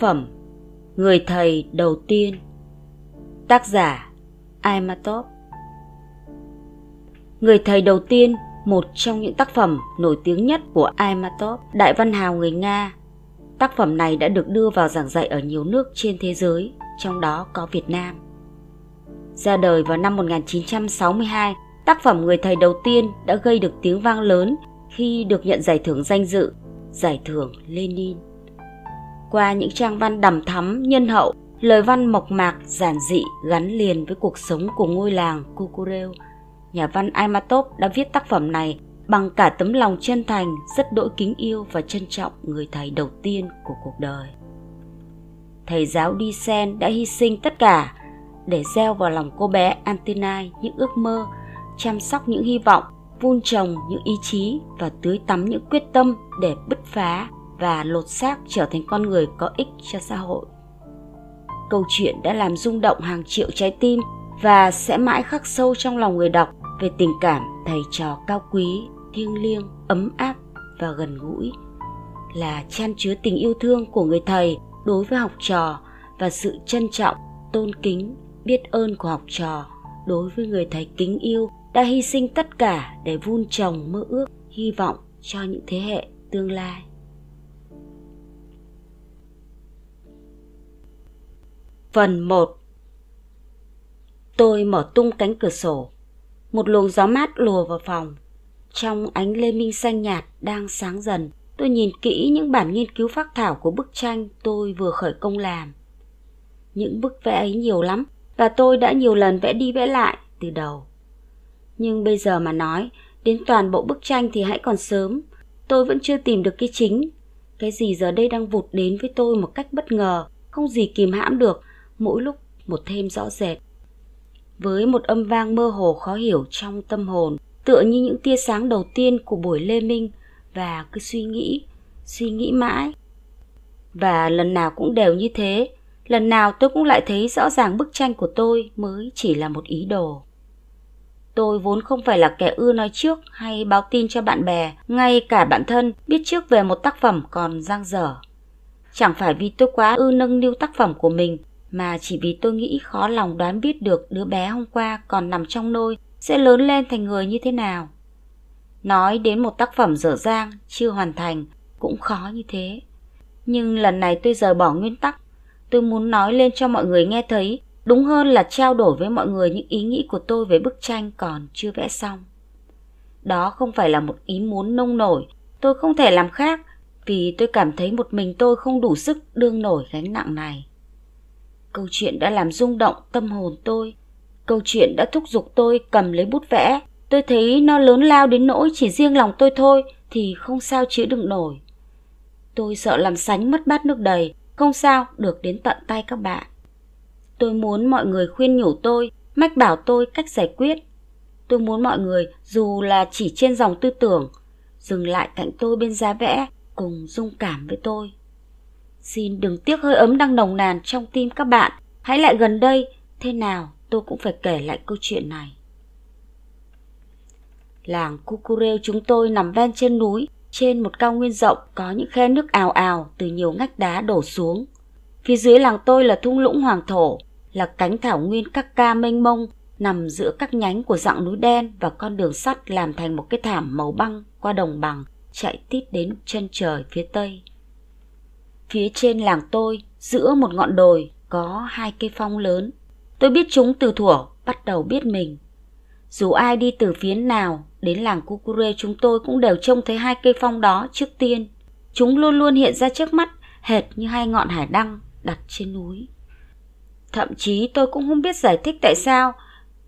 phẩm Người thầy đầu tiên Tác giả Aimatov Người thầy đầu tiên một trong những tác phẩm nổi tiếng nhất của Aimatov, đại văn hào người Nga. Tác phẩm này đã được đưa vào giảng dạy ở nhiều nước trên thế giới, trong đó có Việt Nam. Ra đời vào năm 1962, tác phẩm Người thầy đầu tiên đã gây được tiếng vang lớn khi được nhận giải thưởng danh dự, giải thưởng Lenin qua những trang văn đầm thắm, nhân hậu, lời văn mộc mạc, giản dị gắn liền với cuộc sống của ngôi làng Kukureu. Nhà văn Aimatov đã viết tác phẩm này bằng cả tấm lòng chân thành, rất đỗi kính yêu và trân trọng người thầy đầu tiên của cuộc đời. Thầy giáo Đi Sen đã hy sinh tất cả để gieo vào lòng cô bé Antinai những ước mơ, chăm sóc những hy vọng, vun trồng những ý chí và tưới tắm những quyết tâm để bứt phá và lột xác trở thành con người có ích cho xã hội. Câu chuyện đã làm rung động hàng triệu trái tim và sẽ mãi khắc sâu trong lòng người đọc về tình cảm thầy trò cao quý, thiêng liêng, ấm áp và gần gũi là chan chứa tình yêu thương của người thầy đối với học trò và sự trân trọng, tôn kính, biết ơn của học trò đối với người thầy kính yêu đã hy sinh tất cả để vun trồng mơ ước, hy vọng cho những thế hệ tương lai. Phần 1 Tôi mở tung cánh cửa sổ. Một luồng gió mát lùa vào phòng. Trong ánh lê minh xanh nhạt đang sáng dần, tôi nhìn kỹ những bản nghiên cứu phác thảo của bức tranh tôi vừa khởi công làm. Những bức vẽ ấy nhiều lắm và tôi đã nhiều lần vẽ đi vẽ lại từ đầu. Nhưng bây giờ mà nói, đến toàn bộ bức tranh thì hãy còn sớm. Tôi vẫn chưa tìm được cái chính. Cái gì giờ đây đang vụt đến với tôi một cách bất ngờ, không gì kìm hãm được mỗi lúc một thêm rõ rệt. Với một âm vang mơ hồ khó hiểu trong tâm hồn, tựa như những tia sáng đầu tiên của buổi lê minh và cứ suy nghĩ, suy nghĩ mãi. Và lần nào cũng đều như thế, lần nào tôi cũng lại thấy rõ ràng bức tranh của tôi mới chỉ là một ý đồ. Tôi vốn không phải là kẻ ưa nói trước hay báo tin cho bạn bè, ngay cả bạn thân biết trước về một tác phẩm còn giang dở. Chẳng phải vì tôi quá ư nâng niu tác phẩm của mình mà chỉ vì tôi nghĩ khó lòng đoán biết được đứa bé hôm qua còn nằm trong nôi sẽ lớn lên thành người như thế nào. Nói đến một tác phẩm dở dang, chưa hoàn thành cũng khó như thế. Nhưng lần này tôi rời bỏ nguyên tắc, tôi muốn nói lên cho mọi người nghe thấy, đúng hơn là trao đổi với mọi người những ý nghĩ của tôi về bức tranh còn chưa vẽ xong. Đó không phải là một ý muốn nông nổi, tôi không thể làm khác vì tôi cảm thấy một mình tôi không đủ sức đương nổi gánh nặng này. Câu chuyện đã làm rung động tâm hồn tôi. Câu chuyện đã thúc giục tôi cầm lấy bút vẽ. Tôi thấy nó lớn lao đến nỗi chỉ riêng lòng tôi thôi thì không sao chứa đựng nổi. Tôi sợ làm sánh mất bát nước đầy, không sao được đến tận tay các bạn. Tôi muốn mọi người khuyên nhủ tôi, mách bảo tôi cách giải quyết. Tôi muốn mọi người dù là chỉ trên dòng tư tưởng, dừng lại cạnh tôi bên giá vẽ cùng dung cảm với tôi. Xin đừng tiếc hơi ấm đang nồng nàn trong tim các bạn. Hãy lại gần đây, thế nào tôi cũng phải kể lại câu chuyện này. Làng Cucureo chúng tôi nằm ven trên núi, trên một cao nguyên rộng có những khe nước ào ào từ nhiều ngách đá đổ xuống. Phía dưới làng tôi là thung lũng Hoàng Thổ, là cánh thảo nguyên các ca mênh mông nằm giữa các nhánh của dặng núi đen và con đường sắt làm thành một cái thảm màu băng qua đồng bằng chạy tít đến chân trời phía tây. Phía trên làng tôi, giữa một ngọn đồi, có hai cây phong lớn. Tôi biết chúng từ thuở, bắt đầu biết mình. Dù ai đi từ phía nào, đến làng Kukure chúng tôi cũng đều trông thấy hai cây phong đó trước tiên. Chúng luôn luôn hiện ra trước mắt, hệt như hai ngọn hải đăng đặt trên núi. Thậm chí tôi cũng không biết giải thích tại sao,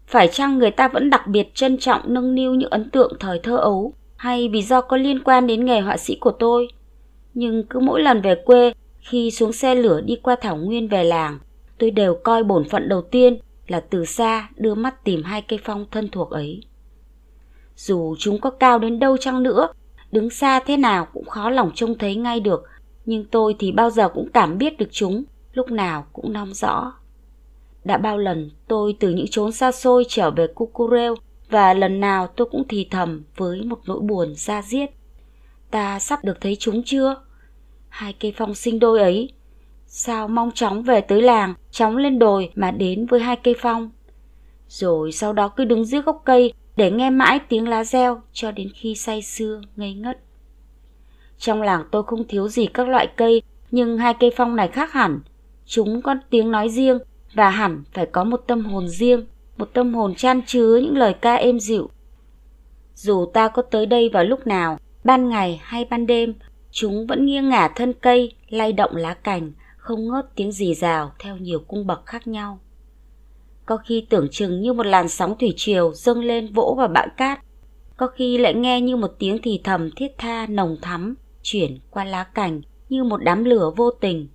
phải chăng người ta vẫn đặc biệt trân trọng nâng niu những ấn tượng thời thơ ấu, hay vì do có liên quan đến nghề họa sĩ của tôi. Nhưng cứ mỗi lần về quê, khi xuống xe lửa đi qua Thảo Nguyên về làng, tôi đều coi bổn phận đầu tiên là từ xa đưa mắt tìm hai cây phong thân thuộc ấy. Dù chúng có cao đến đâu chăng nữa, đứng xa thế nào cũng khó lòng trông thấy ngay được, nhưng tôi thì bao giờ cũng cảm biết được chúng, lúc nào cũng nong rõ. Đã bao lần tôi từ những chốn xa xôi trở về Cucureo và lần nào tôi cũng thì thầm với một nỗi buồn ra diết. Ta sắp được thấy chúng chưa? hai cây phong sinh đôi ấy. Sao mong chóng về tới làng, chóng lên đồi mà đến với hai cây phong. Rồi sau đó cứ đứng dưới gốc cây để nghe mãi tiếng lá reo cho đến khi say sưa ngây ngất. Trong làng tôi không thiếu gì các loại cây, nhưng hai cây phong này khác hẳn. Chúng có tiếng nói riêng và hẳn phải có một tâm hồn riêng, một tâm hồn chan chứa những lời ca êm dịu. Dù ta có tới đây vào lúc nào, ban ngày hay ban đêm, Chúng vẫn nghiêng ngả thân cây, lay động lá cành, không ngớt tiếng rì rào theo nhiều cung bậc khác nhau. Có khi tưởng chừng như một làn sóng thủy triều dâng lên vỗ vào bãi cát, có khi lại nghe như một tiếng thì thầm thiết tha nồng thắm chuyển qua lá cành như một đám lửa vô tình.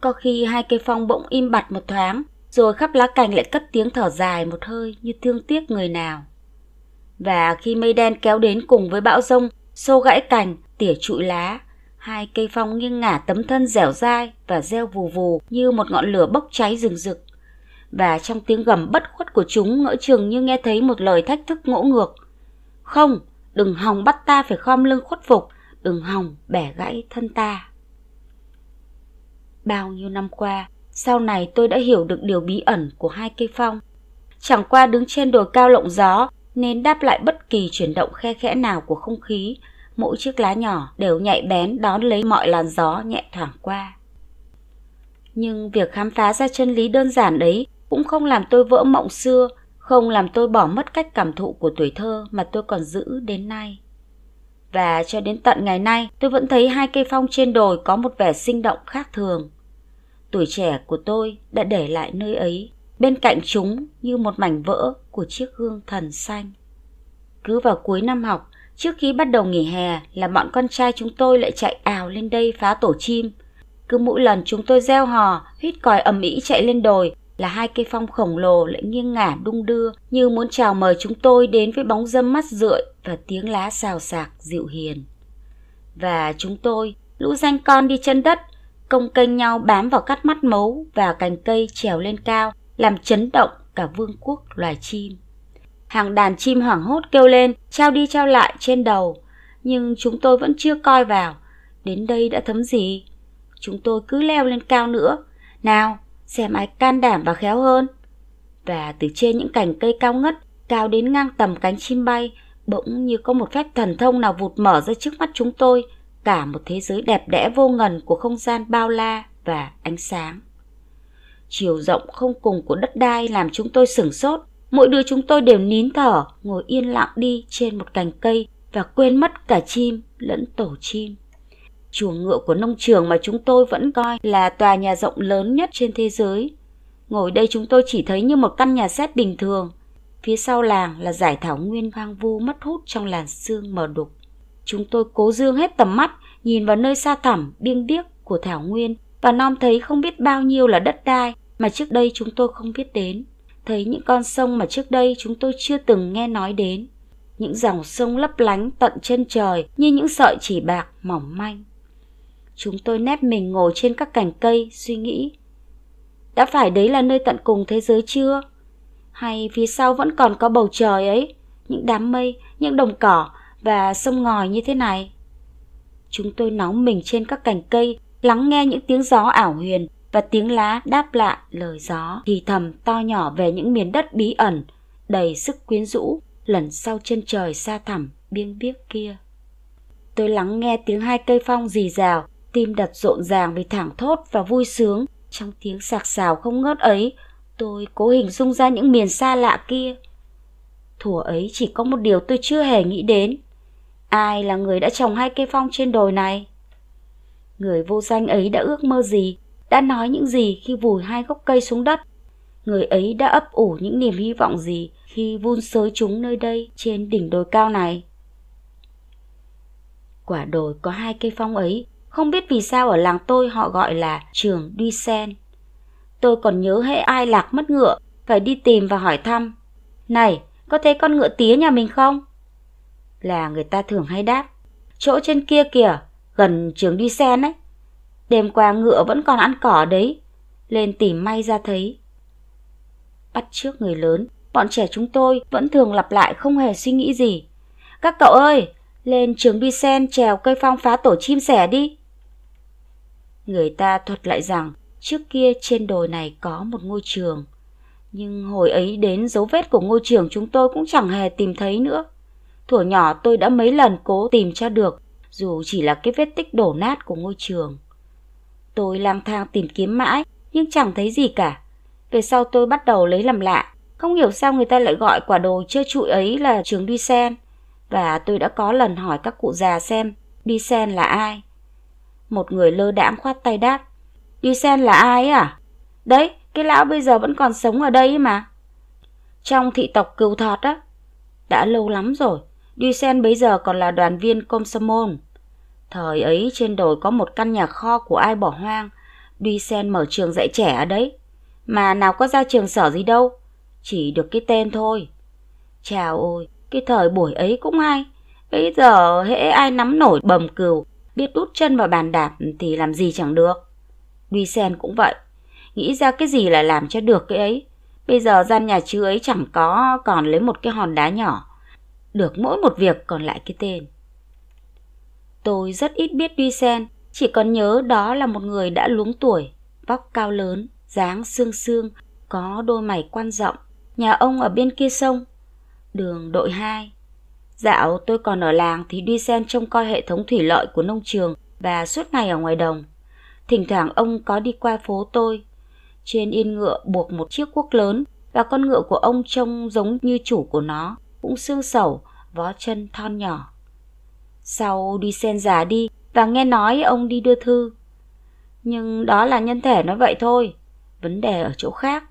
Có khi hai cây phong bỗng im bặt một thoáng, rồi khắp lá cành lại cất tiếng thở dài một hơi như thương tiếc người nào. Và khi mây đen kéo đến cùng với bão rông, xô gãy cành, tỉa trụi lá, hai cây phong nghiêng ngả tấm thân dẻo dai và reo vù vù như một ngọn lửa bốc cháy rừng rực. Và trong tiếng gầm bất khuất của chúng ngỡ chừng như nghe thấy một lời thách thức ngỗ ngược. Không, đừng hòng bắt ta phải khom lưng khuất phục, đừng hòng bẻ gãy thân ta. Bao nhiêu năm qua, sau này tôi đã hiểu được điều bí ẩn của hai cây phong. Chẳng qua đứng trên đồi cao lộng gió nên đáp lại bất kỳ chuyển động khe khẽ nào của không khí mỗi chiếc lá nhỏ đều nhạy bén đón lấy mọi làn gió nhẹ thoảng qua. Nhưng việc khám phá ra chân lý đơn giản đấy cũng không làm tôi vỡ mộng xưa, không làm tôi bỏ mất cách cảm thụ của tuổi thơ mà tôi còn giữ đến nay. Và cho đến tận ngày nay, tôi vẫn thấy hai cây phong trên đồi có một vẻ sinh động khác thường. Tuổi trẻ của tôi đã để lại nơi ấy, bên cạnh chúng như một mảnh vỡ của chiếc gương thần xanh. Cứ vào cuối năm học, Trước khi bắt đầu nghỉ hè là bọn con trai chúng tôi lại chạy ào lên đây phá tổ chim. Cứ mỗi lần chúng tôi gieo hò, huyết còi ầm ĩ chạy lên đồi là hai cây phong khổng lồ lại nghiêng ngả đung đưa như muốn chào mời chúng tôi đến với bóng dâm mắt rượi và tiếng lá xào xạc dịu hiền. Và chúng tôi, lũ danh con đi chân đất, công kênh nhau bám vào cắt mắt mấu và cành cây trèo lên cao làm chấn động cả vương quốc loài chim hàng đàn chim hoảng hốt kêu lên, trao đi trao lại trên đầu. Nhưng chúng tôi vẫn chưa coi vào, đến đây đã thấm gì. Chúng tôi cứ leo lên cao nữa, nào, xem ai can đảm và khéo hơn. Và từ trên những cành cây cao ngất, cao đến ngang tầm cánh chim bay, bỗng như có một phép thần thông nào vụt mở ra trước mắt chúng tôi, cả một thế giới đẹp đẽ vô ngần của không gian bao la và ánh sáng. Chiều rộng không cùng của đất đai làm chúng tôi sửng sốt, Mỗi đứa chúng tôi đều nín thở, ngồi yên lặng đi trên một cành cây và quên mất cả chim lẫn tổ chim. Chuồng ngựa của nông trường mà chúng tôi vẫn coi là tòa nhà rộng lớn nhất trên thế giới. Ngồi đây chúng tôi chỉ thấy như một căn nhà xét bình thường. Phía sau làng là giải thảo nguyên hoang vu mất hút trong làn sương mờ đục. Chúng tôi cố dương hết tầm mắt, nhìn vào nơi xa thẳm, biêng điếc của thảo nguyên và nom thấy không biết bao nhiêu là đất đai mà trước đây chúng tôi không biết đến thấy những con sông mà trước đây chúng tôi chưa từng nghe nói đến. Những dòng sông lấp lánh tận chân trời như những sợi chỉ bạc mỏng manh. Chúng tôi nép mình ngồi trên các cành cây suy nghĩ. Đã phải đấy là nơi tận cùng thế giới chưa? Hay phía sau vẫn còn có bầu trời ấy, những đám mây, những đồng cỏ và sông ngòi như thế này? Chúng tôi nóng mình trên các cành cây, lắng nghe những tiếng gió ảo huyền và tiếng lá đáp lạ lời gió thì thầm to nhỏ về những miền đất bí ẩn, đầy sức quyến rũ, lần sau chân trời xa thẳm, biên biếc kia. Tôi lắng nghe tiếng hai cây phong rì rào, tim đập rộn ràng vì thảng thốt và vui sướng. Trong tiếng sạc xào không ngớt ấy, tôi cố hình dung ra những miền xa lạ kia. Thủa ấy chỉ có một điều tôi chưa hề nghĩ đến. Ai là người đã trồng hai cây phong trên đồi này? Người vô danh ấy đã ước mơ gì đã nói những gì khi vùi hai gốc cây xuống đất. Người ấy đã ấp ủ những niềm hy vọng gì khi vun sới chúng nơi đây trên đỉnh đồi cao này. Quả đồi có hai cây phong ấy, không biết vì sao ở làng tôi họ gọi là trường Duy Sen. Tôi còn nhớ hễ ai lạc mất ngựa, phải đi tìm và hỏi thăm. Này, có thấy con ngựa tía nhà mình không? Là người ta thường hay đáp, chỗ trên kia kìa, gần trường Duy Sen ấy. Đêm qua ngựa vẫn còn ăn cỏ đấy. Lên tìm may ra thấy. Bắt trước người lớn, bọn trẻ chúng tôi vẫn thường lặp lại không hề suy nghĩ gì. Các cậu ơi, lên trường đi sen trèo cây phong phá tổ chim sẻ đi. Người ta thuật lại rằng trước kia trên đồi này có một ngôi trường. Nhưng hồi ấy đến dấu vết của ngôi trường chúng tôi cũng chẳng hề tìm thấy nữa. thủa nhỏ tôi đã mấy lần cố tìm cho được, dù chỉ là cái vết tích đổ nát của ngôi trường. Tôi lang thang tìm kiếm mãi, nhưng chẳng thấy gì cả. Về sau tôi bắt đầu lấy làm lạ, không hiểu sao người ta lại gọi quả đồi chưa trụi ấy là trường đi Sen. Và tôi đã có lần hỏi các cụ già xem đi Sen là ai. Một người lơ đãng khoát tay đáp. đi Sen là ai à? Đấy, cái lão bây giờ vẫn còn sống ở đây mà. Trong thị tộc cừu thọt á. Đã lâu lắm rồi, đi Sen bây giờ còn là đoàn viên Komsomol. Thời ấy trên đồi có một căn nhà kho của ai bỏ hoang, Duy Sen mở trường dạy trẻ ở đấy. Mà nào có ra trường sở gì đâu, chỉ được cái tên thôi. Chào ôi, cái thời buổi ấy cũng hay. Bây giờ hễ ai nắm nổi bầm cừu, biết đút chân vào bàn đạp thì làm gì chẳng được. Duy Sen cũng vậy, nghĩ ra cái gì là làm cho được cái ấy. Bây giờ gian nhà chứa ấy chẳng có còn lấy một cái hòn đá nhỏ. Được mỗi một việc còn lại cái tên. Tôi rất ít biết Duisen, chỉ còn nhớ đó là một người đã luống tuổi, vóc cao lớn, dáng xương xương, có đôi mày quan rộng. Nhà ông ở bên kia sông, đường đội 2. Dạo tôi còn ở làng thì Duisen trông coi hệ thống thủy lợi của nông trường và suốt ngày ở ngoài đồng. Thỉnh thoảng ông có đi qua phố tôi. Trên yên ngựa buộc một chiếc cuốc lớn và con ngựa của ông trông giống như chủ của nó, cũng xương sầu vó chân thon nhỏ. Sau đi sen già đi và nghe nói ông đi đưa thư. Nhưng đó là nhân thể nói vậy thôi, vấn đề ở chỗ khác.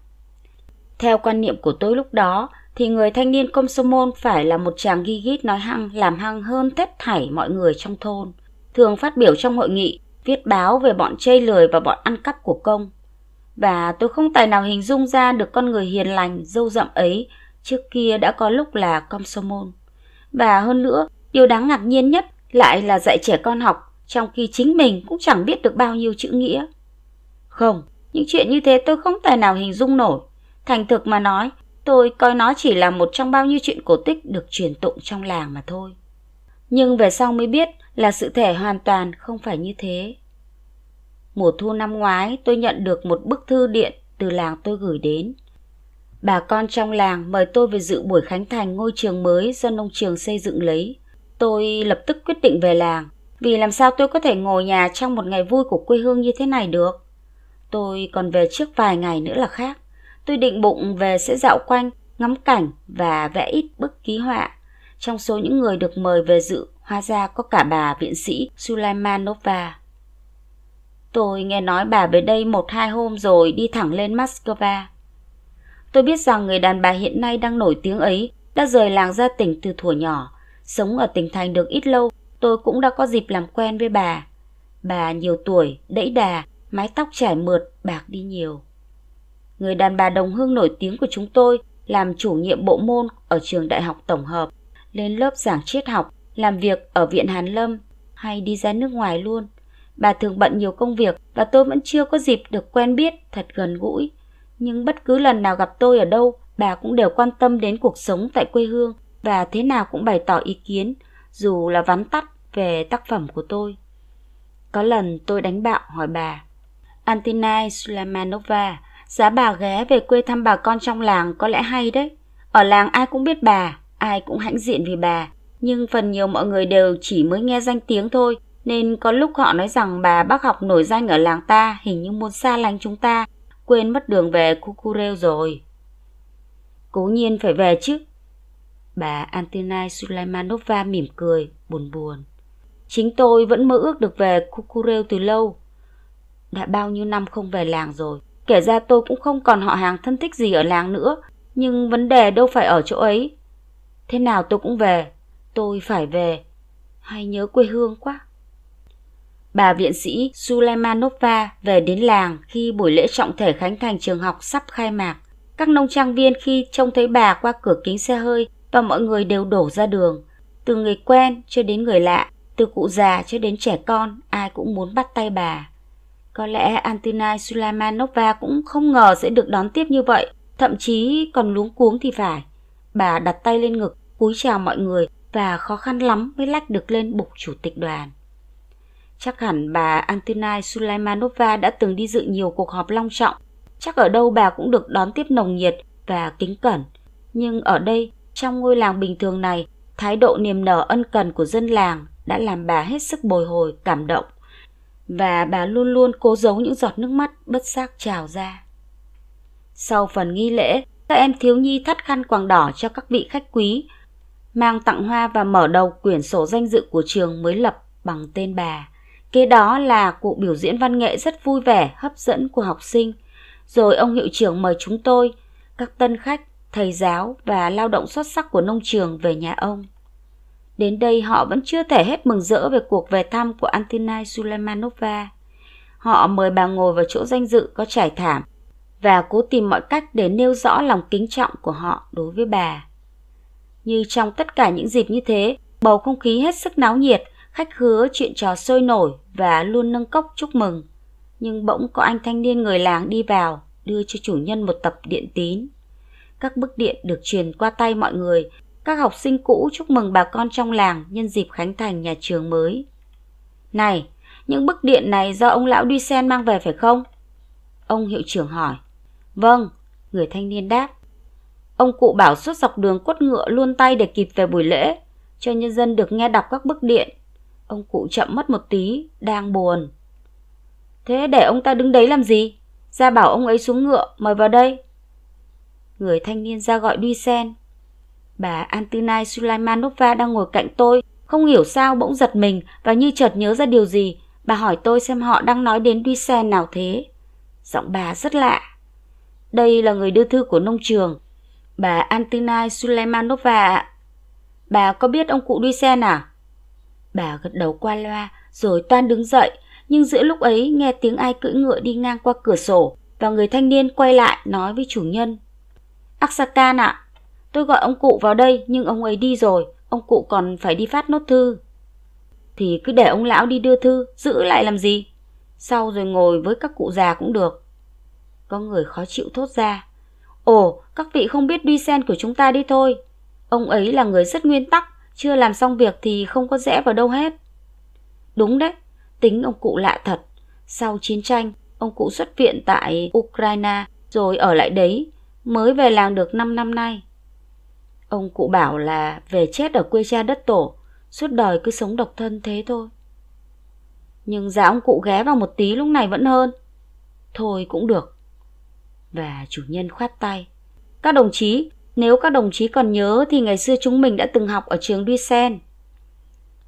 Theo quan niệm của tôi lúc đó thì người thanh niên công sô môn phải là một chàng ghi gít nói hăng làm hăng hơn tất thảy mọi người trong thôn. Thường phát biểu trong hội nghị, viết báo về bọn chây lười và bọn ăn cắp của công. Và tôi không tài nào hình dung ra được con người hiền lành, dâu rậm ấy trước kia đã có lúc là công sô môn. Và hơn nữa, Điều đáng ngạc nhiên nhất lại là dạy trẻ con học, trong khi chính mình cũng chẳng biết được bao nhiêu chữ nghĩa. Không, những chuyện như thế tôi không tài nào hình dung nổi. Thành thực mà nói, tôi coi nó chỉ là một trong bao nhiêu chuyện cổ tích được truyền tụng trong làng mà thôi. Nhưng về sau mới biết là sự thể hoàn toàn không phải như thế. Mùa thu năm ngoái tôi nhận được một bức thư điện từ làng tôi gửi đến. Bà con trong làng mời tôi về dự buổi khánh thành ngôi trường mới do nông trường xây dựng lấy. Tôi lập tức quyết định về làng, vì làm sao tôi có thể ngồi nhà trong một ngày vui của quê hương như thế này được. Tôi còn về trước vài ngày nữa là khác. Tôi định bụng về sẽ dạo quanh, ngắm cảnh và vẽ ít bức ký họa. Trong số những người được mời về dự, hóa ra có cả bà viện sĩ Sulaimanova. Tôi nghe nói bà về đây một hai hôm rồi đi thẳng lên Moscow. Tôi biết rằng người đàn bà hiện nay đang nổi tiếng ấy đã rời làng gia tỉnh từ thuở nhỏ Sống ở tỉnh thành được ít lâu, tôi cũng đã có dịp làm quen với bà. Bà nhiều tuổi, đẫy đà, mái tóc trải mượt, bạc đi nhiều. Người đàn bà đồng hương nổi tiếng của chúng tôi làm chủ nhiệm bộ môn ở trường đại học tổng hợp, lên lớp giảng triết học, làm việc ở viện Hàn Lâm hay đi ra nước ngoài luôn. Bà thường bận nhiều công việc và tôi vẫn chưa có dịp được quen biết thật gần gũi. Nhưng bất cứ lần nào gặp tôi ở đâu, bà cũng đều quan tâm đến cuộc sống tại quê hương và thế nào cũng bày tỏ ý kiến, dù là vắn tắt về tác phẩm của tôi. Có lần tôi đánh bạo hỏi bà, Antina Sulamanova, giá bà ghé về quê thăm bà con trong làng có lẽ hay đấy. Ở làng ai cũng biết bà, ai cũng hãnh diện vì bà, nhưng phần nhiều mọi người đều chỉ mới nghe danh tiếng thôi, nên có lúc họ nói rằng bà bác học nổi danh ở làng ta hình như muốn xa lánh chúng ta, quên mất đường về Cucureo rồi. Cố nhiên phải về chứ, Bà Antina Sulaimanova mỉm cười, buồn buồn. Chính tôi vẫn mơ ước được về Kukureu từ lâu. Đã bao nhiêu năm không về làng rồi. Kể ra tôi cũng không còn họ hàng thân thích gì ở làng nữa. Nhưng vấn đề đâu phải ở chỗ ấy. Thế nào tôi cũng về. Tôi phải về. Hay nhớ quê hương quá. Bà viện sĩ Sulaimanova về đến làng khi buổi lễ trọng thể khánh thành trường học sắp khai mạc. Các nông trang viên khi trông thấy bà qua cửa kính xe hơi và mọi người đều đổ ra đường. Từ người quen cho đến người lạ, từ cụ già cho đến trẻ con, ai cũng muốn bắt tay bà. Có lẽ Antina Sulaimanova cũng không ngờ sẽ được đón tiếp như vậy, thậm chí còn luống cuống thì phải. Bà đặt tay lên ngực, cúi chào mọi người và khó khăn lắm mới lách được lên bục chủ tịch đoàn. Chắc hẳn bà Antina Sulaimanova đã từng đi dự nhiều cuộc họp long trọng. Chắc ở đâu bà cũng được đón tiếp nồng nhiệt và kính cẩn. Nhưng ở đây trong ngôi làng bình thường này, thái độ niềm nở ân cần của dân làng đã làm bà hết sức bồi hồi, cảm động. Và bà luôn luôn cố giấu những giọt nước mắt bất giác trào ra. Sau phần nghi lễ, các em thiếu nhi thắt khăn quàng đỏ cho các vị khách quý, mang tặng hoa và mở đầu quyển sổ danh dự của trường mới lập bằng tên bà. Kế đó là cuộc biểu diễn văn nghệ rất vui vẻ, hấp dẫn của học sinh. Rồi ông hiệu trưởng mời chúng tôi, các tân khách thầy giáo và lao động xuất sắc của nông trường về nhà ông. Đến đây họ vẫn chưa thể hết mừng rỡ về cuộc về thăm của Antina Sulaimanova. Họ mời bà ngồi vào chỗ danh dự có trải thảm và cố tìm mọi cách để nêu rõ lòng kính trọng của họ đối với bà. Như trong tất cả những dịp như thế, bầu không khí hết sức náo nhiệt, khách hứa chuyện trò sôi nổi và luôn nâng cốc chúc mừng. Nhưng bỗng có anh thanh niên người làng đi vào, đưa cho chủ nhân một tập điện tín các bức điện được truyền qua tay mọi người. Các học sinh cũ chúc mừng bà con trong làng nhân dịp khánh thành nhà trường mới. Này, những bức điện này do ông lão Duy Sen mang về phải không? Ông hiệu trưởng hỏi. Vâng, người thanh niên đáp. Ông cụ bảo suốt dọc đường quất ngựa luôn tay để kịp về buổi lễ, cho nhân dân được nghe đọc các bức điện. Ông cụ chậm mất một tí, đang buồn. Thế để ông ta đứng đấy làm gì? Ra bảo ông ấy xuống ngựa, mời vào đây người thanh niên ra gọi Duy Sen. Bà Antunai Sulaimanova đang ngồi cạnh tôi, không hiểu sao bỗng giật mình và như chợt nhớ ra điều gì. Bà hỏi tôi xem họ đang nói đến Duy Sen nào thế. Giọng bà rất lạ. Đây là người đưa thư của nông trường. Bà Antunai Sulaimanova ạ. Bà có biết ông cụ Duy Sen à? Bà gật đầu qua loa rồi toan đứng dậy nhưng giữa lúc ấy nghe tiếng ai cưỡi ngựa đi ngang qua cửa sổ và người thanh niên quay lại nói với chủ nhân Aksakan ạ, tôi gọi ông cụ vào đây nhưng ông ấy đi rồi, ông cụ còn phải đi phát nốt thư. Thì cứ để ông lão đi đưa thư, giữ lại làm gì? Sau rồi ngồi với các cụ già cũng được. Có người khó chịu thốt ra. Ồ, các vị không biết duy sen của chúng ta đi thôi. Ông ấy là người rất nguyên tắc, chưa làm xong việc thì không có rẽ vào đâu hết. Đúng đấy, tính ông cụ lạ thật. Sau chiến tranh, ông cụ xuất viện tại Ukraine rồi ở lại đấy mới về làng được 5 năm nay. Ông cụ bảo là về chết ở quê cha đất tổ, suốt đời cứ sống độc thân thế thôi. Nhưng giá dạ ông cụ ghé vào một tí lúc này vẫn hơn. Thôi cũng được. Và chủ nhân khoát tay. Các đồng chí, nếu các đồng chí còn nhớ thì ngày xưa chúng mình đã từng học ở trường Duy Sen.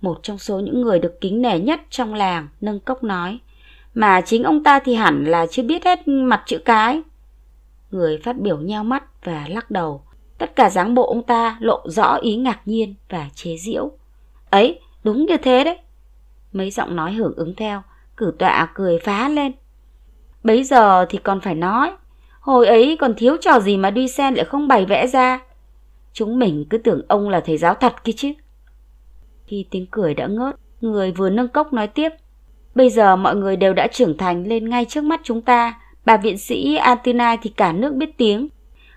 Một trong số những người được kính nể nhất trong làng, nâng cốc nói. Mà chính ông ta thì hẳn là chưa biết hết mặt chữ cái. Người phát biểu nheo mắt và lắc đầu. Tất cả dáng bộ ông ta lộ rõ ý ngạc nhiên và chế giễu. Ấy, đúng như thế đấy. Mấy giọng nói hưởng ứng theo, cử tọa cười phá lên. Bấy giờ thì còn phải nói, hồi ấy còn thiếu trò gì mà đi Sen lại không bày vẽ ra. Chúng mình cứ tưởng ông là thầy giáo thật kia chứ. Khi tiếng cười đã ngớt, người vừa nâng cốc nói tiếp. Bây giờ mọi người đều đã trưởng thành lên ngay trước mắt chúng ta, Bà viện sĩ Antina thì cả nước biết tiếng.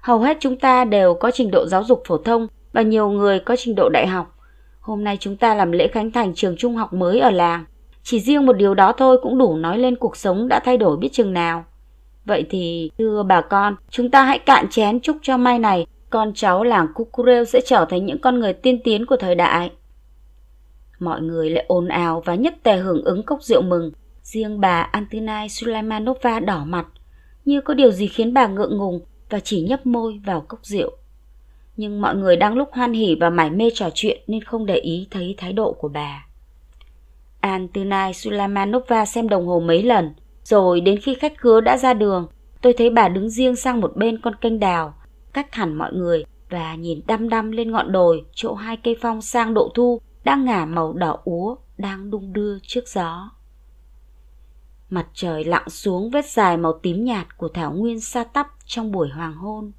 Hầu hết chúng ta đều có trình độ giáo dục phổ thông và nhiều người có trình độ đại học. Hôm nay chúng ta làm lễ khánh thành trường trung học mới ở làng. Chỉ riêng một điều đó thôi cũng đủ nói lên cuộc sống đã thay đổi biết chừng nào. Vậy thì, thưa bà con, chúng ta hãy cạn chén chúc cho mai này con cháu làng Cucureu sẽ trở thành những con người tiên tiến của thời đại. Mọi người lại ồn ào và nhất tề hưởng ứng cốc rượu mừng. Riêng bà Antinai Sulaimanova đỏ mặt như có điều gì khiến bà ngượng ngùng và chỉ nhấp môi vào cốc rượu. Nhưng mọi người đang lúc hoan hỉ và mải mê trò chuyện nên không để ý thấy thái độ của bà. Antunai từ Sulamanova xem đồng hồ mấy lần, rồi đến khi khách khứa đã ra đường, tôi thấy bà đứng riêng sang một bên con kênh đào, cách hẳn mọi người và nhìn đăm đăm lên ngọn đồi chỗ hai cây phong sang độ thu đang ngả màu đỏ úa đang đung đưa trước gió. Mặt trời lặn xuống vết dài màu tím nhạt của thảo nguyên xa tắp trong buổi hoàng hôn.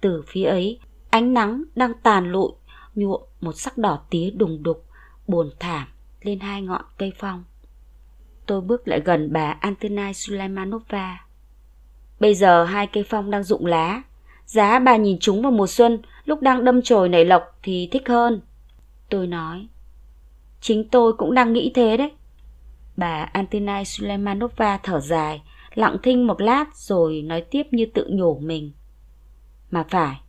Từ phía ấy, ánh nắng đang tàn lụi, nhuộm một sắc đỏ tía đùng đục, buồn thảm lên hai ngọn cây phong. Tôi bước lại gần bà Antonai Sulaimanova. Bây giờ hai cây phong đang rụng lá. Giá bà nhìn chúng vào mùa xuân, lúc đang đâm chồi nảy lộc thì thích hơn. Tôi nói, chính tôi cũng đang nghĩ thế đấy. Bà Antina Sulaimanova thở dài, lặng thinh một lát rồi nói tiếp như tự nhủ mình. Mà phải,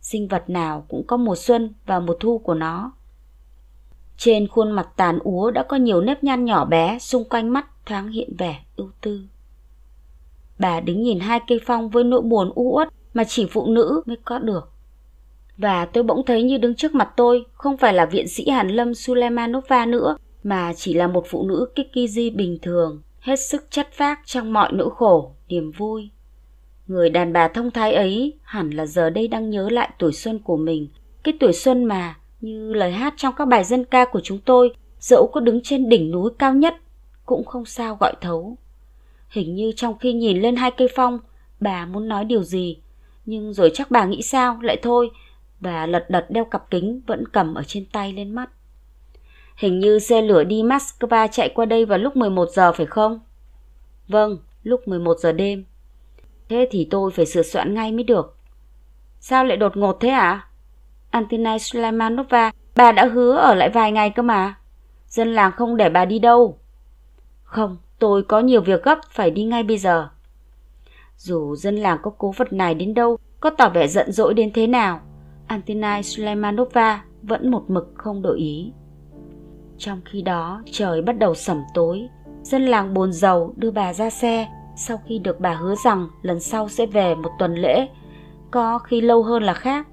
sinh vật nào cũng có mùa xuân và mùa thu của nó. Trên khuôn mặt tàn úa đã có nhiều nếp nhăn nhỏ bé, xung quanh mắt thoáng hiện vẻ ưu tư. Bà đứng nhìn hai cây phong với nỗi buồn u uất mà chỉ phụ nữ mới có được. Và tôi bỗng thấy như đứng trước mặt tôi không phải là viện sĩ Hàn Lâm Sulaimanova nữa, mà chỉ là một phụ nữ Kikiji bình thường, hết sức chất phác trong mọi nỗi khổ, niềm vui. Người đàn bà thông thái ấy hẳn là giờ đây đang nhớ lại tuổi xuân của mình, cái tuổi xuân mà, như lời hát trong các bài dân ca của chúng tôi, dẫu có đứng trên đỉnh núi cao nhất, cũng không sao gọi thấu. Hình như trong khi nhìn lên hai cây phong, bà muốn nói điều gì, nhưng rồi chắc bà nghĩ sao, lại thôi, bà lật đật đeo cặp kính vẫn cầm ở trên tay lên mắt. Hình như xe lửa đi Moscow chạy qua đây vào lúc 11 giờ phải không? Vâng, lúc 11 giờ đêm. Thế thì tôi phải sửa soạn ngay mới được. Sao lại đột ngột thế ạ? À? Antina Sulaimanova, bà đã hứa ở lại vài ngày cơ mà. Dân làng không để bà đi đâu. Không, tôi có nhiều việc gấp phải đi ngay bây giờ. Dù dân làng có cố vật này đến đâu, có tỏ vẻ giận dỗi đến thế nào, Antina Sulaimanova vẫn một mực không đổi ý. Trong khi đó trời bắt đầu sẩm tối, dân làng bồn dầu đưa bà ra xe sau khi được bà hứa rằng lần sau sẽ về một tuần lễ, có khi lâu hơn là khác.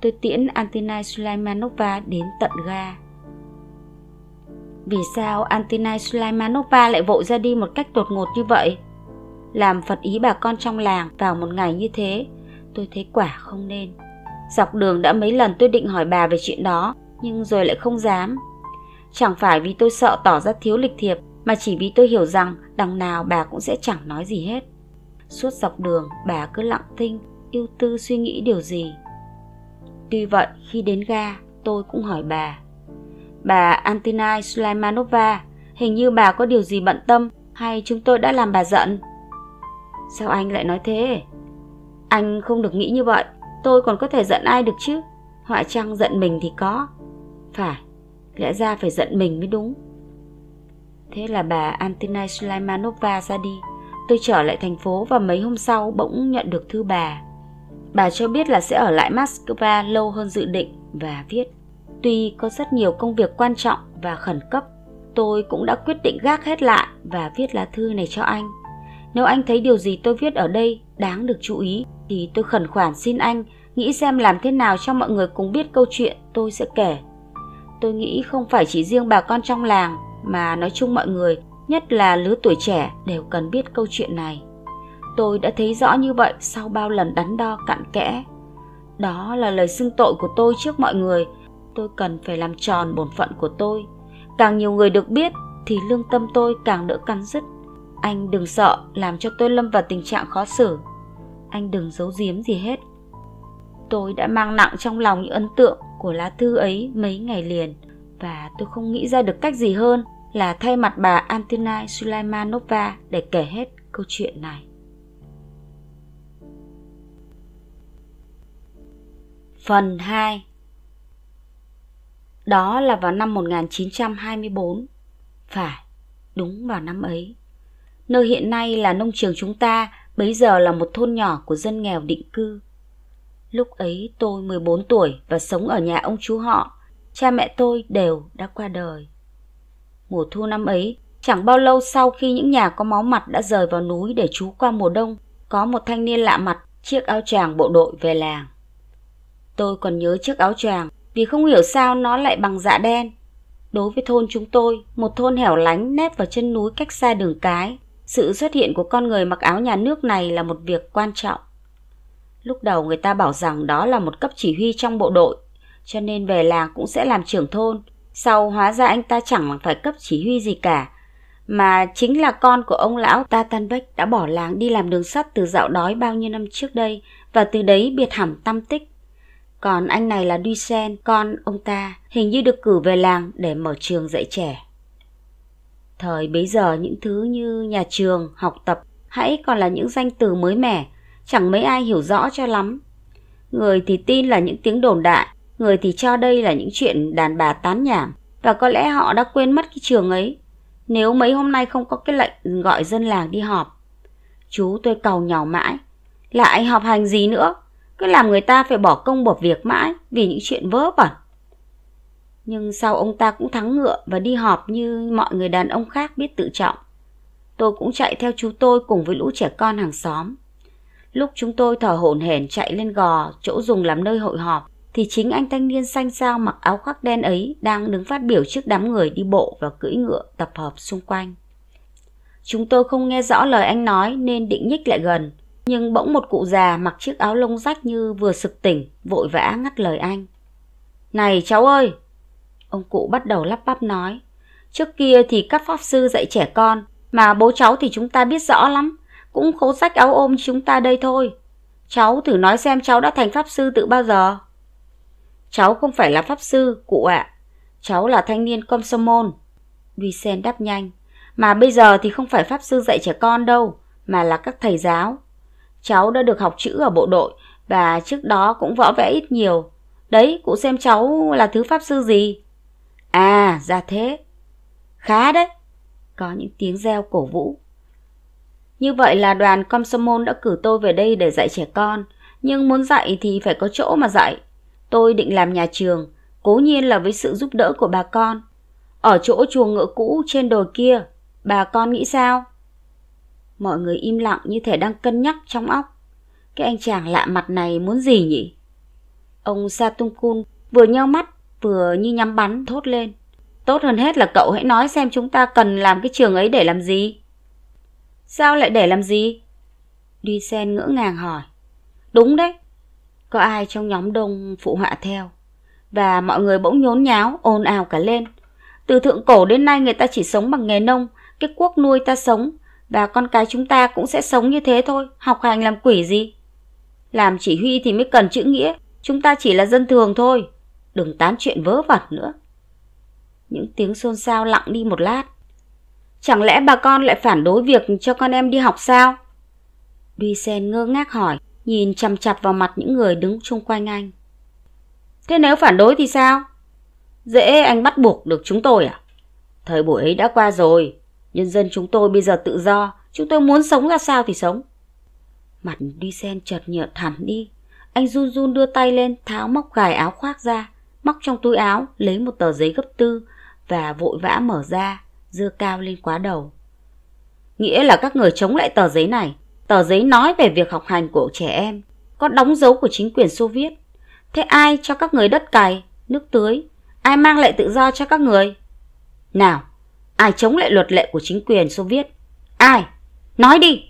Tôi tiễn Antinai Sulaimanova đến tận ga. Vì sao Antinai Sulaimanova lại vội ra đi một cách đột ngột như vậy? Làm phật ý bà con trong làng vào một ngày như thế, tôi thấy quả không nên. Dọc đường đã mấy lần tôi định hỏi bà về chuyện đó, nhưng rồi lại không dám Chẳng phải vì tôi sợ tỏ ra thiếu lịch thiệp mà chỉ vì tôi hiểu rằng đằng nào bà cũng sẽ chẳng nói gì hết. Suốt dọc đường bà cứ lặng thinh, ưu tư suy nghĩ điều gì. Tuy vậy khi đến ga tôi cũng hỏi bà. Bà Antina Sulaimanova, hình như bà có điều gì bận tâm hay chúng tôi đã làm bà giận? Sao anh lại nói thế? Anh không được nghĩ như vậy, tôi còn có thể giận ai được chứ? Họa chăng giận mình thì có. Phải, lẽ ra phải giận mình mới đúng thế là bà antina slaimanova ra đi tôi trở lại thành phố và mấy hôm sau bỗng nhận được thư bà bà cho biết là sẽ ở lại moscow lâu hơn dự định và viết tuy có rất nhiều công việc quan trọng và khẩn cấp tôi cũng đã quyết định gác hết lại và viết lá thư này cho anh nếu anh thấy điều gì tôi viết ở đây đáng được chú ý thì tôi khẩn khoản xin anh nghĩ xem làm thế nào cho mọi người cùng biết câu chuyện tôi sẽ kể Tôi nghĩ không phải chỉ riêng bà con trong làng mà nói chung mọi người, nhất là lứa tuổi trẻ đều cần biết câu chuyện này. Tôi đã thấy rõ như vậy sau bao lần đắn đo cặn kẽ. Đó là lời xưng tội của tôi trước mọi người. Tôi cần phải làm tròn bổn phận của tôi. Càng nhiều người được biết thì lương tâm tôi càng đỡ cắn rứt. Anh đừng sợ làm cho tôi lâm vào tình trạng khó xử. Anh đừng giấu giếm gì hết tôi đã mang nặng trong lòng những ấn tượng của lá thư ấy mấy ngày liền và tôi không nghĩ ra được cách gì hơn là thay mặt bà Antina Sulaimanova để kể hết câu chuyện này. Phần 2 Đó là vào năm 1924. Phải, đúng vào năm ấy. Nơi hiện nay là nông trường chúng ta bấy giờ là một thôn nhỏ của dân nghèo định cư Lúc ấy tôi 14 tuổi và sống ở nhà ông chú họ. Cha mẹ tôi đều đã qua đời. Mùa thu năm ấy, chẳng bao lâu sau khi những nhà có máu mặt đã rời vào núi để trú qua mùa đông, có một thanh niên lạ mặt chiếc áo tràng bộ đội về làng. Tôi còn nhớ chiếc áo tràng vì không hiểu sao nó lại bằng dạ đen. Đối với thôn chúng tôi, một thôn hẻo lánh nép vào chân núi cách xa đường cái, sự xuất hiện của con người mặc áo nhà nước này là một việc quan trọng. Lúc đầu người ta bảo rằng đó là một cấp chỉ huy trong bộ đội, cho nên về làng cũng sẽ làm trưởng thôn. Sau hóa ra anh ta chẳng phải cấp chỉ huy gì cả, mà chính là con của ông lão Tatanbeck đã bỏ làng đi làm đường sắt từ dạo đói bao nhiêu năm trước đây và từ đấy biệt hẳn tâm tích. Còn anh này là Duy Sen, con ông ta, hình như được cử về làng để mở trường dạy trẻ. Thời bấy giờ những thứ như nhà trường, học tập hãy còn là những danh từ mới mẻ chẳng mấy ai hiểu rõ cho lắm. Người thì tin là những tiếng đồn đại, người thì cho đây là những chuyện đàn bà tán nhảm và có lẽ họ đã quên mất cái trường ấy nếu mấy hôm nay không có cái lệnh gọi dân làng đi họp. Chú tôi cầu nhỏ mãi, lại họp hành gì nữa, cứ làm người ta phải bỏ công bỏ việc mãi vì những chuyện vớ vẩn. Nhưng sau ông ta cũng thắng ngựa và đi họp như mọi người đàn ông khác biết tự trọng. Tôi cũng chạy theo chú tôi cùng với lũ trẻ con hàng xóm. Lúc chúng tôi thở hổn hển chạy lên gò, chỗ dùng làm nơi hội họp, thì chính anh thanh niên xanh xao mặc áo khoác đen ấy đang đứng phát biểu trước đám người đi bộ và cưỡi ngựa tập hợp xung quanh. Chúng tôi không nghe rõ lời anh nói nên định nhích lại gần, nhưng bỗng một cụ già mặc chiếc áo lông rách như vừa sực tỉnh, vội vã ngắt lời anh. Này cháu ơi! Ông cụ bắt đầu lắp bắp nói. Trước kia thì các pháp sư dạy trẻ con, mà bố cháu thì chúng ta biết rõ lắm cũng khố sách áo ôm chúng ta đây thôi. Cháu thử nói xem cháu đã thành pháp sư từ bao giờ? Cháu không phải là pháp sư, cụ ạ. À. Cháu là thanh niên công sơ môn. đáp nhanh. Mà bây giờ thì không phải pháp sư dạy trẻ con đâu, mà là các thầy giáo. Cháu đã được học chữ ở bộ đội và trước đó cũng võ vẽ ít nhiều. Đấy, cụ xem cháu là thứ pháp sư gì? À, ra thế. Khá đấy. Có những tiếng reo cổ vũ. Như vậy là đoàn Komsomol đã cử tôi về đây để dạy trẻ con, nhưng muốn dạy thì phải có chỗ mà dạy. Tôi định làm nhà trường, cố nhiên là với sự giúp đỡ của bà con. Ở chỗ chuồng ngựa cũ trên đồi kia, bà con nghĩ sao? Mọi người im lặng như thể đang cân nhắc trong óc. Cái anh chàng lạ mặt này muốn gì nhỉ? Ông Satung vừa nheo mắt vừa như nhắm bắn thốt lên. Tốt hơn hết là cậu hãy nói xem chúng ta cần làm cái trường ấy để làm gì. Sao lại để làm gì? Duy Sen ngỡ ngàng hỏi. Đúng đấy. Có ai trong nhóm đông phụ họa theo. Và mọi người bỗng nhốn nháo, ồn ào cả lên. Từ thượng cổ đến nay người ta chỉ sống bằng nghề nông, cái quốc nuôi ta sống, và con cái chúng ta cũng sẽ sống như thế thôi, học hành làm quỷ gì. Làm chỉ huy thì mới cần chữ nghĩa, chúng ta chỉ là dân thường thôi. Đừng tán chuyện vớ vẩn nữa. Những tiếng xôn xao lặng đi một lát, Chẳng lẽ bà con lại phản đối việc cho con em đi học sao? Duy Sen ngơ ngác hỏi, nhìn chằm chặt vào mặt những người đứng chung quanh anh. Thế nếu phản đối thì sao? Dễ anh bắt buộc được chúng tôi à? Thời buổi ấy đã qua rồi, nhân dân chúng tôi bây giờ tự do, chúng tôi muốn sống ra sao thì sống. Mặt Duy Sen chợt nhợt hẳn đi, anh run run đưa tay lên tháo móc gài áo khoác ra, móc trong túi áo lấy một tờ giấy gấp tư và vội vã mở ra dơ cao lên quá đầu. Nghĩa là các người chống lại tờ giấy này, tờ giấy nói về việc học hành của trẻ em, có đóng dấu của chính quyền Xô Viết. Thế ai cho các người đất cày, nước tưới, ai mang lại tự do cho các người? Nào, ai chống lại luật lệ của chính quyền Xô Viết? Ai? Nói đi!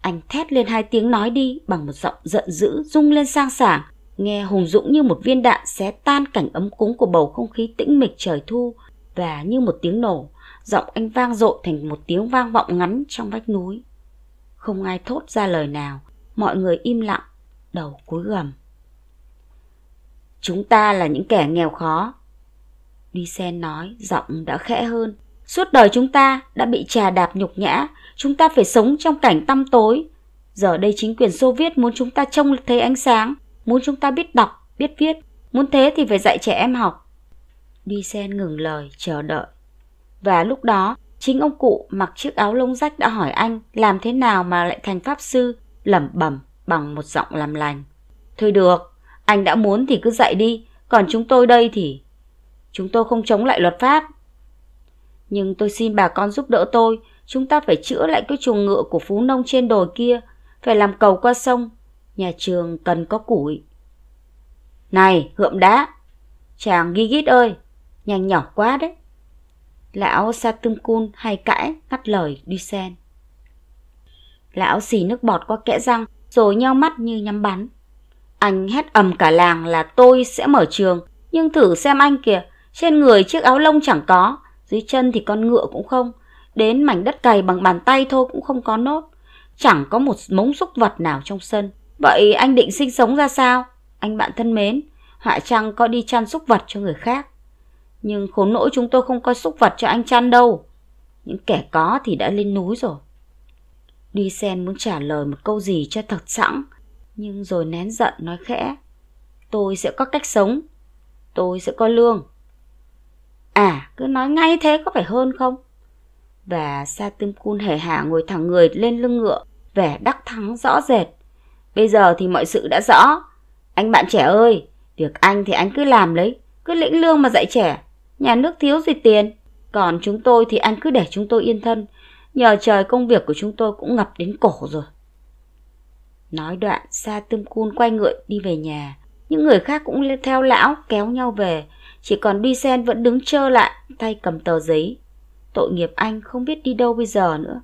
Anh thét lên hai tiếng nói đi bằng một giọng giận dữ rung lên sang sảng, nghe hùng dũng như một viên đạn xé tan cảnh ấm cúng của bầu không khí tĩnh mịch trời thu gà như một tiếng nổ, giọng anh vang dội thành một tiếng vang vọng ngắn trong vách núi. Không ai thốt ra lời nào, mọi người im lặng, đầu cúi gầm. Chúng ta là những kẻ nghèo khó. Đi sen nói, giọng đã khẽ hơn. Suốt đời chúng ta đã bị trà đạp nhục nhã, chúng ta phải sống trong cảnh tăm tối. Giờ đây chính quyền Xô Viết muốn chúng ta trông thấy ánh sáng, muốn chúng ta biết đọc, biết viết. Muốn thế thì phải dạy trẻ em học, Ni Sen ngừng lời, chờ đợi. Và lúc đó, chính ông cụ mặc chiếc áo lông rách đã hỏi anh làm thế nào mà lại thành pháp sư, lẩm bẩm bằng một giọng làm lành. Thôi được, anh đã muốn thì cứ dạy đi, còn chúng tôi đây thì... Chúng tôi không chống lại luật pháp. Nhưng tôi xin bà con giúp đỡ tôi, chúng ta phải chữa lại cái chuồng ngựa của phú nông trên đồi kia, phải làm cầu qua sông. Nhà trường cần có củi. Này, hượm đá! Chàng ghi gít ơi, nhanh nhỏ quá đấy. Lão Satumkun hay cãi, ngắt lời Dusen. Lão xì nước bọt qua kẽ răng, rồi nheo mắt như nhắm bắn. Anh hét ầm cả làng là tôi sẽ mở trường, nhưng thử xem anh kìa, trên người chiếc áo lông chẳng có, dưới chân thì con ngựa cũng không, đến mảnh đất cày bằng bàn tay thôi cũng không có nốt. Chẳng có một mống xúc vật nào trong sân. Vậy anh định sinh sống ra sao? Anh bạn thân mến, họa chăng có đi chăn xúc vật cho người khác. Nhưng khốn nỗi chúng tôi không có xúc vật cho anh chăn đâu. Những kẻ có thì đã lên núi rồi. Duy Sen muốn trả lời một câu gì cho thật sẵn, nhưng rồi nén giận nói khẽ. Tôi sẽ có cách sống, tôi sẽ có lương. À, cứ nói ngay thế có phải hơn không? Và Sa Tươm Cun hề hả ngồi thẳng người lên lưng ngựa, vẻ đắc thắng rõ rệt. Bây giờ thì mọi sự đã rõ. Anh bạn trẻ ơi, việc anh thì anh cứ làm lấy, cứ lĩnh lương mà dạy trẻ nhà nước thiếu gì tiền. Còn chúng tôi thì anh cứ để chúng tôi yên thân, nhờ trời công việc của chúng tôi cũng ngập đến cổ rồi. Nói đoạn, Sa Tươm Cun quay ngựa đi về nhà. Những người khác cũng theo lão kéo nhau về, chỉ còn Bi Sen vẫn đứng trơ lại, tay cầm tờ giấy. Tội nghiệp anh không biết đi đâu bây giờ nữa.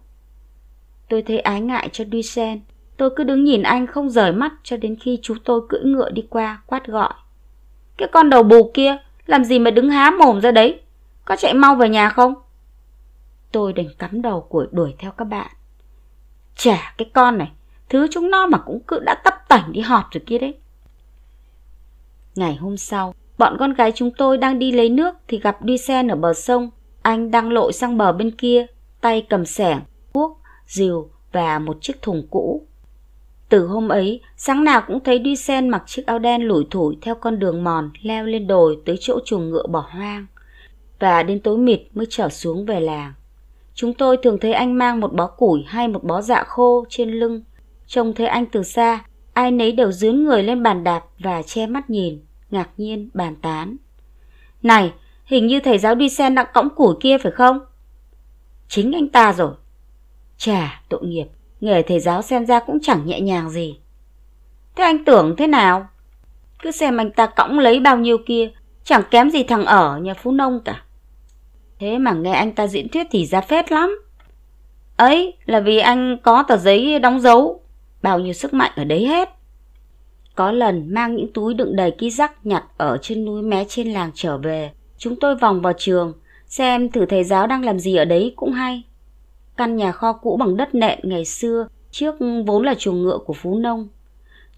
Tôi thấy ái ngại cho Duy Sen. Tôi cứ đứng nhìn anh không rời mắt cho đến khi chú tôi cưỡi ngựa đi qua quát gọi. Cái con đầu bù kia, làm gì mà đứng há mồm ra đấy? Có chạy mau về nhà không? Tôi đành cắm đầu của đuổi theo các bạn. Chả cái con này, thứ chúng nó mà cũng cứ đã tấp tảnh đi họp rồi kia đấy. Ngày hôm sau, bọn con gái chúng tôi đang đi lấy nước thì gặp Duy xe ở bờ sông. Anh đang lội sang bờ bên kia, tay cầm sẻng, cuốc, rìu và một chiếc thùng cũ từ hôm ấy, sáng nào cũng thấy đi sen mặc chiếc áo đen lủi thủi theo con đường mòn leo lên đồi tới chỗ chuồng ngựa bỏ hoang. Và đến tối mịt mới trở xuống về làng. Chúng tôi thường thấy anh mang một bó củi hay một bó dạ khô trên lưng. Trông thấy anh từ xa, ai nấy đều dướn người lên bàn đạp và che mắt nhìn, ngạc nhiên bàn tán. Này, hình như thầy giáo đi sen đang cõng củi kia phải không? Chính anh ta rồi. Chà, tội nghiệp nghề thầy giáo xem ra cũng chẳng nhẹ nhàng gì. Thế anh tưởng thế nào? Cứ xem anh ta cõng lấy bao nhiêu kia, chẳng kém gì thằng ở nhà phú nông cả. Thế mà nghe anh ta diễn thuyết thì ra phết lắm. Ấy là vì anh có tờ giấy đóng dấu, bao nhiêu sức mạnh ở đấy hết. Có lần mang những túi đựng đầy ký rắc nhặt ở trên núi mé trên làng trở về, chúng tôi vòng vào trường, xem thử thầy giáo đang làm gì ở đấy cũng hay. Căn nhà kho cũ bằng đất nện ngày xưa trước vốn là chuồng ngựa của phú nông.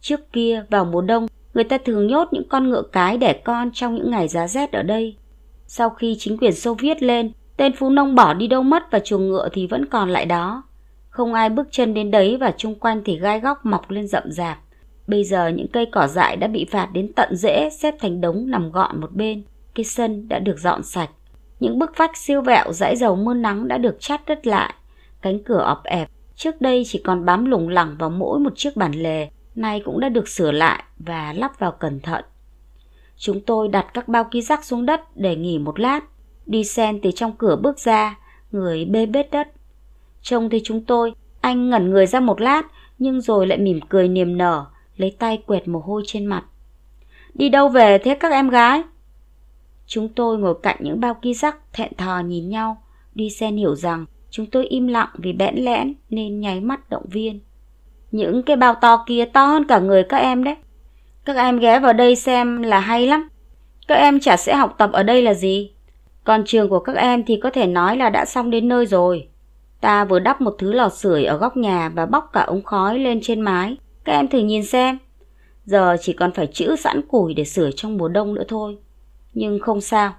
Trước kia vào mùa đông, người ta thường nhốt những con ngựa cái đẻ con trong những ngày giá rét ở đây. Sau khi chính quyền Xô Viết lên, tên phú nông bỏ đi đâu mất và chuồng ngựa thì vẫn còn lại đó. Không ai bước chân đến đấy và chung quanh thì gai góc mọc lên rậm rạp. Bây giờ những cây cỏ dại đã bị phạt đến tận rễ xếp thành đống nằm gọn một bên. Cái sân đã được dọn sạch. Những bức vách siêu vẹo dãy dầu mưa nắng đã được chát đất lại. Cánh cửa ọp ẹp, trước đây chỉ còn bám lủng lẳng vào mỗi một chiếc bàn lề, nay cũng đã được sửa lại và lắp vào cẩn thận. Chúng tôi đặt các bao ký rác xuống đất để nghỉ một lát. Đi sen từ trong cửa bước ra, người bê bết đất. Trông thấy chúng tôi, anh ngẩn người ra một lát, nhưng rồi lại mỉm cười niềm nở, lấy tay quẹt mồ hôi trên mặt. Đi đâu về thế các em gái? Chúng tôi ngồi cạnh những bao ký rắc thẹn thò nhìn nhau, đi sen hiểu rằng Chúng tôi im lặng vì bẽn lẽn nên nháy mắt động viên. Những cái bao to kia to hơn cả người các em đấy. Các em ghé vào đây xem là hay lắm. Các em chả sẽ học tập ở đây là gì. Còn trường của các em thì có thể nói là đã xong đến nơi rồi. Ta vừa đắp một thứ lò sưởi ở góc nhà và bóc cả ống khói lên trên mái. Các em thử nhìn xem. Giờ chỉ còn phải chữ sẵn củi để sửa trong mùa đông nữa thôi. Nhưng không sao,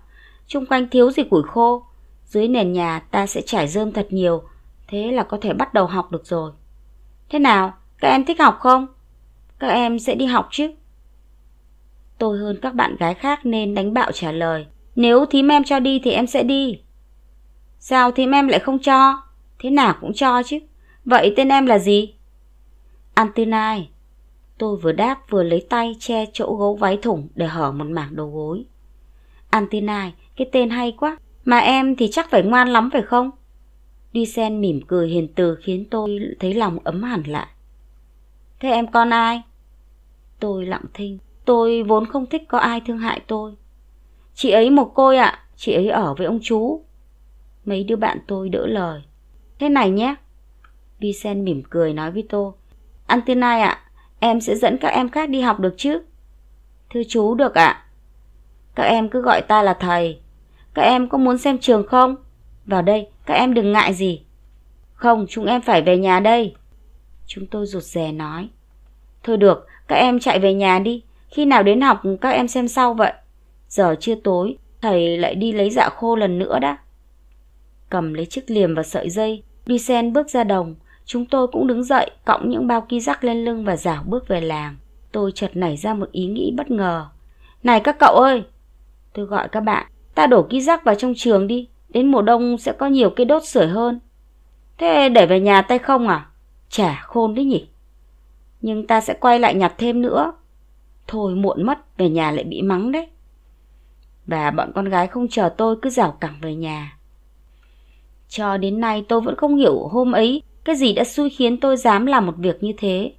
chung quanh thiếu gì củi khô. Dưới nền nhà ta sẽ trải rơm thật nhiều, thế là có thể bắt đầu học được rồi. Thế nào, các em thích học không? Các em sẽ đi học chứ? Tôi hơn các bạn gái khác nên đánh bạo trả lời. Nếu thím em cho đi thì em sẽ đi. Sao thím em lại không cho? Thế nào cũng cho chứ. Vậy tên em là gì? Antinai. Tôi vừa đáp vừa lấy tay che chỗ gấu váy thủng để hở một mảng đầu gối. Antinai, cái tên hay quá. Mà em thì chắc phải ngoan lắm phải không? Đi sen mỉm cười hiền từ khiến tôi thấy lòng ấm hẳn lại. Thế em con ai? Tôi lặng thinh, tôi vốn không thích có ai thương hại tôi. Chị ấy một côi ạ, à, chị ấy ở với ông chú. Mấy đứa bạn tôi đỡ lời. Thế này nhé. Vi sen mỉm cười nói với tôi. Antenai ạ, à, em sẽ dẫn các em khác đi học được chứ? Thưa chú được ạ. À. Các em cứ gọi ta là thầy, các em có muốn xem trường không? Vào đây, các em đừng ngại gì. Không, chúng em phải về nhà đây. Chúng tôi rụt rè nói. Thôi được, các em chạy về nhà đi. Khi nào đến học các em xem sau vậy. Giờ chưa tối, thầy lại đi lấy dạ khô lần nữa đã. Cầm lấy chiếc liềm và sợi dây, đi sen bước ra đồng. Chúng tôi cũng đứng dậy, cọng những bao ki rắc lên lưng và dảo bước về làng. Tôi chợt nảy ra một ý nghĩ bất ngờ. Này các cậu ơi! Tôi gọi các bạn, Ta đổ ký rác vào trong trường đi, đến mùa đông sẽ có nhiều cây đốt sưởi hơn. Thế để về nhà tay không à? Chả khôn đấy nhỉ. Nhưng ta sẽ quay lại nhặt thêm nữa. Thôi muộn mất, về nhà lại bị mắng đấy. Và bọn con gái không chờ tôi cứ rào cẳng về nhà. Cho đến nay tôi vẫn không hiểu hôm ấy cái gì đã xui khiến tôi dám làm một việc như thế.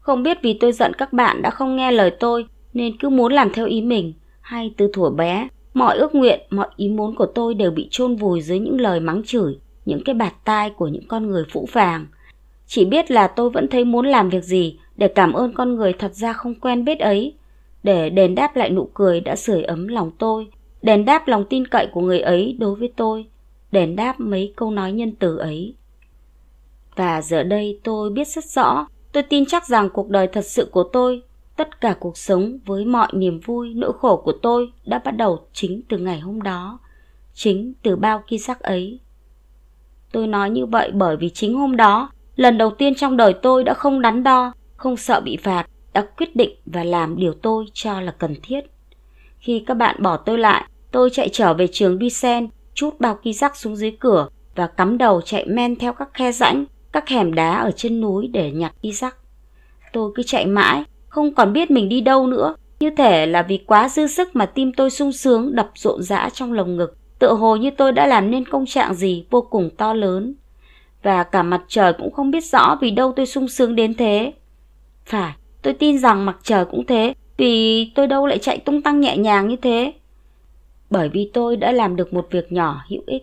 Không biết vì tôi giận các bạn đã không nghe lời tôi nên cứ muốn làm theo ý mình hay từ thuở bé Mọi ước nguyện, mọi ý muốn của tôi đều bị chôn vùi dưới những lời mắng chửi, những cái bạt tai của những con người phũ phàng. Chỉ biết là tôi vẫn thấy muốn làm việc gì để cảm ơn con người thật ra không quen biết ấy, để đền đáp lại nụ cười đã sưởi ấm lòng tôi, đền đáp lòng tin cậy của người ấy đối với tôi, đền đáp mấy câu nói nhân từ ấy. Và giờ đây tôi biết rất rõ, tôi tin chắc rằng cuộc đời thật sự của tôi Tất cả cuộc sống với mọi niềm vui, nỗi khổ của tôi đã bắt đầu chính từ ngày hôm đó, chính từ bao kia sắc ấy. Tôi nói như vậy bởi vì chính hôm đó, lần đầu tiên trong đời tôi đã không đắn đo, không sợ bị phạt, đã quyết định và làm điều tôi cho là cần thiết. Khi các bạn bỏ tôi lại, tôi chạy trở về trường sen chút bao kia rắc xuống dưới cửa và cắm đầu chạy men theo các khe rãnh, các hẻm đá ở trên núi để nhặt ki rắc. Tôi cứ chạy mãi, không còn biết mình đi đâu nữa. Như thể là vì quá dư sức mà tim tôi sung sướng đập rộn rã trong lồng ngực. Tựa hồ như tôi đã làm nên công trạng gì vô cùng to lớn. Và cả mặt trời cũng không biết rõ vì đâu tôi sung sướng đến thế. Phải, tôi tin rằng mặt trời cũng thế, vì tôi đâu lại chạy tung tăng nhẹ nhàng như thế. Bởi vì tôi đã làm được một việc nhỏ hữu ích.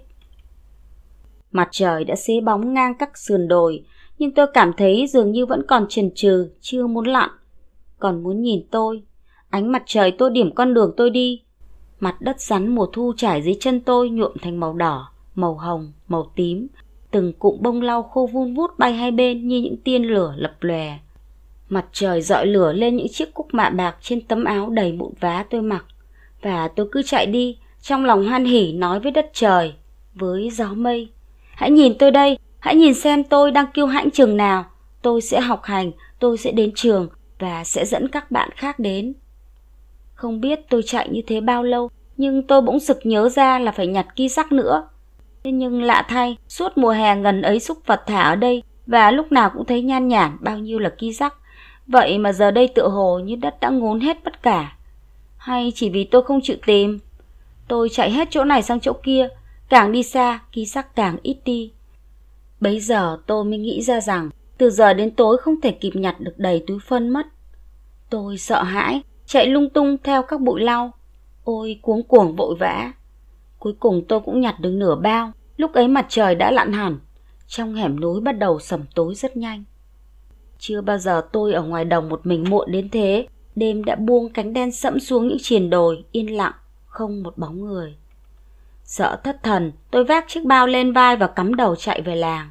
Mặt trời đã xế bóng ngang các sườn đồi, nhưng tôi cảm thấy dường như vẫn còn chần chừ, chưa muốn lặn còn muốn nhìn tôi. Ánh mặt trời tô điểm con đường tôi đi. Mặt đất rắn mùa thu trải dưới chân tôi nhuộm thành màu đỏ, màu hồng, màu tím. Từng cụm bông lau khô vun vút bay hai bên như những tiên lửa lập lòe. Mặt trời dọi lửa lên những chiếc cúc mạ bạc trên tấm áo đầy bụi vá tôi mặc. Và tôi cứ chạy đi, trong lòng hoan hỉ nói với đất trời, với gió mây. Hãy nhìn tôi đây, hãy nhìn xem tôi đang kiêu hãnh trường nào. Tôi sẽ học hành, tôi sẽ đến trường, và sẽ dẫn các bạn khác đến. Không biết tôi chạy như thế bao lâu, nhưng tôi bỗng sực nhớ ra là phải nhặt ki sắc nữa. Thế nhưng lạ thay, suốt mùa hè ngần ấy xúc vật thả ở đây và lúc nào cũng thấy nhan nhản bao nhiêu là ki sắc. Vậy mà giờ đây tựa hồ như đất đã ngốn hết tất cả. Hay chỉ vì tôi không chịu tìm? Tôi chạy hết chỗ này sang chỗ kia, càng đi xa, ki sắc càng ít đi. Bấy giờ tôi mới nghĩ ra rằng từ giờ đến tối không thể kịp nhặt được đầy túi phân mất. Tôi sợ hãi, chạy lung tung theo các bụi lau. Ôi cuống cuồng vội vã. Cuối cùng tôi cũng nhặt được nửa bao. Lúc ấy mặt trời đã lặn hẳn. Trong hẻm núi bắt đầu sầm tối rất nhanh. Chưa bao giờ tôi ở ngoài đồng một mình muộn đến thế. Đêm đã buông cánh đen sẫm xuống những triền đồi, yên lặng, không một bóng người. Sợ thất thần, tôi vác chiếc bao lên vai và cắm đầu chạy về làng.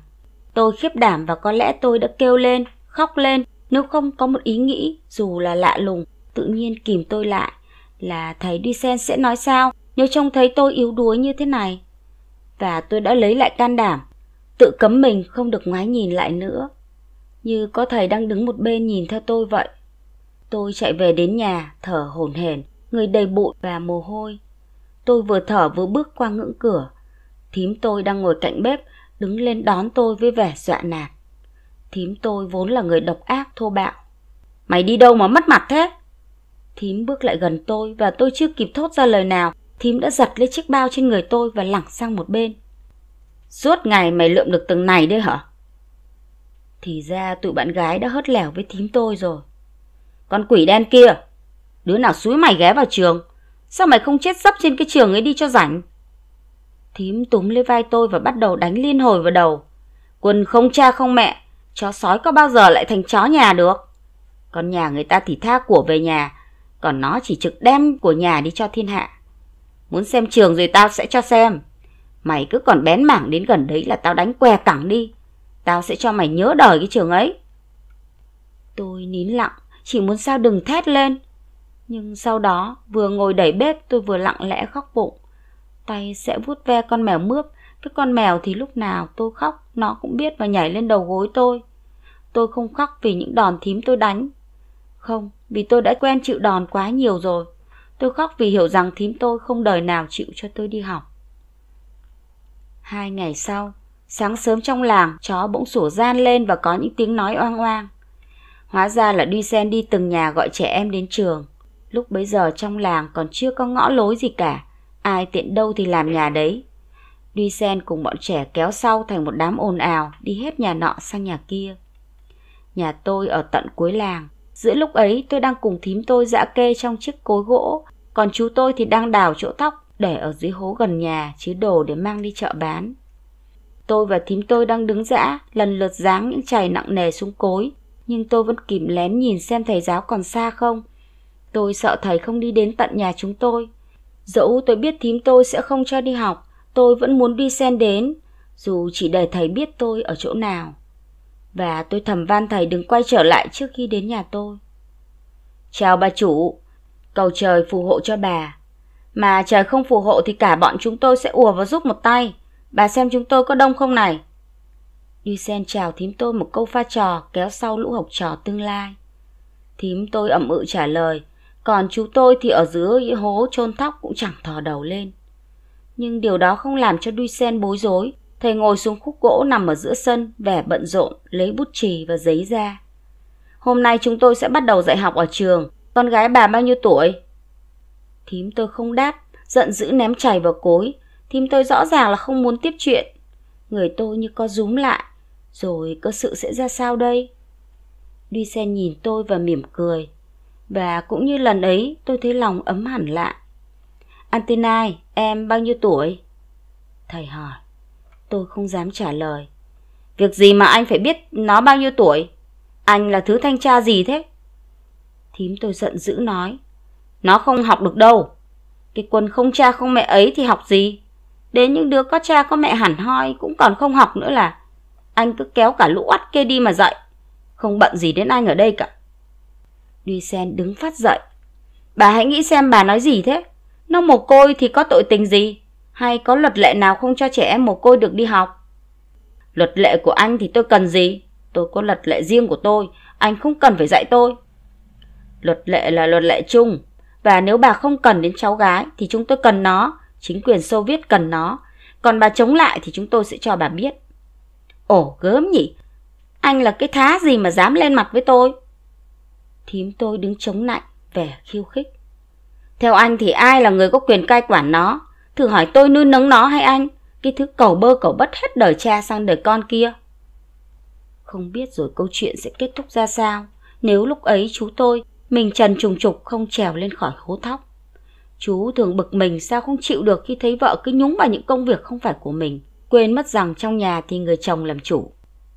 Tôi khiếp đảm và có lẽ tôi đã kêu lên, khóc lên nếu không có một ý nghĩ dù là lạ lùng tự nhiên kìm tôi lại là thầy sen sẽ nói sao nếu trông thấy tôi yếu đuối như thế này. Và tôi đã lấy lại can đảm, tự cấm mình không được ngoái nhìn lại nữa. Như có thầy đang đứng một bên nhìn theo tôi vậy. Tôi chạy về đến nhà, thở hổn hển, người đầy bụi và mồ hôi. Tôi vừa thở vừa bước qua ngưỡng cửa. Thím tôi đang ngồi cạnh bếp, đứng lên đón tôi với vẻ dọa nạt. Thím tôi vốn là người độc ác, thô bạo. Mày đi đâu mà mất mặt thế? Thím bước lại gần tôi và tôi chưa kịp thốt ra lời nào. Thím đã giật lấy chiếc bao trên người tôi và lẳng sang một bên. Suốt ngày mày lượm được từng này đấy hả? Thì ra tụi bạn gái đã hớt lẻo với thím tôi rồi. Con quỷ đen kia, đứa nào suối mày ghé vào trường, sao mày không chết sấp trên cái trường ấy đi cho rảnh? Thím túm lấy vai tôi và bắt đầu đánh liên hồi vào đầu. Quân không cha không mẹ, chó sói có bao giờ lại thành chó nhà được. Con nhà người ta thì tha của về nhà, còn nó chỉ trực đem của nhà đi cho thiên hạ. Muốn xem trường rồi tao sẽ cho xem. Mày cứ còn bén mảng đến gần đấy là tao đánh què cẳng đi. Tao sẽ cho mày nhớ đời cái trường ấy. Tôi nín lặng, chỉ muốn sao đừng thét lên. Nhưng sau đó vừa ngồi đẩy bếp tôi vừa lặng lẽ khóc bụng tay sẽ vuốt ve con mèo mướp. Cái con mèo thì lúc nào tôi khóc, nó cũng biết và nhảy lên đầu gối tôi. Tôi không khóc vì những đòn thím tôi đánh. Không, vì tôi đã quen chịu đòn quá nhiều rồi. Tôi khóc vì hiểu rằng thím tôi không đời nào chịu cho tôi đi học. Hai ngày sau, sáng sớm trong làng, chó bỗng sủa gian lên và có những tiếng nói oang oang. Hóa ra là đi sen đi từng nhà gọi trẻ em đến trường. Lúc bấy giờ trong làng còn chưa có ngõ lối gì cả, ai tiện đâu thì làm nhà đấy. Duy Sen cùng bọn trẻ kéo sau thành một đám ồn ào đi hết nhà nọ sang nhà kia. Nhà tôi ở tận cuối làng. Giữa lúc ấy tôi đang cùng thím tôi dã kê trong chiếc cối gỗ, còn chú tôi thì đang đào chỗ tóc để ở dưới hố gần nhà chứa đồ để mang đi chợ bán. Tôi và thím tôi đang đứng dã, lần lượt giáng những chày nặng nề xuống cối, nhưng tôi vẫn kìm lén nhìn xem thầy giáo còn xa không. Tôi sợ thầy không đi đến tận nhà chúng tôi, Dẫu tôi biết thím tôi sẽ không cho đi học, tôi vẫn muốn đi xen đến, dù chỉ để thầy biết tôi ở chỗ nào. Và tôi thầm van thầy đừng quay trở lại trước khi đến nhà tôi. Chào bà chủ, cầu trời phù hộ cho bà. Mà trời không phù hộ thì cả bọn chúng tôi sẽ ùa vào giúp một tay. Bà xem chúng tôi có đông không này? Đi sen chào thím tôi một câu pha trò kéo sau lũ học trò tương lai. Thím tôi ẩm ự trả lời, còn chú tôi thì ở dưới hố chôn thóc cũng chẳng thò đầu lên. Nhưng điều đó không làm cho đuôi sen bối rối. Thầy ngồi xuống khúc gỗ nằm ở giữa sân, vẻ bận rộn, lấy bút chì và giấy ra. Hôm nay chúng tôi sẽ bắt đầu dạy học ở trường. Con gái bà bao nhiêu tuổi? Thím tôi không đáp, giận dữ ném chày vào cối. Thím tôi rõ ràng là không muốn tiếp chuyện. Người tôi như co rúm lại. Rồi cơ sự sẽ ra sao đây? Đuôi sen nhìn tôi và mỉm cười. Và cũng như lần ấy tôi thấy lòng ấm hẳn lạ. Antinai, em bao nhiêu tuổi? Thầy hỏi. Tôi không dám trả lời. Việc gì mà anh phải biết nó bao nhiêu tuổi? Anh là thứ thanh tra gì thế? Thím tôi giận dữ nói. Nó không học được đâu. Cái quần không cha không mẹ ấy thì học gì? Đến những đứa có cha có mẹ hẳn hoi cũng còn không học nữa là. Anh cứ kéo cả lũ oắt kia đi mà dạy. Không bận gì đến anh ở đây cả. Duy Sen đứng phát dậy. Bà hãy nghĩ xem bà nói gì thế? Nó mồ côi thì có tội tình gì? Hay có luật lệ nào không cho trẻ em mồ côi được đi học? Luật lệ của anh thì tôi cần gì? Tôi có luật lệ riêng của tôi, anh không cần phải dạy tôi. Luật lệ là luật lệ chung, và nếu bà không cần đến cháu gái thì chúng tôi cần nó, chính quyền Xô Viết cần nó, còn bà chống lại thì chúng tôi sẽ cho bà biết. Ồ gớm nhỉ, anh là cái thá gì mà dám lên mặt với tôi? Thím tôi đứng chống nạnh, vẻ khiêu khích. Theo anh thì ai là người có quyền cai quản nó? Thử hỏi tôi nuôi nấng nó hay anh? Cái thứ cầu bơ cầu bất hết đời cha sang đời con kia. Không biết rồi câu chuyện sẽ kết thúc ra sao nếu lúc ấy chú tôi, mình trần trùng trục không trèo lên khỏi hố thóc. Chú thường bực mình sao không chịu được khi thấy vợ cứ nhúng vào những công việc không phải của mình, quên mất rằng trong nhà thì người chồng làm chủ.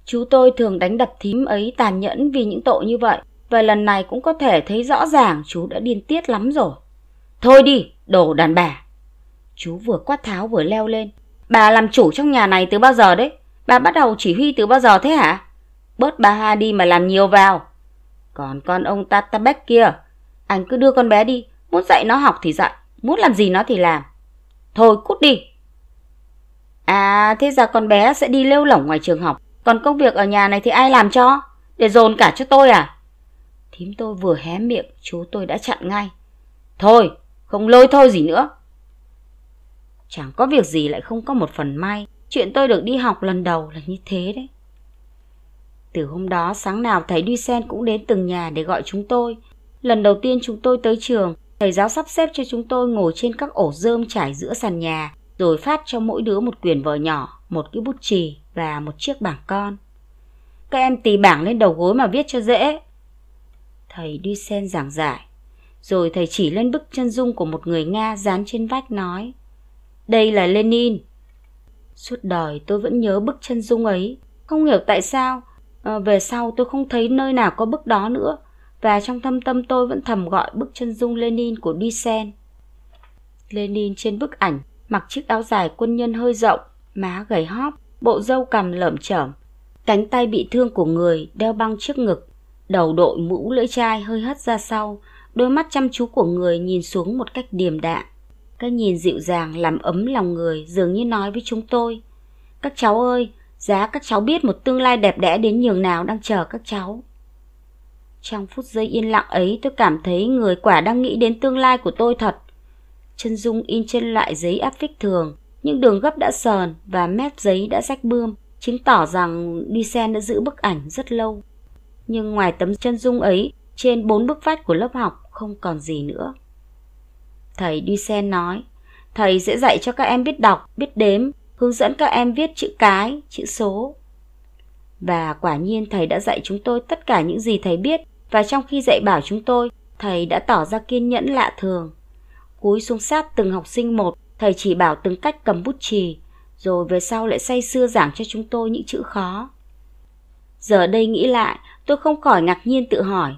Chú tôi thường đánh đập thím ấy tàn nhẫn vì những tội như vậy. Và lần này cũng có thể thấy rõ ràng chú đã điên tiết lắm rồi. Thôi đi, đồ đàn bà. Chú vừa quát tháo vừa leo lên. Bà làm chủ trong nhà này từ bao giờ đấy? Bà bắt đầu chỉ huy từ bao giờ thế hả? Bớt bà Ha đi mà làm nhiều vào. Còn con ông Tatabek kia, anh cứ đưa con bé đi. Muốn dạy nó học thì dạy, muốn làm gì nó thì làm. Thôi cút đi. À, thế ra con bé sẽ đi lêu lỏng ngoài trường học. Còn công việc ở nhà này thì ai làm cho? Để dồn cả cho tôi à? Thím tôi vừa hé miệng, chú tôi đã chặn ngay. Thôi, không lôi thôi gì nữa. Chẳng có việc gì lại không có một phần may. Chuyện tôi được đi học lần đầu là như thế đấy. Từ hôm đó sáng nào thầy Duy Sen cũng đến từng nhà để gọi chúng tôi. Lần đầu tiên chúng tôi tới trường, thầy giáo sắp xếp cho chúng tôi ngồi trên các ổ rơm trải giữa sàn nhà, rồi phát cho mỗi đứa một quyển vở nhỏ, một cái bút chì và một chiếc bảng con. Các em tì bảng lên đầu gối mà viết cho dễ, thầy đi sen giảng giải. Rồi thầy chỉ lên bức chân dung của một người Nga dán trên vách nói Đây là Lenin. Suốt đời tôi vẫn nhớ bức chân dung ấy. Không hiểu tại sao, à, về sau tôi không thấy nơi nào có bức đó nữa. Và trong thâm tâm tôi vẫn thầm gọi bức chân dung Lenin của đi sen. Lenin trên bức ảnh mặc chiếc áo dài quân nhân hơi rộng, má gầy hóp, bộ râu cằm lởm chởm, cánh tay bị thương của người đeo băng trước ngực Đầu đội mũ lưỡi chai hơi hất ra sau, đôi mắt chăm chú của người nhìn xuống một cách điềm đạm. Cái nhìn dịu dàng làm ấm lòng người dường như nói với chúng tôi. Các cháu ơi, giá các cháu biết một tương lai đẹp đẽ đến nhường nào đang chờ các cháu. Trong phút giây yên lặng ấy tôi cảm thấy người quả đang nghĩ đến tương lai của tôi thật. Chân dung in trên loại giấy áp phích thường, những đường gấp đã sờn và mép giấy đã rách bươm, chứng tỏ rằng đi sen đã giữ bức ảnh rất lâu nhưng ngoài tấm chân dung ấy, trên bốn bức vách của lớp học không còn gì nữa. Thầy Dusen nói, thầy sẽ dạy cho các em biết đọc, biết đếm, hướng dẫn các em viết chữ cái, chữ số. Và quả nhiên thầy đã dạy chúng tôi tất cả những gì thầy biết và trong khi dạy bảo chúng tôi, thầy đã tỏ ra kiên nhẫn lạ thường. Cúi xuống sát từng học sinh một, thầy chỉ bảo từng cách cầm bút chì, rồi về sau lại say sưa giảng cho chúng tôi những chữ khó. Giờ đây nghĩ lại, tôi không khỏi ngạc nhiên tự hỏi,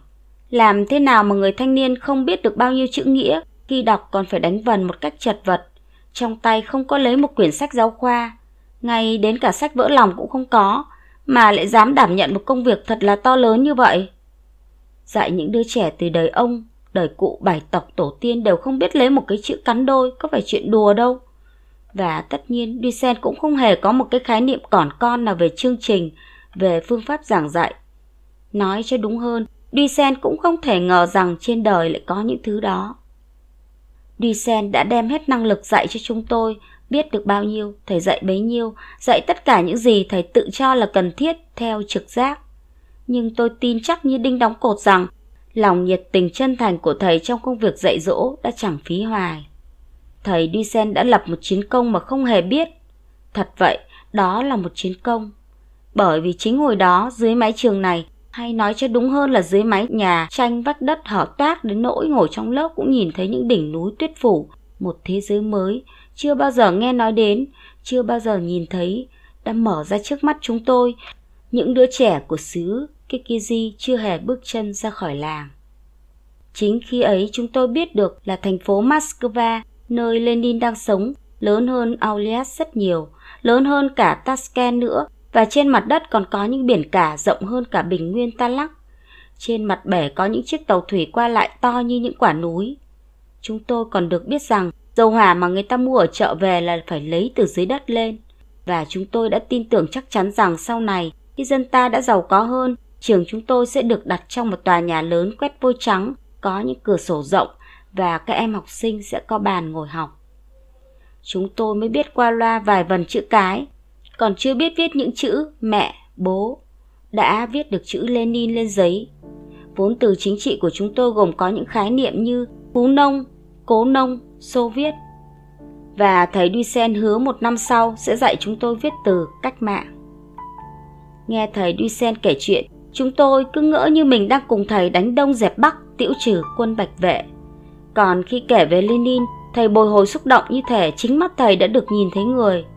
làm thế nào mà người thanh niên không biết được bao nhiêu chữ nghĩa khi đọc còn phải đánh vần một cách chật vật, trong tay không có lấy một quyển sách giáo khoa, ngay đến cả sách vỡ lòng cũng không có, mà lại dám đảm nhận một công việc thật là to lớn như vậy. Dạy những đứa trẻ từ đời ông, đời cụ bài tộc tổ tiên đều không biết lấy một cái chữ cắn đôi có phải chuyện đùa đâu. Và tất nhiên Duy Sen cũng không hề có một cái khái niệm còn con nào về chương trình, về phương pháp giảng dạy Nói cho đúng hơn, Duy Sen cũng không thể ngờ rằng trên đời lại có những thứ đó. Duy Sen đã đem hết năng lực dạy cho chúng tôi, biết được bao nhiêu, thầy dạy bấy nhiêu, dạy tất cả những gì thầy tự cho là cần thiết theo trực giác. Nhưng tôi tin chắc như đinh đóng cột rằng lòng nhiệt tình chân thành của thầy trong công việc dạy dỗ đã chẳng phí hoài. Thầy Duy Sen đã lập một chiến công mà không hề biết. Thật vậy, đó là một chiến công. Bởi vì chính hồi đó dưới mái trường này hay nói cho đúng hơn là dưới mái nhà tranh vách đất hở toác đến nỗi ngồi trong lớp cũng nhìn thấy những đỉnh núi tuyết phủ một thế giới mới chưa bao giờ nghe nói đến chưa bao giờ nhìn thấy đã mở ra trước mắt chúng tôi những đứa trẻ của xứ Kikiji chưa hề bước chân ra khỏi làng. Chính khi ấy chúng tôi biết được là thành phố Moscow, nơi Lenin đang sống, lớn hơn Aulias rất nhiều, lớn hơn cả Tashkent nữa và trên mặt đất còn có những biển cả rộng hơn cả bình nguyên ta lắc. Trên mặt bể có những chiếc tàu thủy qua lại to như những quả núi. Chúng tôi còn được biết rằng dầu hỏa mà người ta mua ở chợ về là phải lấy từ dưới đất lên. Và chúng tôi đã tin tưởng chắc chắn rằng sau này, khi dân ta đã giàu có hơn, trường chúng tôi sẽ được đặt trong một tòa nhà lớn quét vôi trắng, có những cửa sổ rộng và các em học sinh sẽ có bàn ngồi học. Chúng tôi mới biết qua loa vài vần chữ cái còn chưa biết viết những chữ mẹ, bố, đã viết được chữ Lenin lên giấy. Vốn từ chính trị của chúng tôi gồm có những khái niệm như phú nông, cố nông, xô viết. Và thầy Dusen hứa một năm sau sẽ dạy chúng tôi viết từ cách mạng. Nghe thầy Dusen kể chuyện, chúng tôi cứ ngỡ như mình đang cùng thầy đánh đông dẹp bắc, tiễu trừ quân bạch vệ. Còn khi kể về Lenin, thầy bồi hồi xúc động như thể chính mắt thầy đã được nhìn thấy người –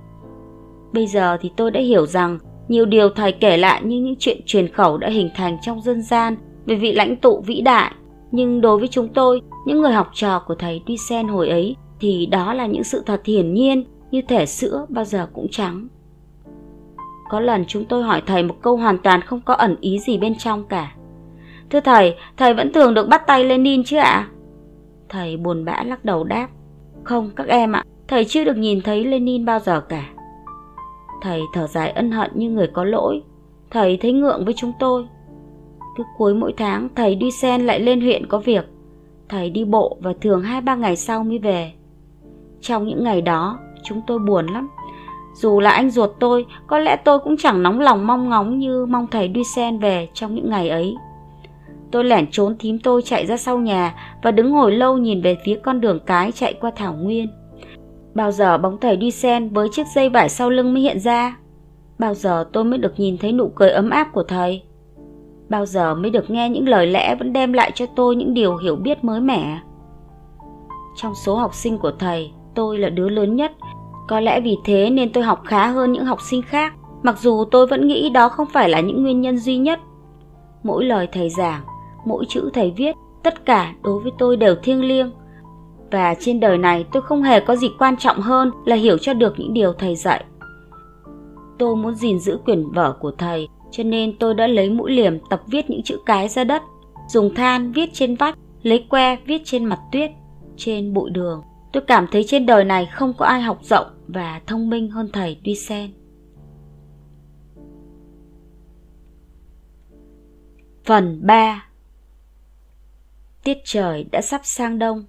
Bây giờ thì tôi đã hiểu rằng nhiều điều thầy kể lại như những chuyện truyền khẩu đã hình thành trong dân gian về vị lãnh tụ vĩ đại. Nhưng đối với chúng tôi, những người học trò của thầy Tuy Sen hồi ấy thì đó là những sự thật hiển nhiên như thể sữa bao giờ cũng trắng. Có lần chúng tôi hỏi thầy một câu hoàn toàn không có ẩn ý gì bên trong cả. Thưa thầy, thầy vẫn thường được bắt tay Lenin chứ ạ? Thầy buồn bã lắc đầu đáp. Không các em ạ, thầy chưa được nhìn thấy Lenin bao giờ cả. Thầy thở dài ân hận như người có lỗi. Thầy thấy ngượng với chúng tôi. Cứ cuối mỗi tháng thầy đi sen lại lên huyện có việc. Thầy đi bộ và thường hai ba ngày sau mới về. Trong những ngày đó, chúng tôi buồn lắm. Dù là anh ruột tôi, có lẽ tôi cũng chẳng nóng lòng mong ngóng như mong thầy đi sen về trong những ngày ấy. Tôi lẻn trốn thím tôi chạy ra sau nhà và đứng ngồi lâu nhìn về phía con đường cái chạy qua Thảo Nguyên. Bao giờ bóng thầy đi sen với chiếc dây vải sau lưng mới hiện ra? Bao giờ tôi mới được nhìn thấy nụ cười ấm áp của thầy? Bao giờ mới được nghe những lời lẽ vẫn đem lại cho tôi những điều hiểu biết mới mẻ? Trong số học sinh của thầy, tôi là đứa lớn nhất. Có lẽ vì thế nên tôi học khá hơn những học sinh khác, mặc dù tôi vẫn nghĩ đó không phải là những nguyên nhân duy nhất. Mỗi lời thầy giảng, mỗi chữ thầy viết, tất cả đối với tôi đều thiêng liêng, và trên đời này tôi không hề có gì quan trọng hơn là hiểu cho được những điều thầy dạy. Tôi muốn gìn giữ quyển vở của thầy, cho nên tôi đã lấy mũi liềm tập viết những chữ cái ra đất, dùng than viết trên vách, lấy que viết trên mặt tuyết, trên bụi đường. Tôi cảm thấy trên đời này không có ai học rộng và thông minh hơn thầy duy Sen. Phần 3 Tiết trời đã sắp sang đông,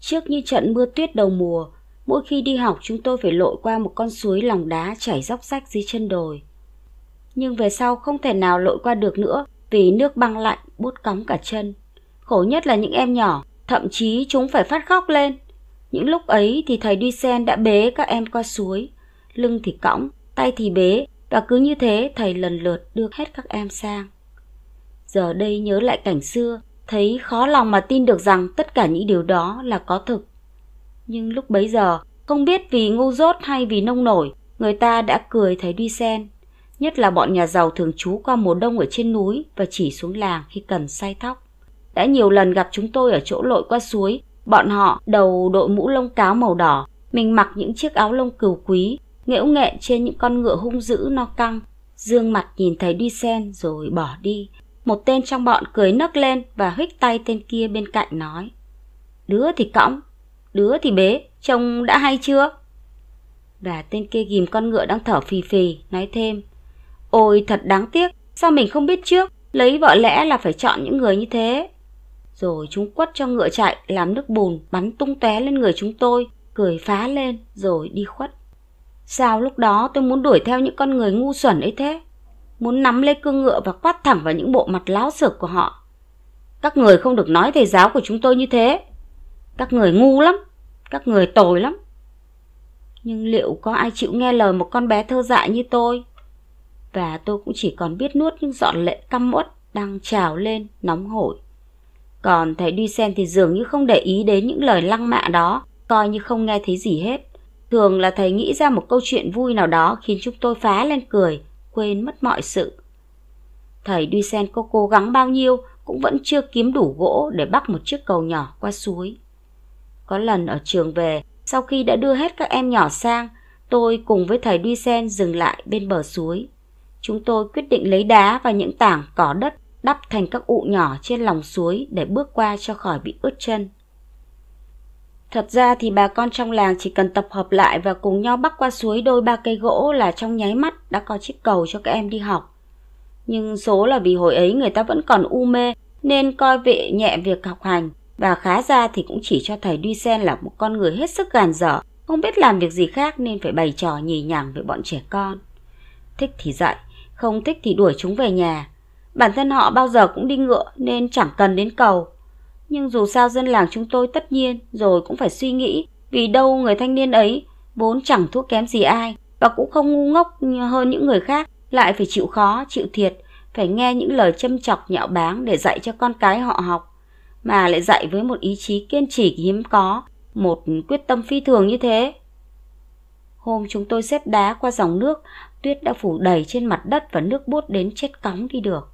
Trước như trận mưa tuyết đầu mùa, mỗi khi đi học chúng tôi phải lội qua một con suối lòng đá chảy róc rách dưới chân đồi. Nhưng về sau không thể nào lội qua được nữa vì nước băng lạnh bút cóng cả chân. Khổ nhất là những em nhỏ, thậm chí chúng phải phát khóc lên. Những lúc ấy thì thầy Duy Sen đã bế các em qua suối, lưng thì cõng, tay thì bế và cứ như thế thầy lần lượt đưa hết các em sang. Giờ đây nhớ lại cảnh xưa, thấy khó lòng mà tin được rằng tất cả những điều đó là có thực. Nhưng lúc bấy giờ, không biết vì ngu dốt hay vì nông nổi, người ta đã cười thấy đi sen. Nhất là bọn nhà giàu thường trú qua mùa đông ở trên núi và chỉ xuống làng khi cần say thóc Đã nhiều lần gặp chúng tôi ở chỗ lội qua suối, bọn họ đầu đội mũ lông cáo màu đỏ, mình mặc những chiếc áo lông cừu quý, nghễu nghệ trên những con ngựa hung dữ no căng. Dương mặt nhìn thấy đi sen rồi bỏ đi, một tên trong bọn cười nấc lên và hích tay tên kia bên cạnh nói. Đứa thì cõng, đứa thì bế, trông đã hay chưa? Và tên kia ghim con ngựa đang thở phì phì, nói thêm. Ôi thật đáng tiếc, sao mình không biết trước, lấy vợ lẽ là phải chọn những người như thế. Rồi chúng quất cho ngựa chạy, làm nước bùn, bắn tung tóe lên người chúng tôi, cười phá lên rồi đi khuất. Sao lúc đó tôi muốn đuổi theo những con người ngu xuẩn ấy thế? muốn nắm lấy cương ngựa và quát thẳng vào những bộ mặt láo xược của họ. Các người không được nói thầy giáo của chúng tôi như thế. Các người ngu lắm, các người tồi lắm. Nhưng liệu có ai chịu nghe lời một con bé thơ dại như tôi? Và tôi cũng chỉ còn biết nuốt những giọt lệ căm uất đang trào lên nóng hổi. Còn thầy đi xem thì dường như không để ý đến những lời lăng mạ đó, coi như không nghe thấy gì hết. Thường là thầy nghĩ ra một câu chuyện vui nào đó khiến chúng tôi phá lên cười, quên mất mọi sự. Thầy duy sen có cố gắng bao nhiêu cũng vẫn chưa kiếm đủ gỗ để bắc một chiếc cầu nhỏ qua suối. Có lần ở trường về, sau khi đã đưa hết các em nhỏ sang, tôi cùng với thầy duy sen dừng lại bên bờ suối. Chúng tôi quyết định lấy đá và những tảng cỏ đất đắp thành các ụ nhỏ trên lòng suối để bước qua cho khỏi bị ướt chân. Thật ra thì bà con trong làng chỉ cần tập hợp lại và cùng nhau bắc qua suối đôi ba cây gỗ là trong nháy mắt đã có chiếc cầu cho các em đi học. Nhưng số là vì hồi ấy người ta vẫn còn u mê nên coi vệ nhẹ việc học hành và khá ra thì cũng chỉ cho thầy Duy Sen là một con người hết sức gàn dở, không biết làm việc gì khác nên phải bày trò nhì nhàng với bọn trẻ con. Thích thì dạy, không thích thì đuổi chúng về nhà. Bản thân họ bao giờ cũng đi ngựa nên chẳng cần đến cầu, nhưng dù sao dân làng chúng tôi tất nhiên rồi cũng phải suy nghĩ vì đâu người thanh niên ấy vốn chẳng thua kém gì ai và cũng không ngu ngốc hơn những người khác lại phải chịu khó, chịu thiệt, phải nghe những lời châm chọc nhạo báng để dạy cho con cái họ học mà lại dạy với một ý chí kiên trì hiếm có, một quyết tâm phi thường như thế. Hôm chúng tôi xếp đá qua dòng nước, tuyết đã phủ đầy trên mặt đất và nước buốt đến chết cóng đi được.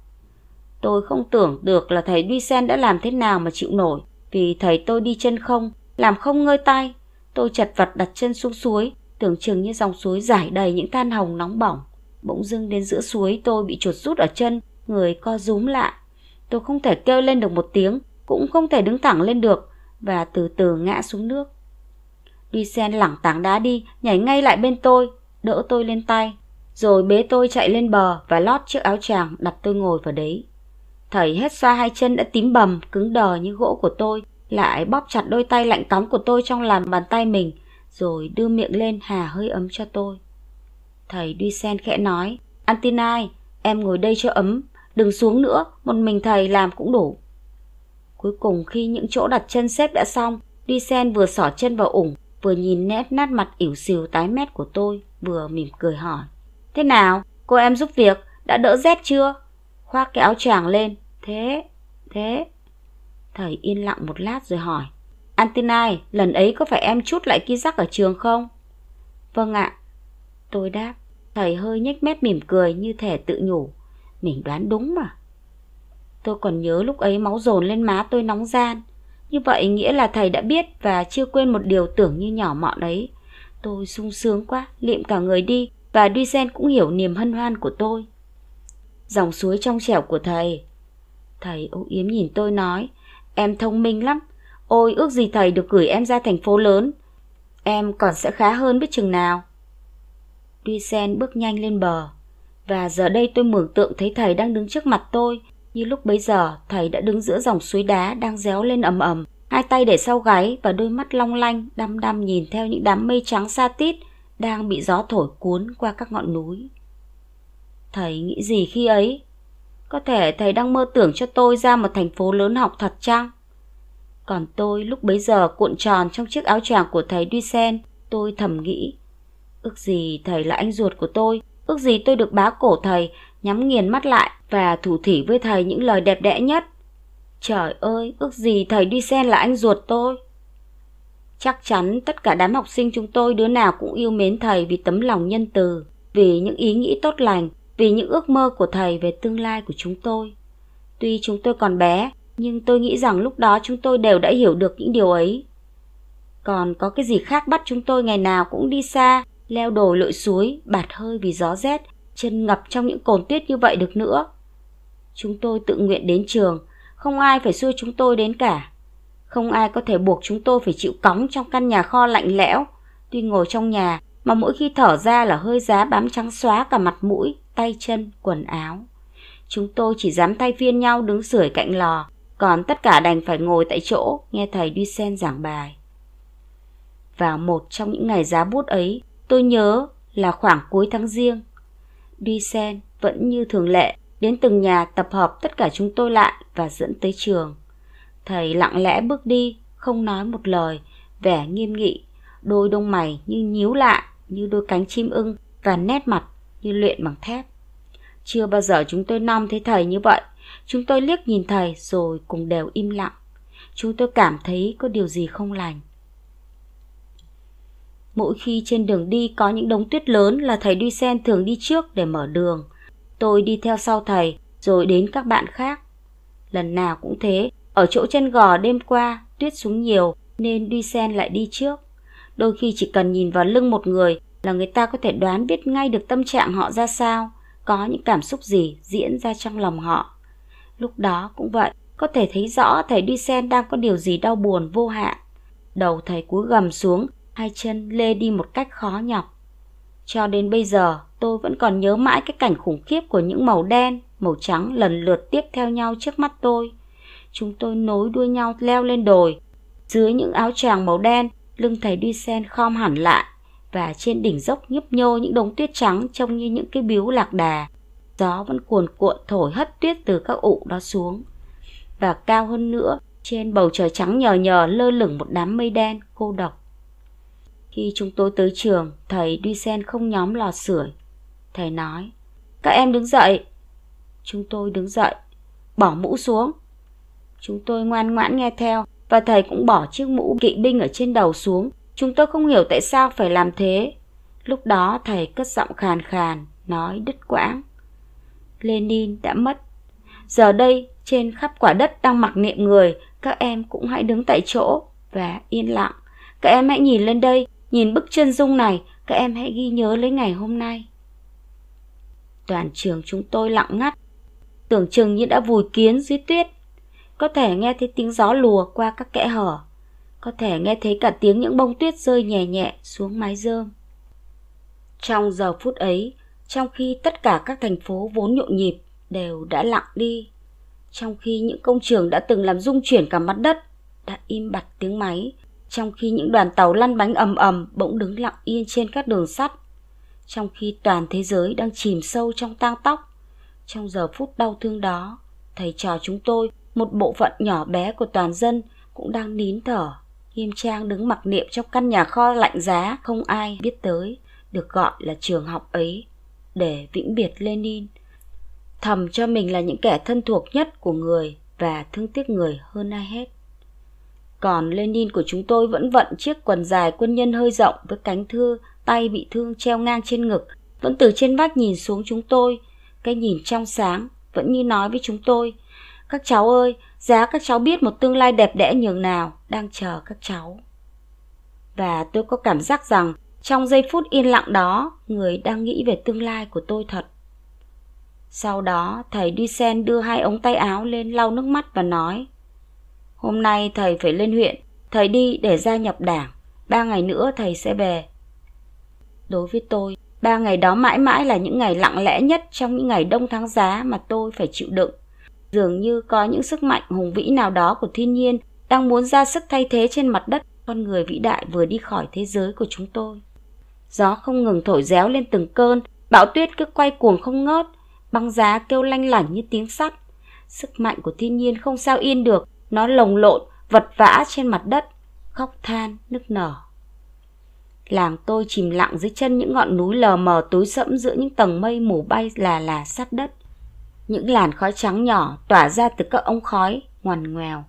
Tôi không tưởng được là thầy Duy Sen đã làm thế nào mà chịu nổi, vì thầy tôi đi chân không, làm không ngơi tay. Tôi chật vật đặt chân xuống suối, tưởng chừng như dòng suối giải đầy những than hồng nóng bỏng. Bỗng dưng đến giữa suối tôi bị chuột rút ở chân, người co rúm lạ Tôi không thể kêu lên được một tiếng, cũng không thể đứng thẳng lên được, và từ từ ngã xuống nước. Duy Sen lẳng tảng đá đi, nhảy ngay lại bên tôi, đỡ tôi lên tay, rồi bế tôi chạy lên bờ và lót chiếc áo tràng đặt tôi ngồi vào đấy. Thầy hết xa hai chân đã tím bầm, cứng đờ như gỗ của tôi, lại bóp chặt đôi tay lạnh cóng của tôi trong lòng bàn tay mình, rồi đưa miệng lên hà hơi ấm cho tôi. Thầy Duy Sen khẽ nói, Antinai, em ngồi đây cho ấm, đừng xuống nữa, một mình thầy làm cũng đủ. Cuối cùng khi những chỗ đặt chân xếp đã xong, Duy Sen vừa xỏ chân vào ủng, vừa nhìn nét nát mặt ỉu xìu tái mét của tôi, vừa mỉm cười hỏi. Thế nào, cô em giúp việc, đã đỡ rét chưa? khoác cái áo choàng lên thế thế thầy yên lặng một lát rồi hỏi antinai lần ấy có phải em chút lại ký rắc ở trường không vâng ạ tôi đáp thầy hơi nhếch mép mỉm cười như thể tự nhủ mình đoán đúng mà tôi còn nhớ lúc ấy máu dồn lên má tôi nóng gian như vậy nghĩa là thầy đã biết và chưa quên một điều tưởng như nhỏ mọn ấy tôi sung sướng quá liệm cả người đi và Duy cũng hiểu niềm hân hoan của tôi dòng suối trong trẻo của thầy. Thầy âu yếm nhìn tôi nói, em thông minh lắm, ôi ước gì thầy được gửi em ra thành phố lớn, em còn sẽ khá hơn biết chừng nào. Duy Sen bước nhanh lên bờ, và giờ đây tôi mường tượng thấy thầy đang đứng trước mặt tôi, như lúc bấy giờ thầy đã đứng giữa dòng suối đá đang réo lên ầm ầm, hai tay để sau gáy và đôi mắt long lanh đăm đăm nhìn theo những đám mây trắng xa tít đang bị gió thổi cuốn qua các ngọn núi. Thầy nghĩ gì khi ấy? Có thể thầy đang mơ tưởng cho tôi ra một thành phố lớn học thật chăng? Còn tôi lúc bấy giờ cuộn tròn trong chiếc áo choàng của thầy Duy Sen, tôi thầm nghĩ. Ước gì thầy là anh ruột của tôi, ước gì tôi được bá cổ thầy, nhắm nghiền mắt lại và thủ thỉ với thầy những lời đẹp đẽ nhất. Trời ơi, ước gì thầy Duy Sen là anh ruột tôi. Chắc chắn tất cả đám học sinh chúng tôi đứa nào cũng yêu mến thầy vì tấm lòng nhân từ, vì những ý nghĩ tốt lành, vì những ước mơ của thầy về tương lai của chúng tôi. Tuy chúng tôi còn bé, nhưng tôi nghĩ rằng lúc đó chúng tôi đều đã hiểu được những điều ấy. Còn có cái gì khác bắt chúng tôi ngày nào cũng đi xa, leo đồi lội suối, bạt hơi vì gió rét, chân ngập trong những cồn tuyết như vậy được nữa. Chúng tôi tự nguyện đến trường, không ai phải xua chúng tôi đến cả. Không ai có thể buộc chúng tôi phải chịu cóng trong căn nhà kho lạnh lẽo, tuy ngồi trong nhà mà mỗi khi thở ra là hơi giá bám trắng xóa cả mặt mũi, tay chân, quần áo. Chúng tôi chỉ dám thay phiên nhau đứng sưởi cạnh lò, còn tất cả đành phải ngồi tại chỗ nghe thầy Duy Sen giảng bài. Vào một trong những ngày giá bút ấy, tôi nhớ là khoảng cuối tháng riêng. Duy Sen vẫn như thường lệ đến từng nhà tập hợp tất cả chúng tôi lại và dẫn tới trường. Thầy lặng lẽ bước đi, không nói một lời, vẻ nghiêm nghị, đôi đông mày như nhíu lại như đôi cánh chim ưng và nét mặt như luyện bằng thép. Chưa bao giờ chúng tôi non thấy thầy như vậy. Chúng tôi liếc nhìn thầy rồi cùng đều im lặng. Chúng tôi cảm thấy có điều gì không lành. Mỗi khi trên đường đi có những đống tuyết lớn là thầy Duy Sen thường đi trước để mở đường. Tôi đi theo sau thầy rồi đến các bạn khác. Lần nào cũng thế, ở chỗ chân gò đêm qua tuyết xuống nhiều nên Duy Sen lại đi trước. Đôi khi chỉ cần nhìn vào lưng một người là người ta có thể đoán biết ngay được tâm trạng họ ra sao, có những cảm xúc gì diễn ra trong lòng họ. Lúc đó cũng vậy, có thể thấy rõ thầy Duy Sen đang có điều gì đau buồn vô hạn. Đầu thầy cúi gầm xuống, hai chân lê đi một cách khó nhọc. Cho đến bây giờ, tôi vẫn còn nhớ mãi cái cảnh khủng khiếp của những màu đen, màu trắng lần lượt tiếp theo nhau trước mắt tôi. Chúng tôi nối đuôi nhau leo lên đồi. Dưới những áo tràng màu đen, lưng thầy Duy Sen khom hẳn lại, và trên đỉnh dốc nhấp nhô những đống tuyết trắng trông như những cái biếu lạc đà. Gió vẫn cuồn cuộn thổi hất tuyết từ các ụ đó xuống. Và cao hơn nữa, trên bầu trời trắng nhờ nhờ lơ lửng một đám mây đen, khô độc. Khi chúng tôi tới trường, thầy Duy sen không nhóm lò sưởi. Thầy nói, các em đứng dậy. Chúng tôi đứng dậy, bỏ mũ xuống. Chúng tôi ngoan ngoãn nghe theo và thầy cũng bỏ chiếc mũ kỵ binh ở trên đầu xuống Chúng tôi không hiểu tại sao phải làm thế. Lúc đó thầy cất giọng khàn khàn, nói đứt quãng. Lenin đã mất. Giờ đây, trên khắp quả đất đang mặc niệm người, các em cũng hãy đứng tại chỗ và yên lặng. Các em hãy nhìn lên đây, nhìn bức chân dung này, các em hãy ghi nhớ lấy ngày hôm nay. Toàn trường chúng tôi lặng ngắt, tưởng chừng như đã vùi kiến dưới tuyết. Có thể nghe thấy tiếng gió lùa qua các kẽ hở có thể nghe thấy cả tiếng những bông tuyết rơi nhẹ nhẹ xuống mái rơm. Trong giờ phút ấy, trong khi tất cả các thành phố vốn nhộn nhịp đều đã lặng đi, trong khi những công trường đã từng làm rung chuyển cả mặt đất đã im bặt tiếng máy, trong khi những đoàn tàu lăn bánh ầm ầm bỗng đứng lặng yên trên các đường sắt, trong khi toàn thế giới đang chìm sâu trong tang tóc. Trong giờ phút đau thương đó, thầy trò chúng tôi, một bộ phận nhỏ bé của toàn dân cũng đang nín thở Nghiêm Trang đứng mặc niệm trong căn nhà kho lạnh giá không ai biết tới, được gọi là trường học ấy, để vĩnh biệt Lenin. Thầm cho mình là những kẻ thân thuộc nhất của người và thương tiếc người hơn ai hết. Còn Lenin của chúng tôi vẫn vận chiếc quần dài quân nhân hơi rộng với cánh thư, tay bị thương treo ngang trên ngực, vẫn từ trên vách nhìn xuống chúng tôi, cái nhìn trong sáng, vẫn như nói với chúng tôi. Các cháu ơi, giá các cháu biết một tương lai đẹp đẽ nhường nào đang chờ các cháu. Và tôi có cảm giác rằng trong giây phút yên lặng đó, người đang nghĩ về tương lai của tôi thật. Sau đó, thầy Dusen đưa hai ống tay áo lên lau nước mắt và nói Hôm nay thầy phải lên huyện, thầy đi để gia nhập đảng, ba ngày nữa thầy sẽ về. Đối với tôi, ba ngày đó mãi mãi là những ngày lặng lẽ nhất trong những ngày đông tháng giá mà tôi phải chịu đựng dường như có những sức mạnh hùng vĩ nào đó của thiên nhiên đang muốn ra sức thay thế trên mặt đất con người vĩ đại vừa đi khỏi thế giới của chúng tôi. Gió không ngừng thổi réo lên từng cơn, bão tuyết cứ quay cuồng không ngớt, băng giá kêu lanh lảnh như tiếng sắt. Sức mạnh của thiên nhiên không sao yên được, nó lồng lộn, vật vã trên mặt đất, khóc than, nức nở. Làng tôi chìm lặng dưới chân những ngọn núi lờ mờ tối sẫm giữa những tầng mây mù bay là là sát đất. Những làn khói trắng nhỏ tỏa ra từ các ống khói, ngoằn ngoèo.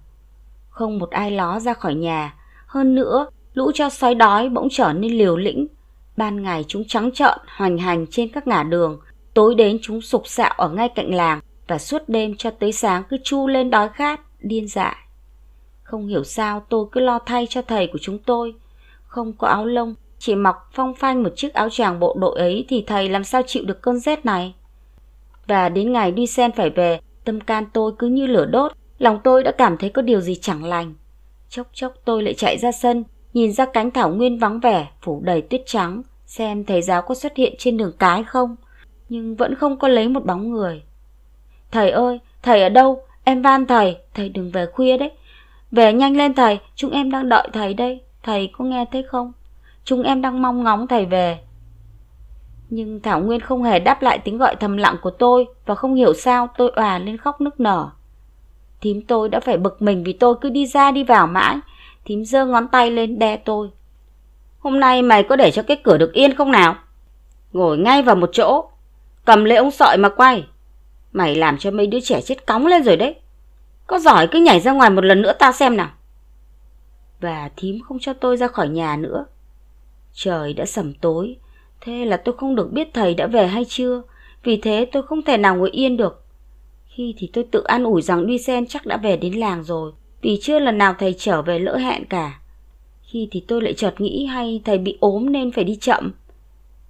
Không một ai ló ra khỏi nhà. Hơn nữa, lũ cho sói đói bỗng trở nên liều lĩnh. Ban ngày chúng trắng trợn, hoành hành trên các ngã đường. Tối đến chúng sục sạo ở ngay cạnh làng và suốt đêm cho tới sáng cứ chu lên đói khát, điên dại. Không hiểu sao tôi cứ lo thay cho thầy của chúng tôi. Không có áo lông, chỉ mặc phong phanh một chiếc áo tràng bộ đội ấy thì thầy làm sao chịu được cơn rét này và đến ngày đi sen phải về, tâm can tôi cứ như lửa đốt, lòng tôi đã cảm thấy có điều gì chẳng lành. Chốc chốc tôi lại chạy ra sân, nhìn ra cánh thảo nguyên vắng vẻ, phủ đầy tuyết trắng, xem thầy giáo có xuất hiện trên đường cái không, nhưng vẫn không có lấy một bóng người. Thầy ơi, thầy ở đâu? Em van thầy, thầy đừng về khuya đấy. Về nhanh lên thầy, chúng em đang đợi thầy đây, thầy có nghe thấy không? Chúng em đang mong ngóng thầy về. Nhưng Thảo Nguyên không hề đáp lại tiếng gọi thầm lặng của tôi và không hiểu sao tôi òa lên khóc nức nở. Thím tôi đã phải bực mình vì tôi cứ đi ra đi vào mãi. Thím giơ ngón tay lên đe tôi. Hôm nay mày có để cho cái cửa được yên không nào? Ngồi ngay vào một chỗ, cầm lấy ông sợi mà quay. Mày làm cho mấy đứa trẻ chết cóng lên rồi đấy. Có giỏi cứ nhảy ra ngoài một lần nữa tao xem nào. Và thím không cho tôi ra khỏi nhà nữa. Trời đã sầm tối, Thế là tôi không được biết thầy đã về hay chưa, vì thế tôi không thể nào ngồi yên được. Khi thì tôi tự an ủi rằng Duy Sen chắc đã về đến làng rồi, vì chưa lần nào thầy trở về lỡ hẹn cả. Khi thì tôi lại chợt nghĩ hay thầy bị ốm nên phải đi chậm.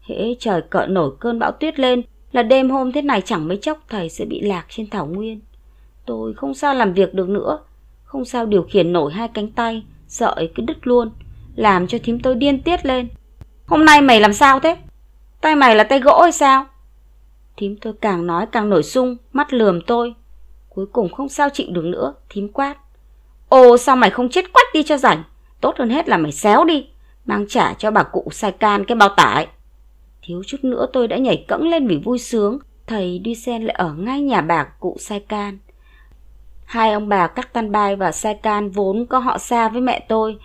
Hễ trời cợ nổi cơn bão tuyết lên là đêm hôm thế này chẳng mấy chốc thầy sẽ bị lạc trên thảo nguyên. Tôi không sao làm việc được nữa, không sao điều khiển nổi hai cánh tay, sợi cứ đứt luôn, làm cho thím tôi điên tiết lên. Hôm nay mày làm sao thế? Tay mày là tay gỗ hay sao? Thím tôi càng nói càng nổi sung, mắt lườm tôi. Cuối cùng không sao chịu được nữa, thím quát. Ồ sao mày không chết quách đi cho rảnh? Tốt hơn hết là mày xéo đi, mang trả cho bà cụ sai can cái bao tải. Thiếu chút nữa tôi đã nhảy cẫng lên vì vui sướng, thầy đi sen lại ở ngay nhà bà cụ sai can. Hai ông bà các tan bai và sai can vốn có họ xa với mẹ tôi.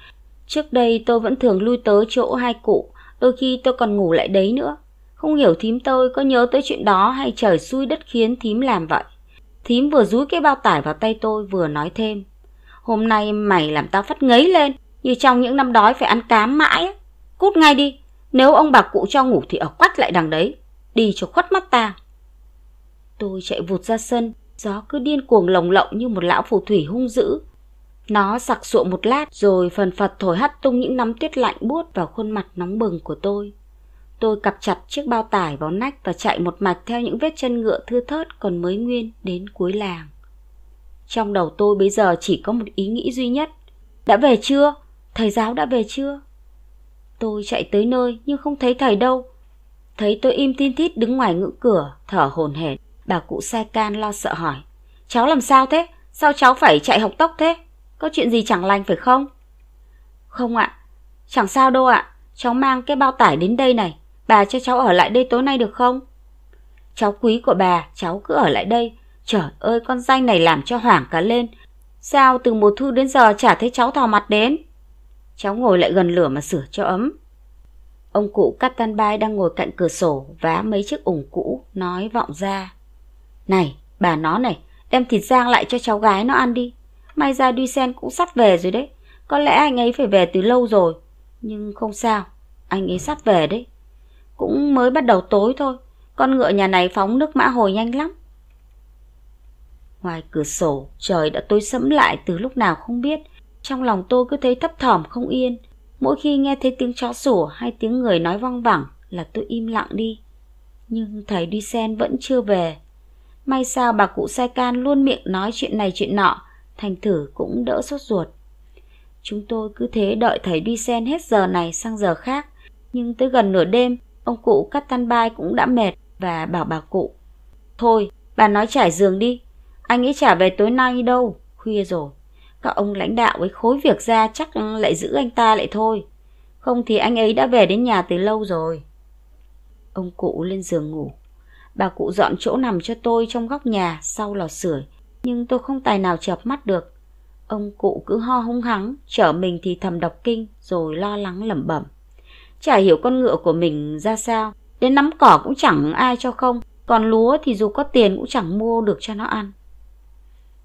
Trước đây tôi vẫn thường lui tới chỗ hai cụ đôi khi tôi còn ngủ lại đấy nữa. Không hiểu thím tôi có nhớ tới chuyện đó hay trời xui đất khiến thím làm vậy. Thím vừa rúi cái bao tải vào tay tôi vừa nói thêm. Hôm nay mày làm tao phát ngấy lên, như trong những năm đói phải ăn cám mãi. Cút ngay đi, nếu ông bà cụ cho ngủ thì ở quách lại đằng đấy, đi cho khuất mắt ta. Tôi chạy vụt ra sân, gió cứ điên cuồng lồng lộng như một lão phù thủy hung dữ, nó sặc sụa một lát rồi phần phật thổi hắt tung những nắm tuyết lạnh buốt vào khuôn mặt nóng bừng của tôi. Tôi cặp chặt chiếc bao tải vào nách và chạy một mạch theo những vết chân ngựa thưa thớt còn mới nguyên đến cuối làng. Trong đầu tôi bây giờ chỉ có một ý nghĩ duy nhất. Đã về chưa? Thầy giáo đã về chưa? Tôi chạy tới nơi nhưng không thấy thầy đâu. Thấy tôi im tin thít đứng ngoài ngưỡng cửa, thở hổn hển. Bà cụ Sai Can lo sợ hỏi. Cháu làm sao thế? Sao cháu phải chạy học tốc thế? Có chuyện gì chẳng lành phải không? Không ạ, chẳng sao đâu ạ. Cháu mang cái bao tải đến đây này. Bà cho cháu ở lại đây tối nay được không? Cháu quý của bà, cháu cứ ở lại đây. Trời ơi, con danh này làm cho hoảng cả lên. Sao từ mùa thu đến giờ chả thấy cháu thò mặt đến? Cháu ngồi lại gần lửa mà sửa cho ấm. Ông cụ Captain Bay đang ngồi cạnh cửa sổ vá mấy chiếc ủng cũ, nói vọng ra. Này, bà nó này, đem thịt rang lại cho cháu gái nó ăn đi. May ra Duisen cũng sắp về rồi đấy. Có lẽ anh ấy phải về từ lâu rồi. Nhưng không sao, anh ấy sắp về đấy. Cũng mới bắt đầu tối thôi. Con ngựa nhà này phóng nước mã hồi nhanh lắm. Ngoài cửa sổ, trời đã tối sẫm lại từ lúc nào không biết. Trong lòng tôi cứ thấy thấp thỏm không yên. Mỗi khi nghe thấy tiếng chó sủa hay tiếng người nói văng vẳng là tôi im lặng đi. Nhưng thầy Duy Sen vẫn chưa về. May sao bà cụ Sai Can luôn miệng nói chuyện này chuyện nọ, thành thử cũng đỡ sốt ruột. Chúng tôi cứ thế đợi thầy đi sen hết giờ này sang giờ khác, nhưng tới gần nửa đêm, ông cụ cắt tan bai cũng đã mệt và bảo bà cụ. Thôi, bà nói trải giường đi, anh ấy trả về tối nay đâu, khuya rồi. Các ông lãnh đạo ấy khối việc ra chắc lại giữ anh ta lại thôi. Không thì anh ấy đã về đến nhà từ lâu rồi. Ông cụ lên giường ngủ. Bà cụ dọn chỗ nằm cho tôi trong góc nhà sau lò sưởi nhưng tôi không tài nào chợp mắt được. Ông cụ cứ ho hung hắng, chở mình thì thầm đọc kinh rồi lo lắng lẩm bẩm. Chả hiểu con ngựa của mình ra sao, đến nắm cỏ cũng chẳng ai cho không, còn lúa thì dù có tiền cũng chẳng mua được cho nó ăn.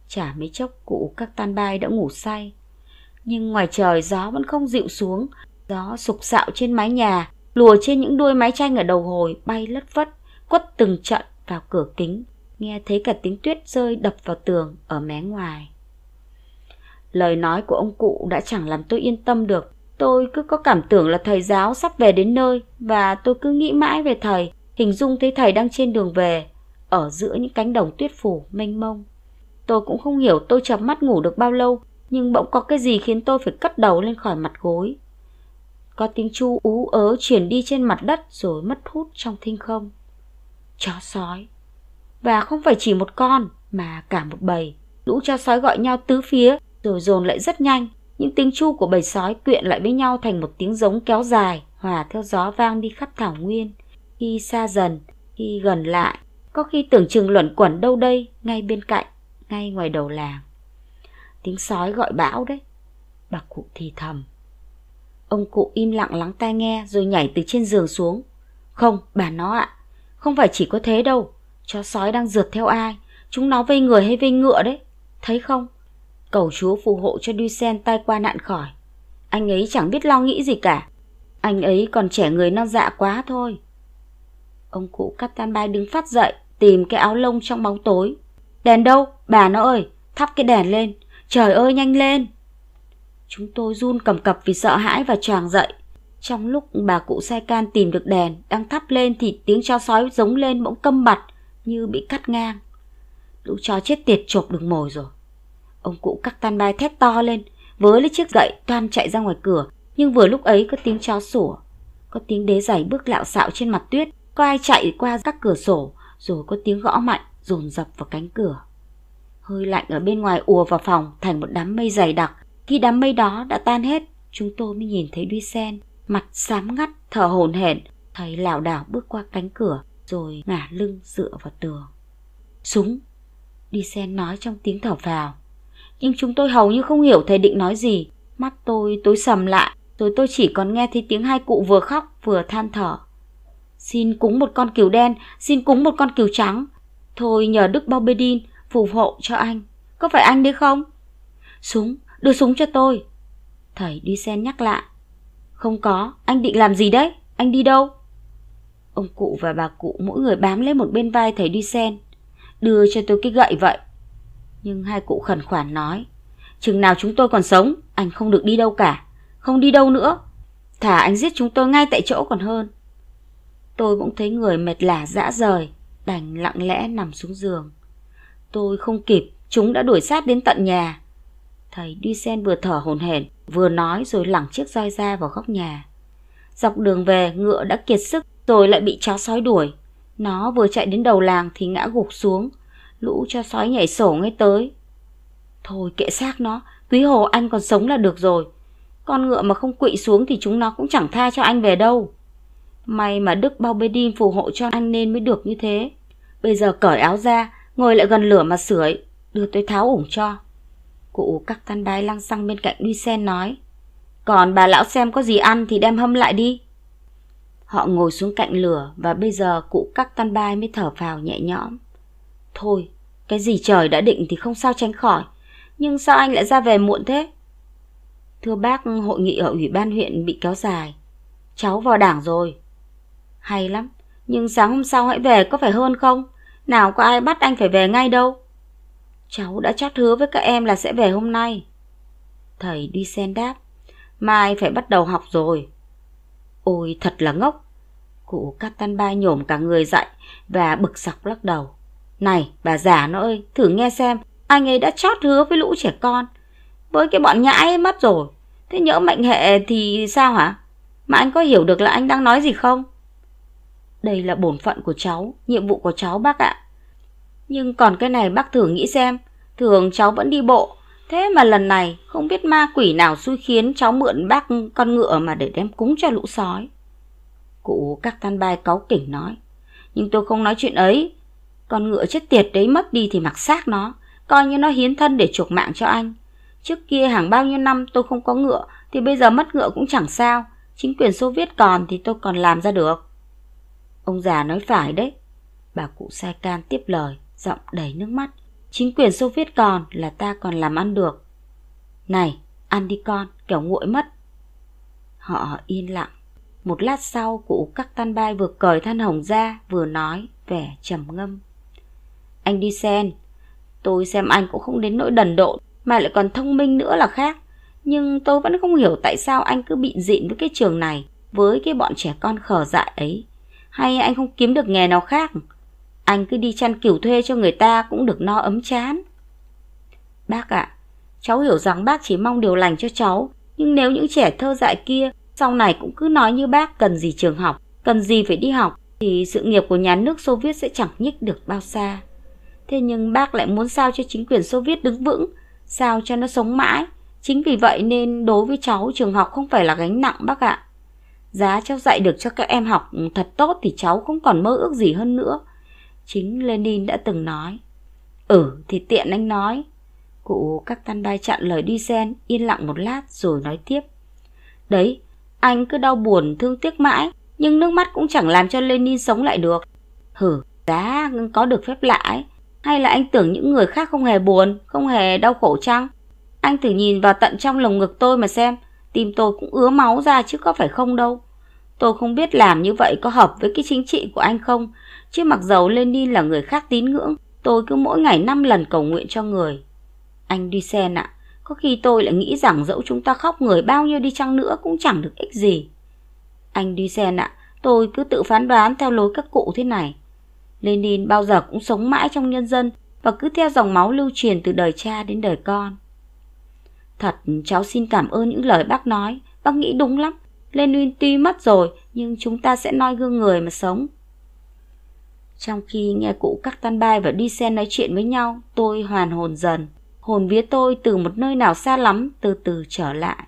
Chả mấy chốc cụ các tan bai đã ngủ say, nhưng ngoài trời gió vẫn không dịu xuống, gió sục sạo trên mái nhà, lùa trên những đuôi mái tranh ở đầu hồi bay lất vất, quất từng trận vào cửa kính nghe thấy cả tiếng tuyết rơi đập vào tường ở mé ngoài. Lời nói của ông cụ đã chẳng làm tôi yên tâm được. Tôi cứ có cảm tưởng là thầy giáo sắp về đến nơi và tôi cứ nghĩ mãi về thầy, hình dung thấy thầy đang trên đường về, ở giữa những cánh đồng tuyết phủ mênh mông. Tôi cũng không hiểu tôi chập mắt ngủ được bao lâu, nhưng bỗng có cái gì khiến tôi phải cất đầu lên khỏi mặt gối. Có tiếng chu ú ớ chuyển đi trên mặt đất rồi mất hút trong thinh không. Chó sói và không phải chỉ một con mà cả một bầy. Lũ cho sói gọi nhau tứ phía rồi dồn lại rất nhanh. Những tiếng chu của bầy sói quyện lại với nhau thành một tiếng giống kéo dài, hòa theo gió vang đi khắp thảo nguyên. Khi xa dần, khi gần lại, có khi tưởng chừng luẩn quẩn đâu đây, ngay bên cạnh, ngay ngoài đầu làng. Tiếng sói gọi bão đấy, bà cụ thì thầm. Ông cụ im lặng lắng tai nghe rồi nhảy từ trên giường xuống. Không, bà nó ạ, à, không phải chỉ có thế đâu, Chó sói đang rượt theo ai? Chúng nó vây người hay vây ngựa đấy? Thấy không? Cầu chúa phù hộ cho Dusen tai qua nạn khỏi. Anh ấy chẳng biết lo nghĩ gì cả. Anh ấy còn trẻ người non dạ quá thôi. Ông cụ Captain Bay đứng phát dậy, tìm cái áo lông trong bóng tối. Đèn đâu? Bà nó ơi, thắp cái đèn lên. Trời ơi, nhanh lên. Chúng tôi run cầm cập vì sợ hãi và choàng dậy. Trong lúc bà cụ sai can tìm được đèn đang thắp lên thì tiếng chó sói giống lên bỗng câm bặt như bị cắt ngang. Lũ chó chết tiệt chộp đường mồi rồi. Ông cụ cắt tan bay thét to lên, với lấy chiếc gậy toan chạy ra ngoài cửa, nhưng vừa lúc ấy có tiếng chó sủa, có tiếng đế giày bước lạo xạo trên mặt tuyết, có ai chạy qua các cửa sổ, rồi có tiếng gõ mạnh dồn dập vào cánh cửa. Hơi lạnh ở bên ngoài ùa vào phòng thành một đám mây dày đặc. Khi đám mây đó đã tan hết, chúng tôi mới nhìn thấy Duy Sen, mặt xám ngắt, thở hổn hển, thấy lảo đảo bước qua cánh cửa, rồi ngả lưng dựa vào tường. Súng! Đi sen nói trong tiếng thở vào. Nhưng chúng tôi hầu như không hiểu thầy định nói gì. Mắt tôi tối sầm lại, rồi tôi chỉ còn nghe thấy tiếng hai cụ vừa khóc vừa than thở. Xin cúng một con cừu đen, xin cúng một con cừu trắng. Thôi nhờ Đức bao bê đin phù hộ cho anh. Có phải anh đấy không? Súng, đưa súng cho tôi. Thầy đi sen nhắc lại. Không có, anh định làm gì đấy? Anh đi đâu? Ông cụ và bà cụ mỗi người bám lấy một bên vai thầy đi sen. Đưa cho tôi cái gậy vậy. Nhưng hai cụ khẩn khoản nói. Chừng nào chúng tôi còn sống, anh không được đi đâu cả. Không đi đâu nữa. Thả anh giết chúng tôi ngay tại chỗ còn hơn. Tôi bỗng thấy người mệt lả dã rời, đành lặng lẽ nằm xuống giường. Tôi không kịp, chúng đã đuổi sát đến tận nhà. Thầy Duy Sen vừa thở hổn hển, vừa nói rồi lẳng chiếc roi ra vào góc nhà. Dọc đường về, ngựa đã kiệt sức rồi lại bị chó sói đuổi. Nó vừa chạy đến đầu làng thì ngã gục xuống, lũ chó sói nhảy sổ ngay tới. Thôi kệ xác nó, Quý Hồ anh còn sống là được rồi. Con ngựa mà không quỵ xuống thì chúng nó cũng chẳng tha cho anh về đâu. May mà Đức Bao Bê Đin phù hộ cho anh nên mới được như thế. Bây giờ cởi áo ra, ngồi lại gần lửa mà sưởi, đưa tôi tháo ủng cho. Cụ cắt tan đai lăng xăng bên cạnh Duy Sen nói. Còn bà lão xem có gì ăn thì đem hâm lại đi. Họ ngồi xuống cạnh lửa và bây giờ cụ cắt tan bai mới thở phào nhẹ nhõm. Thôi, cái gì trời đã định thì không sao tránh khỏi. Nhưng sao anh lại ra về muộn thế? Thưa bác, hội nghị ở ủy ban huyện bị kéo dài. Cháu vào đảng rồi. Hay lắm, nhưng sáng hôm sau hãy về có phải hơn không? Nào có ai bắt anh phải về ngay đâu. Cháu đã chắc hứa với các em là sẽ về hôm nay. Thầy đi sen đáp, mai phải bắt đầu học rồi. Ôi thật là ngốc. Cụ Captain Ba nhổm cả người dậy và bực sọc lắc đầu. Này bà già nó ơi, thử nghe xem, anh ấy đã chót hứa với lũ trẻ con. Với cái bọn nhãi mất rồi, thế nhỡ mệnh hệ thì sao hả? Mà anh có hiểu được là anh đang nói gì không? Đây là bổn phận của cháu, nhiệm vụ của cháu bác ạ. Nhưng còn cái này bác thử nghĩ xem, thường cháu vẫn đi bộ, Thế mà lần này không biết ma quỷ nào xui khiến cháu mượn bác con ngựa mà để đem cúng cho lũ sói. Cụ các tan bai cáu kỉnh nói. Nhưng tôi không nói chuyện ấy. Con ngựa chết tiệt đấy mất đi thì mặc xác nó. Coi như nó hiến thân để chuộc mạng cho anh. Trước kia hàng bao nhiêu năm tôi không có ngựa thì bây giờ mất ngựa cũng chẳng sao. Chính quyền Xô Viết còn thì tôi còn làm ra được. Ông già nói phải đấy. Bà cụ sai can tiếp lời, giọng đầy nước mắt. Chính quyền Xô Viết còn là ta còn làm ăn được. Này, ăn đi con, kẻo nguội mất. Họ yên lặng. Một lát sau, cụ các tan bai vừa cởi than hồng ra, vừa nói, vẻ trầm ngâm. Anh đi sen. Tôi xem anh cũng không đến nỗi đần độn, mà lại còn thông minh nữa là khác. Nhưng tôi vẫn không hiểu tại sao anh cứ bị dịn với cái trường này, với cái bọn trẻ con khờ dại ấy. Hay anh không kiếm được nghề nào khác? Anh cứ đi chăn cửu thuê cho người ta cũng được no ấm chán. Bác ạ, cháu hiểu rằng bác chỉ mong điều lành cho cháu, nhưng nếu những trẻ thơ dại kia sau này cũng cứ nói như bác cần gì trường học, cần gì phải đi học, thì sự nghiệp của nhà nước Xô Viết sẽ chẳng nhích được bao xa. Thế nhưng bác lại muốn sao cho chính quyền Xô Viết đứng vững, sao cho nó sống mãi. Chính vì vậy nên đối với cháu trường học không phải là gánh nặng bác ạ. Giá cháu dạy được cho các em học thật tốt thì cháu không còn mơ ước gì hơn nữa. Chính Lenin đã từng nói. Ừ thì tiện anh nói. Cụ các tan bay chặn lời đi sen, yên lặng một lát rồi nói tiếp. Đấy, anh cứ đau buồn thương tiếc mãi, nhưng nước mắt cũng chẳng làm cho Lenin sống lại được. Hử, giá có được phép lạ ấy. Hay là anh tưởng những người khác không hề buồn, không hề đau khổ chăng? Anh thử nhìn vào tận trong lồng ngực tôi mà xem, tim tôi cũng ứa máu ra chứ có phải không đâu. Tôi không biết làm như vậy có hợp với cái chính trị của anh không, chứ mặc dầu Lenin là người khác tín ngưỡng, tôi cứ mỗi ngày 5 lần cầu nguyện cho người. Anh đi sen ạ, có khi tôi lại nghĩ rằng dẫu chúng ta khóc người bao nhiêu đi chăng nữa cũng chẳng được ích gì. Anh đi sen ạ, tôi cứ tự phán đoán theo lối các cụ thế này. Lenin bao giờ cũng sống mãi trong nhân dân và cứ theo dòng máu lưu truyền từ đời cha đến đời con. Thật, cháu xin cảm ơn những lời bác nói, bác nghĩ đúng lắm. Lenin tuy mất rồi, nhưng chúng ta sẽ noi gương người mà sống. Trong khi nghe cụ cắt tan bay và đi sen nói chuyện với nhau, tôi hoàn hồn dần. Hồn vía tôi từ một nơi nào xa lắm từ từ trở lại.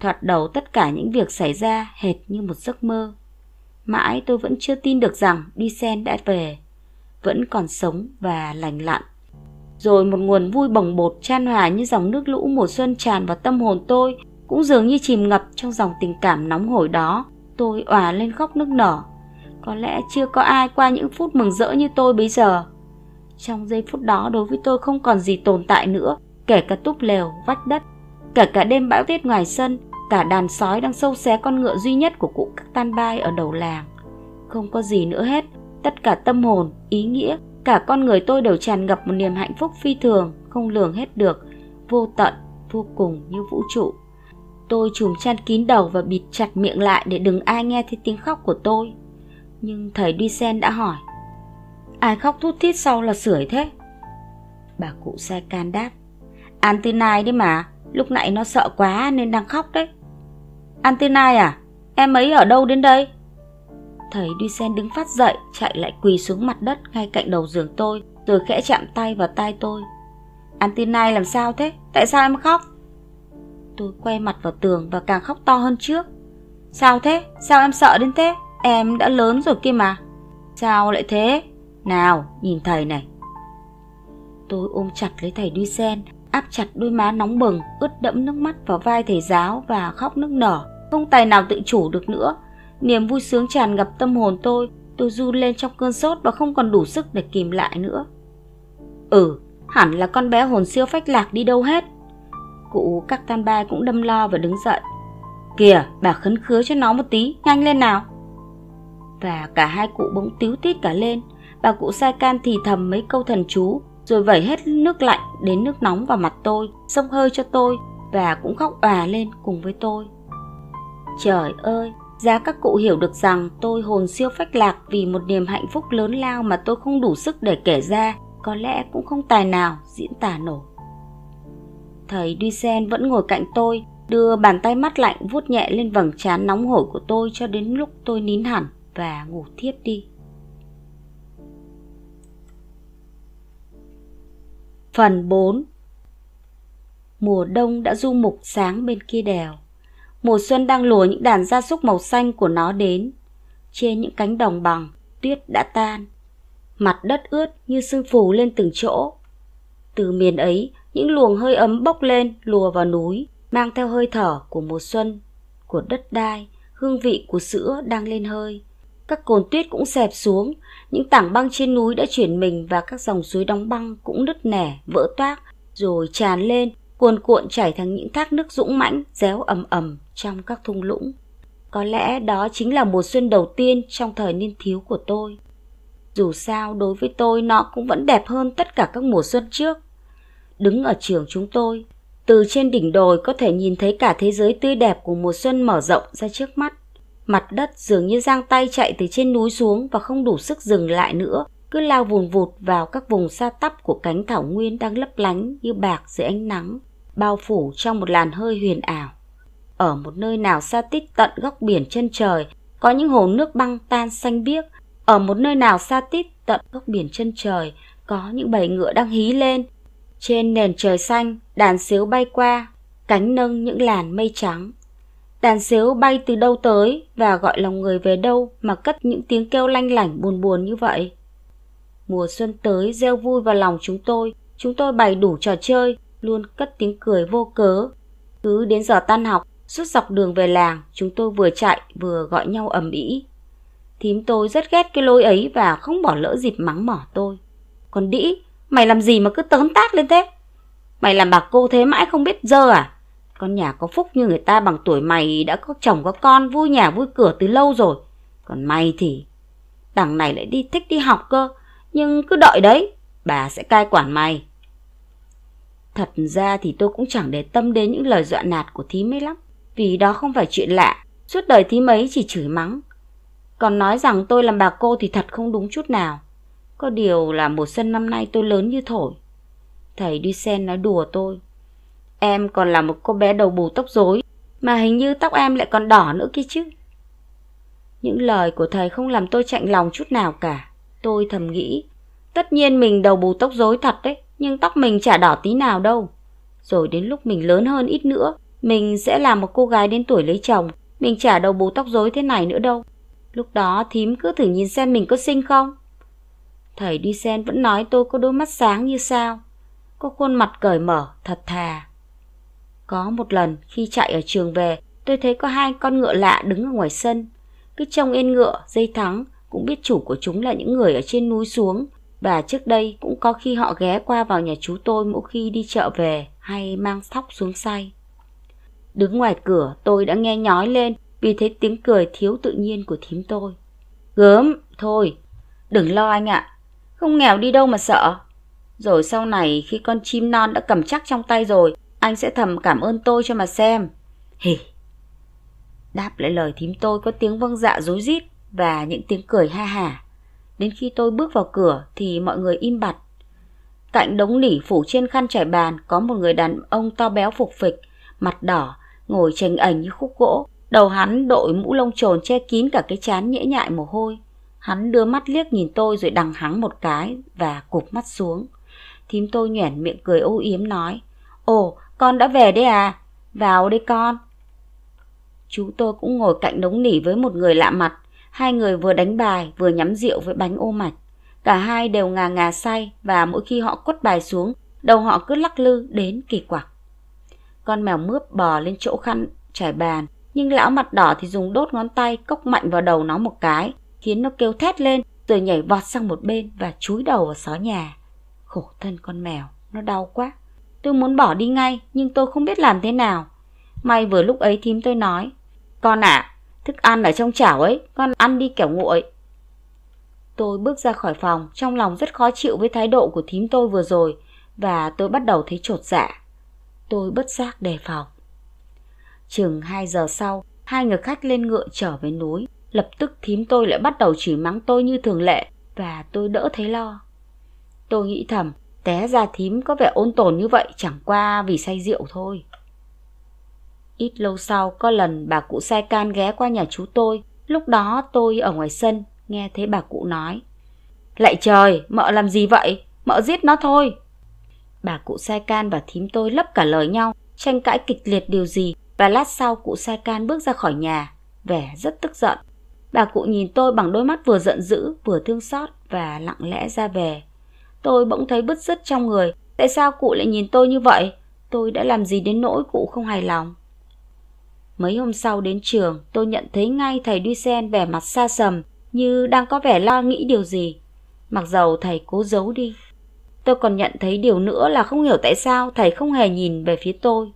Thoạt đầu tất cả những việc xảy ra hệt như một giấc mơ. Mãi tôi vẫn chưa tin được rằng đi sen đã về, vẫn còn sống và lành lặn. Rồi một nguồn vui bồng bột chan hòa như dòng nước lũ mùa xuân tràn vào tâm hồn tôi cũng dường như chìm ngập trong dòng tình cảm nóng hổi đó. Tôi òa lên khóc nức nở, có lẽ chưa có ai qua những phút mừng rỡ như tôi bây giờ. Trong giây phút đó đối với tôi không còn gì tồn tại nữa, kể cả túp lều, vách đất, kể cả đêm bão tuyết ngoài sân, cả đàn sói đang sâu xé con ngựa duy nhất của cụ các tan bai ở đầu làng. Không có gì nữa hết, tất cả tâm hồn, ý nghĩa, cả con người tôi đều tràn ngập một niềm hạnh phúc phi thường, không lường hết được, vô tận, vô cùng như vũ trụ. Tôi chùm chăn kín đầu và bịt chặt miệng lại để đừng ai nghe thấy tiếng khóc của tôi nhưng thầy sen đã hỏi Ai khóc thút thít sau là sưởi thế? Bà cụ xe can đáp Antinai đấy mà, lúc nãy nó sợ quá nên đang khóc đấy Antinai à, em ấy ở đâu đến đây? Thầy sen đứng phát dậy, chạy lại quỳ xuống mặt đất ngay cạnh đầu giường tôi Rồi khẽ chạm tay vào tay tôi Antinai làm sao thế? Tại sao em khóc? Tôi quay mặt vào tường và càng khóc to hơn trước Sao thế? Sao em sợ đến thế? Em đã lớn rồi kia mà. Sao lại thế? Nào, nhìn thầy này. Tôi ôm chặt lấy thầy Duy Sen, áp chặt đôi má nóng bừng, ướt đẫm nước mắt vào vai thầy giáo và khóc nức nở. Không tài nào tự chủ được nữa. Niềm vui sướng tràn ngập tâm hồn tôi, tôi run lên trong cơn sốt và không còn đủ sức để kìm lại nữa. Ừ, hẳn là con bé hồn siêu phách lạc đi đâu hết. Cụ các tan bai cũng đâm lo và đứng dậy. Kìa, bà khấn khứa cho nó một tí, nhanh lên nào và cả hai cụ bỗng tíu tít cả lên bà cụ sai can thì thầm mấy câu thần chú rồi vẩy hết nước lạnh đến nước nóng vào mặt tôi xông hơi cho tôi và cũng khóc òa lên cùng với tôi trời ơi giá các cụ hiểu được rằng tôi hồn siêu phách lạc vì một niềm hạnh phúc lớn lao mà tôi không đủ sức để kể ra có lẽ cũng không tài nào diễn tả nổi thầy Duy sen vẫn ngồi cạnh tôi đưa bàn tay mắt lạnh vuốt nhẹ lên vầng trán nóng hổi của tôi cho đến lúc tôi nín hẳn và ngủ thiếp đi Phần 4 Mùa đông đã du mục sáng bên kia đèo Mùa xuân đang lùa những đàn gia súc màu xanh của nó đến Trên những cánh đồng bằng, tuyết đã tan Mặt đất ướt như sương phù lên từng chỗ Từ miền ấy, những luồng hơi ấm bốc lên lùa vào núi Mang theo hơi thở của mùa xuân, của đất đai Hương vị của sữa đang lên hơi các cồn tuyết cũng xẹp xuống, những tảng băng trên núi đã chuyển mình và các dòng suối đóng băng cũng nứt nẻ, vỡ toác, rồi tràn lên, cuồn cuộn chảy thành những thác nước dũng mãnh, réo ầm ầm trong các thung lũng. Có lẽ đó chính là mùa xuân đầu tiên trong thời niên thiếu của tôi. Dù sao đối với tôi nó cũng vẫn đẹp hơn tất cả các mùa xuân trước. Đứng ở trường chúng tôi, từ trên đỉnh đồi có thể nhìn thấy cả thế giới tươi đẹp của mùa xuân mở rộng ra trước mắt. Mặt đất dường như giang tay chạy từ trên núi xuống và không đủ sức dừng lại nữa, cứ lao vùn vụt vào các vùng xa tắp của cánh thảo nguyên đang lấp lánh như bạc dưới ánh nắng, bao phủ trong một làn hơi huyền ảo. Ở một nơi nào xa tít tận góc biển chân trời, có những hồ nước băng tan xanh biếc. Ở một nơi nào xa tít tận góc biển chân trời, có những bầy ngựa đang hí lên. Trên nền trời xanh, đàn xíu bay qua, cánh nâng những làn mây trắng. Đàn xếu bay từ đâu tới và gọi lòng người về đâu mà cất những tiếng kêu lanh lảnh buồn buồn như vậy. Mùa xuân tới gieo vui vào lòng chúng tôi, chúng tôi bày đủ trò chơi, luôn cất tiếng cười vô cớ. Cứ đến giờ tan học, suốt dọc đường về làng, chúng tôi vừa chạy vừa gọi nhau ầm ĩ. Thím tôi rất ghét cái lối ấy và không bỏ lỡ dịp mắng mỏ tôi. Còn đĩ, mày làm gì mà cứ tớn tác lên thế? Mày làm bà cô thế mãi không biết dơ à? Con nhà có phúc như người ta bằng tuổi mày đã có chồng có con vui nhà vui cửa từ lâu rồi. Còn mày thì... Đằng này lại đi thích đi học cơ. Nhưng cứ đợi đấy, bà sẽ cai quản mày. Thật ra thì tôi cũng chẳng để tâm đến những lời dọa nạt của thím ấy lắm. Vì đó không phải chuyện lạ. Suốt đời thím ấy chỉ chửi mắng. Còn nói rằng tôi làm bà cô thì thật không đúng chút nào. Có điều là một sân năm nay tôi lớn như thổi. Thầy Duy Sen nói đùa tôi. Em còn là một cô bé đầu bù tóc rối Mà hình như tóc em lại còn đỏ nữa kia chứ Những lời của thầy không làm tôi chạnh lòng chút nào cả Tôi thầm nghĩ Tất nhiên mình đầu bù tóc rối thật đấy Nhưng tóc mình chả đỏ tí nào đâu Rồi đến lúc mình lớn hơn ít nữa Mình sẽ là một cô gái đến tuổi lấy chồng Mình chả đầu bù tóc rối thế này nữa đâu Lúc đó thím cứ thử nhìn xem mình có xinh không Thầy đi sen vẫn nói tôi có đôi mắt sáng như sao Có khuôn mặt cởi mở, thật thà có một lần khi chạy ở trường về, tôi thấy có hai con ngựa lạ đứng ở ngoài sân. Cứ trông yên ngựa, dây thắng, cũng biết chủ của chúng là những người ở trên núi xuống. Và trước đây cũng có khi họ ghé qua vào nhà chú tôi mỗi khi đi chợ về hay mang thóc xuống say. Đứng ngoài cửa tôi đã nghe nhói lên vì thấy tiếng cười thiếu tự nhiên của thím tôi. Gớm, thôi, đừng lo anh ạ, không nghèo đi đâu mà sợ. Rồi sau này khi con chim non đã cầm chắc trong tay rồi anh sẽ thầm cảm ơn tôi cho mà xem. Hì. Đáp lại lời thím tôi có tiếng vâng dạ rối rít và những tiếng cười ha hả. Đến khi tôi bước vào cửa thì mọi người im bặt. Cạnh đống lỉ phủ trên khăn trải bàn có một người đàn ông to béo phục phịch, mặt đỏ, ngồi chênh ảnh như khúc gỗ. Đầu hắn đội mũ lông trồn che kín cả cái chán nhễ nhại mồ hôi. Hắn đưa mắt liếc nhìn tôi rồi đằng hắng một cái và cụp mắt xuống. Thím tôi nhoẻn miệng cười ô yếm nói. Ồ, con đã về đấy à? Vào đây con. Chú tôi cũng ngồi cạnh đống nỉ với một người lạ mặt. Hai người vừa đánh bài vừa nhắm rượu với bánh ô mạch. Cả hai đều ngà ngà say và mỗi khi họ quất bài xuống, đầu họ cứ lắc lư đến kỳ quặc. Con mèo mướp bò lên chỗ khăn trải bàn, nhưng lão mặt đỏ thì dùng đốt ngón tay cốc mạnh vào đầu nó một cái, khiến nó kêu thét lên rồi nhảy vọt sang một bên và chúi đầu vào xó nhà. Khổ thân con mèo, nó đau quá. Tôi muốn bỏ đi ngay nhưng tôi không biết làm thế nào. May vừa lúc ấy thím tôi nói. Con ạ, à, thức ăn ở trong chảo ấy, con ăn đi kẻo nguội. Tôi bước ra khỏi phòng, trong lòng rất khó chịu với thái độ của thím tôi vừa rồi và tôi bắt đầu thấy trột dạ. Tôi bất giác đề phòng. Chừng 2 giờ sau, hai người khách lên ngựa trở về núi. Lập tức thím tôi lại bắt đầu chỉ mắng tôi như thường lệ và tôi đỡ thấy lo. Tôi nghĩ thầm, Té ra thím có vẻ ôn tồn như vậy chẳng qua vì say rượu thôi. Ít lâu sau có lần bà cụ sai can ghé qua nhà chú tôi, lúc đó tôi ở ngoài sân nghe thấy bà cụ nói. Lại trời, mợ làm gì vậy? Mợ giết nó thôi. Bà cụ sai can và thím tôi lấp cả lời nhau, tranh cãi kịch liệt điều gì và lát sau cụ sai can bước ra khỏi nhà, vẻ rất tức giận. Bà cụ nhìn tôi bằng đôi mắt vừa giận dữ vừa thương xót và lặng lẽ ra về. Tôi bỗng thấy bứt rứt trong người. Tại sao cụ lại nhìn tôi như vậy? Tôi đã làm gì đến nỗi cụ không hài lòng? Mấy hôm sau đến trường, tôi nhận thấy ngay thầy Duy Sen vẻ mặt xa sầm, như đang có vẻ lo nghĩ điều gì. Mặc dầu thầy cố giấu đi. Tôi còn nhận thấy điều nữa là không hiểu tại sao thầy không hề nhìn về phía tôi.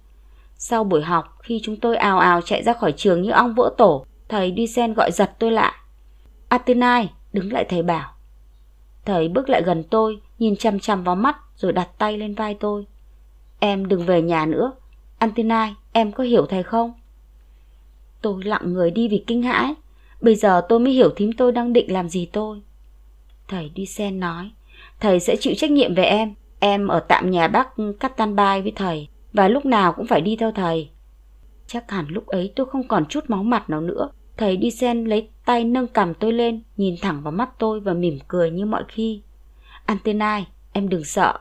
Sau buổi học, khi chúng tôi ào ào chạy ra khỏi trường như ong vỡ tổ, thầy Duy Sen gọi giật tôi lại. Atenai, đứng lại thầy bảo. Thầy bước lại gần tôi, nhìn chằm chằm vào mắt rồi đặt tay lên vai tôi. Em đừng về nhà nữa. Antinai, em có hiểu thầy không? Tôi lặng người đi vì kinh hãi. Bây giờ tôi mới hiểu thím tôi đang định làm gì tôi. Thầy đi sen nói, thầy sẽ chịu trách nhiệm về em. Em ở tạm nhà bác cắt tan bai với thầy và lúc nào cũng phải đi theo thầy. Chắc hẳn lúc ấy tôi không còn chút máu mặt nào nữa. Thầy đi sen lấy tay nâng cầm tôi lên, nhìn thẳng vào mắt tôi và mỉm cười như mọi khi. Antenai, em đừng sợ.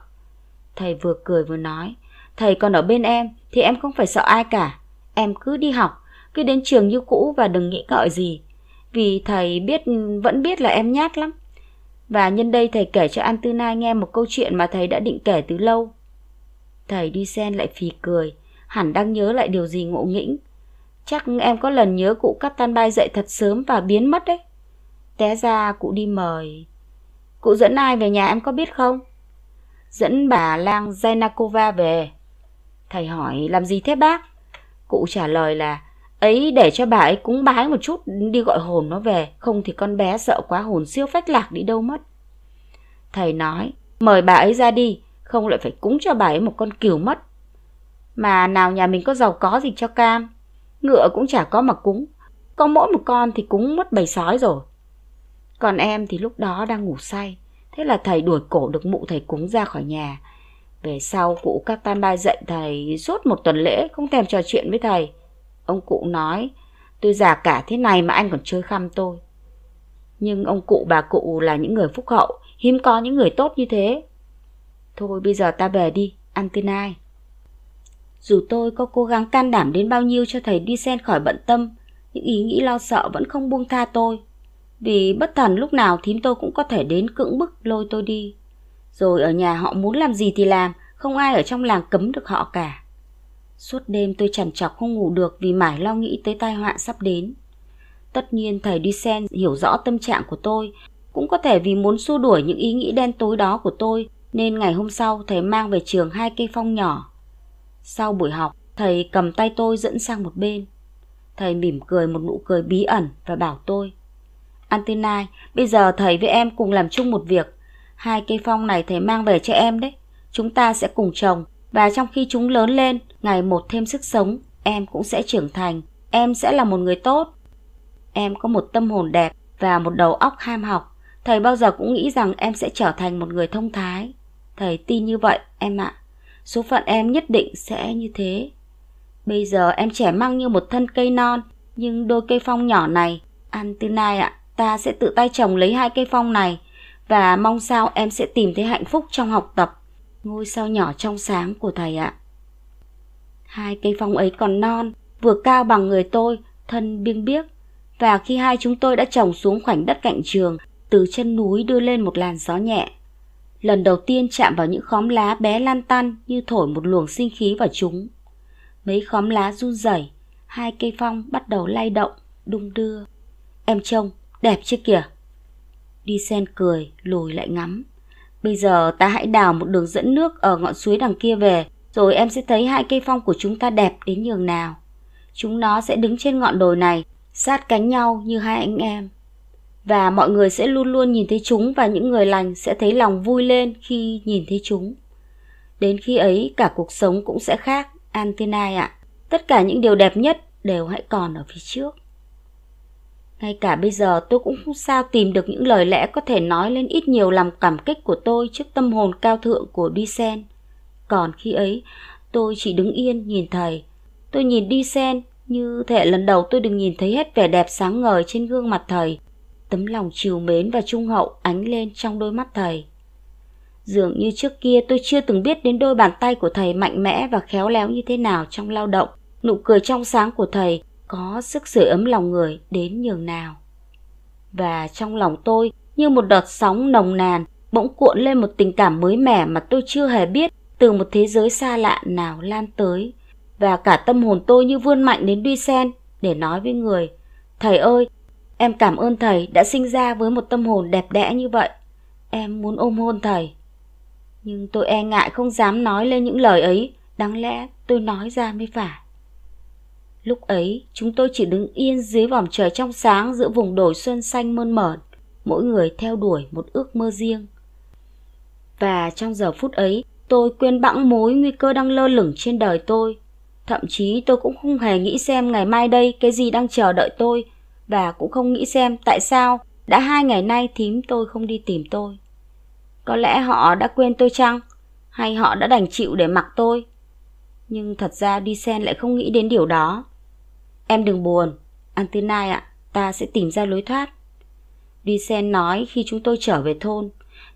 Thầy vừa cười vừa nói, thầy còn ở bên em thì em không phải sợ ai cả. Em cứ đi học, cứ đến trường như cũ và đừng nghĩ ngợi gì. Vì thầy biết vẫn biết là em nhát lắm. Và nhân đây thầy kể cho Antenai nghe một câu chuyện mà thầy đã định kể từ lâu. Thầy đi sen lại phì cười, hẳn đang nhớ lại điều gì ngộ nghĩnh. Chắc em có lần nhớ cụ cắt tan bay dậy thật sớm và biến mất đấy. Té ra cụ đi mời Cụ dẫn ai về nhà em có biết không? Dẫn bà lang Zainakova về. Thầy hỏi làm gì thế bác? Cụ trả lời là ấy để cho bà ấy cúng bái một chút đi gọi hồn nó về, không thì con bé sợ quá hồn siêu phách lạc đi đâu mất. Thầy nói, mời bà ấy ra đi, không lại phải cúng cho bà ấy một con kiều mất. Mà nào nhà mình có giàu có gì cho cam, ngựa cũng chả có mà cúng, có mỗi một con thì cúng mất bầy sói rồi. Còn em thì lúc đó đang ngủ say, thế là thầy đuổi cổ được mụ thầy cúng ra khỏi nhà. Về sau cụ các tan ba dạy thầy suốt một tuần lễ không thèm trò chuyện với thầy. Ông cụ nói, tôi già cả thế này mà anh còn chơi khăm tôi. Nhưng ông cụ bà cụ là những người phúc hậu, hiếm có những người tốt như thế. Thôi bây giờ ta về đi, ăn tiên ai. Dù tôi có cố gắng can đảm đến bao nhiêu cho thầy đi sen khỏi bận tâm, những ý nghĩ lo sợ vẫn không buông tha tôi vì bất thần lúc nào thím tôi cũng có thể đến cưỡng bức lôi tôi đi. Rồi ở nhà họ muốn làm gì thì làm, không ai ở trong làng cấm được họ cả. Suốt đêm tôi chằn chọc không ngủ được vì mãi lo nghĩ tới tai họa sắp đến. Tất nhiên thầy đi sen hiểu rõ tâm trạng của tôi, cũng có thể vì muốn xua đuổi những ý nghĩ đen tối đó của tôi, nên ngày hôm sau thầy mang về trường hai cây phong nhỏ. Sau buổi học, thầy cầm tay tôi dẫn sang một bên. Thầy mỉm cười một nụ cười bí ẩn và bảo tôi Antinai, bây giờ thầy với em cùng làm chung một việc. Hai cây phong này thầy mang về cho em đấy. Chúng ta sẽ cùng trồng và trong khi chúng lớn lên, ngày một thêm sức sống, em cũng sẽ trưởng thành. Em sẽ là một người tốt. Em có một tâm hồn đẹp và một đầu óc ham học. Thầy bao giờ cũng nghĩ rằng em sẽ trở thành một người thông thái. Thầy tin như vậy, em ạ. Số phận em nhất định sẽ như thế. Bây giờ em trẻ măng như một thân cây non, nhưng đôi cây phong nhỏ này, Antinai ạ, à, ta sẽ tự tay trồng lấy hai cây phong này và mong sao em sẽ tìm thấy hạnh phúc trong học tập. Ngôi sao nhỏ trong sáng của thầy ạ. Hai cây phong ấy còn non, vừa cao bằng người tôi, thân biêng biếc. Và khi hai chúng tôi đã trồng xuống khoảnh đất cạnh trường, từ chân núi đưa lên một làn gió nhẹ. Lần đầu tiên chạm vào những khóm lá bé lan tan như thổi một luồng sinh khí vào chúng. Mấy khóm lá run rẩy, hai cây phong bắt đầu lay động, đung đưa. Em trông, đẹp chưa kìa. Đi sen cười, lùi lại ngắm. Bây giờ ta hãy đào một đường dẫn nước ở ngọn suối đằng kia về, rồi em sẽ thấy hai cây phong của chúng ta đẹp đến nhường nào. Chúng nó sẽ đứng trên ngọn đồi này, sát cánh nhau như hai anh em. Và mọi người sẽ luôn luôn nhìn thấy chúng và những người lành sẽ thấy lòng vui lên khi nhìn thấy chúng. Đến khi ấy cả cuộc sống cũng sẽ khác, Antinai ạ. À. Tất cả những điều đẹp nhất đều hãy còn ở phía trước. Ngay cả bây giờ tôi cũng không sao tìm được những lời lẽ có thể nói lên ít nhiều lòng cảm kích của tôi trước tâm hồn cao thượng của Sen. Còn khi ấy, tôi chỉ đứng yên nhìn thầy. Tôi nhìn Sen như thể lần đầu tôi đừng nhìn thấy hết vẻ đẹp sáng ngời trên gương mặt thầy. Tấm lòng chiều mến và trung hậu ánh lên trong đôi mắt thầy. Dường như trước kia tôi chưa từng biết đến đôi bàn tay của thầy mạnh mẽ và khéo léo như thế nào trong lao động. Nụ cười trong sáng của thầy có sức sưởi ấm lòng người đến nhường nào. Và trong lòng tôi như một đợt sóng nồng nàn bỗng cuộn lên một tình cảm mới mẻ mà tôi chưa hề biết từ một thế giới xa lạ nào lan tới. Và cả tâm hồn tôi như vươn mạnh đến đuôi Sen để nói với người Thầy ơi, em cảm ơn thầy đã sinh ra với một tâm hồn đẹp đẽ như vậy. Em muốn ôm hôn thầy. Nhưng tôi e ngại không dám nói lên những lời ấy. Đáng lẽ tôi nói ra mới phải. Lúc ấy, chúng tôi chỉ đứng yên dưới vòng trời trong sáng giữa vùng đồi xuân xanh mơn mởn, mỗi người theo đuổi một ước mơ riêng. Và trong giờ phút ấy, tôi quên bẵng mối nguy cơ đang lơ lửng trên đời tôi. Thậm chí tôi cũng không hề nghĩ xem ngày mai đây cái gì đang chờ đợi tôi và cũng không nghĩ xem tại sao đã hai ngày nay thím tôi không đi tìm tôi. Có lẽ họ đã quên tôi chăng? Hay họ đã đành chịu để mặc tôi? Nhưng thật ra đi sen lại không nghĩ đến điều đó. Em đừng buồn, Antinai ạ, ta sẽ tìm ra lối thoát. Sen nói khi chúng tôi trở về thôn,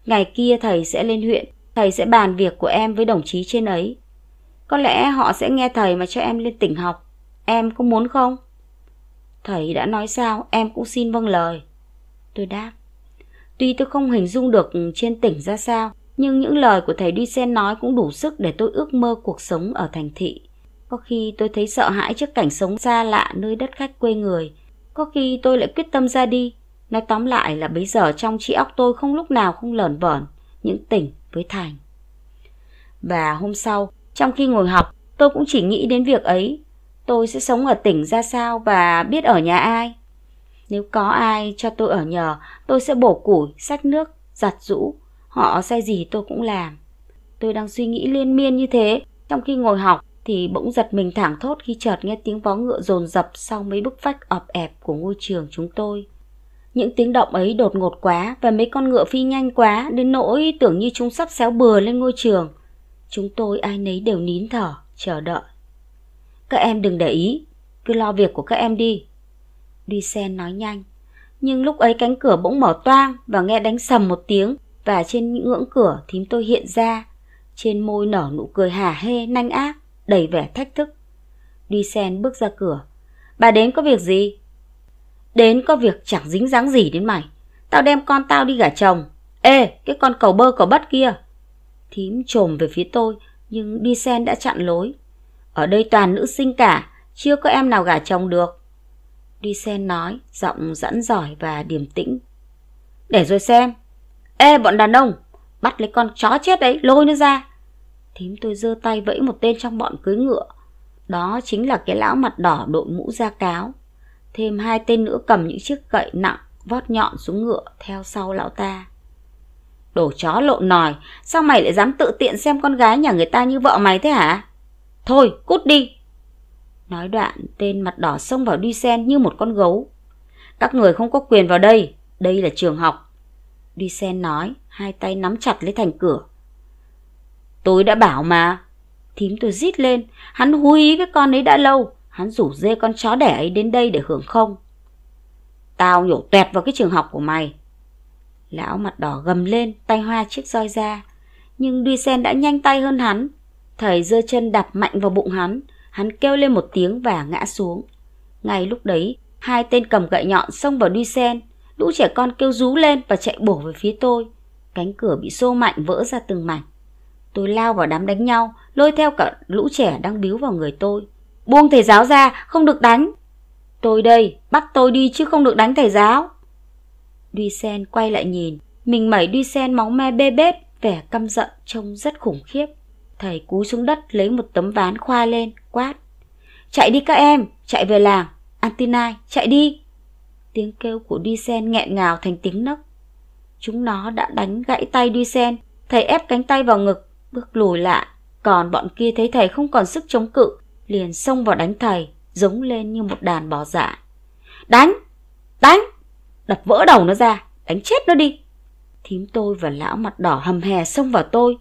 ngày kia thầy sẽ lên huyện, thầy sẽ bàn việc của em với đồng chí trên ấy. Có lẽ họ sẽ nghe thầy mà cho em lên tỉnh học. Em có muốn không? Thầy đã nói sao, em cũng xin vâng lời. Tôi đáp. Tuy tôi không hình dung được trên tỉnh ra sao, nhưng những lời của thầy Duy Sen nói cũng đủ sức để tôi ước mơ cuộc sống ở thành thị. Có khi tôi thấy sợ hãi trước cảnh sống xa lạ nơi đất khách quê người. Có khi tôi lại quyết tâm ra đi. Nói tóm lại là bấy giờ trong trí óc tôi không lúc nào không lởn vởn những tỉnh với Thành. Và hôm sau, trong khi ngồi học, tôi cũng chỉ nghĩ đến việc ấy. Tôi sẽ sống ở tỉnh ra sao và biết ở nhà ai. Nếu có ai cho tôi ở nhờ, tôi sẽ bổ củi, sách nước, giặt rũ. Họ sai gì tôi cũng làm. Tôi đang suy nghĩ liên miên như thế, trong khi ngồi học thì bỗng giật mình thảng thốt khi chợt nghe tiếng vó ngựa dồn dập sau mấy bức vách ọp ẹp của ngôi trường chúng tôi. Những tiếng động ấy đột ngột quá và mấy con ngựa phi nhanh quá đến nỗi tưởng như chúng sắp xéo bừa lên ngôi trường. Chúng tôi ai nấy đều nín thở, chờ đợi. Các em đừng để ý, cứ lo việc của các em đi. Duy Sen nói nhanh, nhưng lúc ấy cánh cửa bỗng mở toang và nghe đánh sầm một tiếng và trên những ngưỡng cửa thím tôi hiện ra. Trên môi nở nụ cười hả hê, nanh ác đầy vẻ thách thức. Đi sen bước ra cửa. Bà đến có việc gì? Đến có việc chẳng dính dáng gì đến mày. Tao đem con tao đi gả chồng. Ê, cái con cầu bơ cầu bất kia. Thím trồm về phía tôi, nhưng đi sen đã chặn lối. Ở đây toàn nữ sinh cả, chưa có em nào gả chồng được. Đi sen nói, giọng dẫn giỏi và điềm tĩnh. Để rồi xem. Ê, bọn đàn ông, bắt lấy con chó chết đấy, lôi nó ra, Thím tôi giơ tay vẫy một tên trong bọn cưới ngựa. Đó chính là cái lão mặt đỏ đội mũ da cáo. Thêm hai tên nữa cầm những chiếc gậy nặng, vót nhọn xuống ngựa theo sau lão ta. Đồ chó lộn nòi, sao mày lại dám tự tiện xem con gái nhà người ta như vợ mày thế hả? Thôi, cút đi! Nói đoạn, tên mặt đỏ xông vào đi Sen như một con gấu. Các người không có quyền vào đây, đây là trường học. Đi Sen nói, hai tay nắm chặt lấy thành cửa. Tôi đã bảo mà. Thím tôi rít lên, hắn hú ý với con ấy đã lâu, hắn rủ dê con chó đẻ ấy đến đây để hưởng không. Tao nhổ tuẹt vào cái trường học của mày. Lão mặt đỏ gầm lên, tay hoa chiếc roi ra. Nhưng Duy Sen đã nhanh tay hơn hắn. Thầy giơ chân đạp mạnh vào bụng hắn, hắn kêu lên một tiếng và ngã xuống. Ngay lúc đấy, hai tên cầm gậy nhọn xông vào Duy Sen. Lũ trẻ con kêu rú lên và chạy bổ về phía tôi. Cánh cửa bị xô mạnh vỡ ra từng mảnh. Tôi lao vào đám đánh nhau, lôi theo cả lũ trẻ đang biếu vào người tôi. Buông thầy giáo ra, không được đánh. Tôi đây, bắt tôi đi chứ không được đánh thầy giáo. Duy Sen quay lại nhìn, mình mẩy Duy Sen máu me bê bết, vẻ căm giận trông rất khủng khiếp. Thầy cú xuống đất lấy một tấm ván khoa lên, quát. Chạy đi các em, chạy về làng, Antinai, chạy đi. Tiếng kêu của Duy Sen nghẹn ngào thành tiếng nấc. Chúng nó đã đánh gãy tay Duy Sen, thầy ép cánh tay vào ngực, Bước lùi lạ, còn bọn kia thấy thầy không còn sức chống cự, liền xông vào đánh thầy, giống lên như một đàn bò dạ. Đánh! Đánh! Đập vỡ đầu nó ra, đánh chết nó đi! Thím tôi và lão mặt đỏ hầm hè xông vào tôi.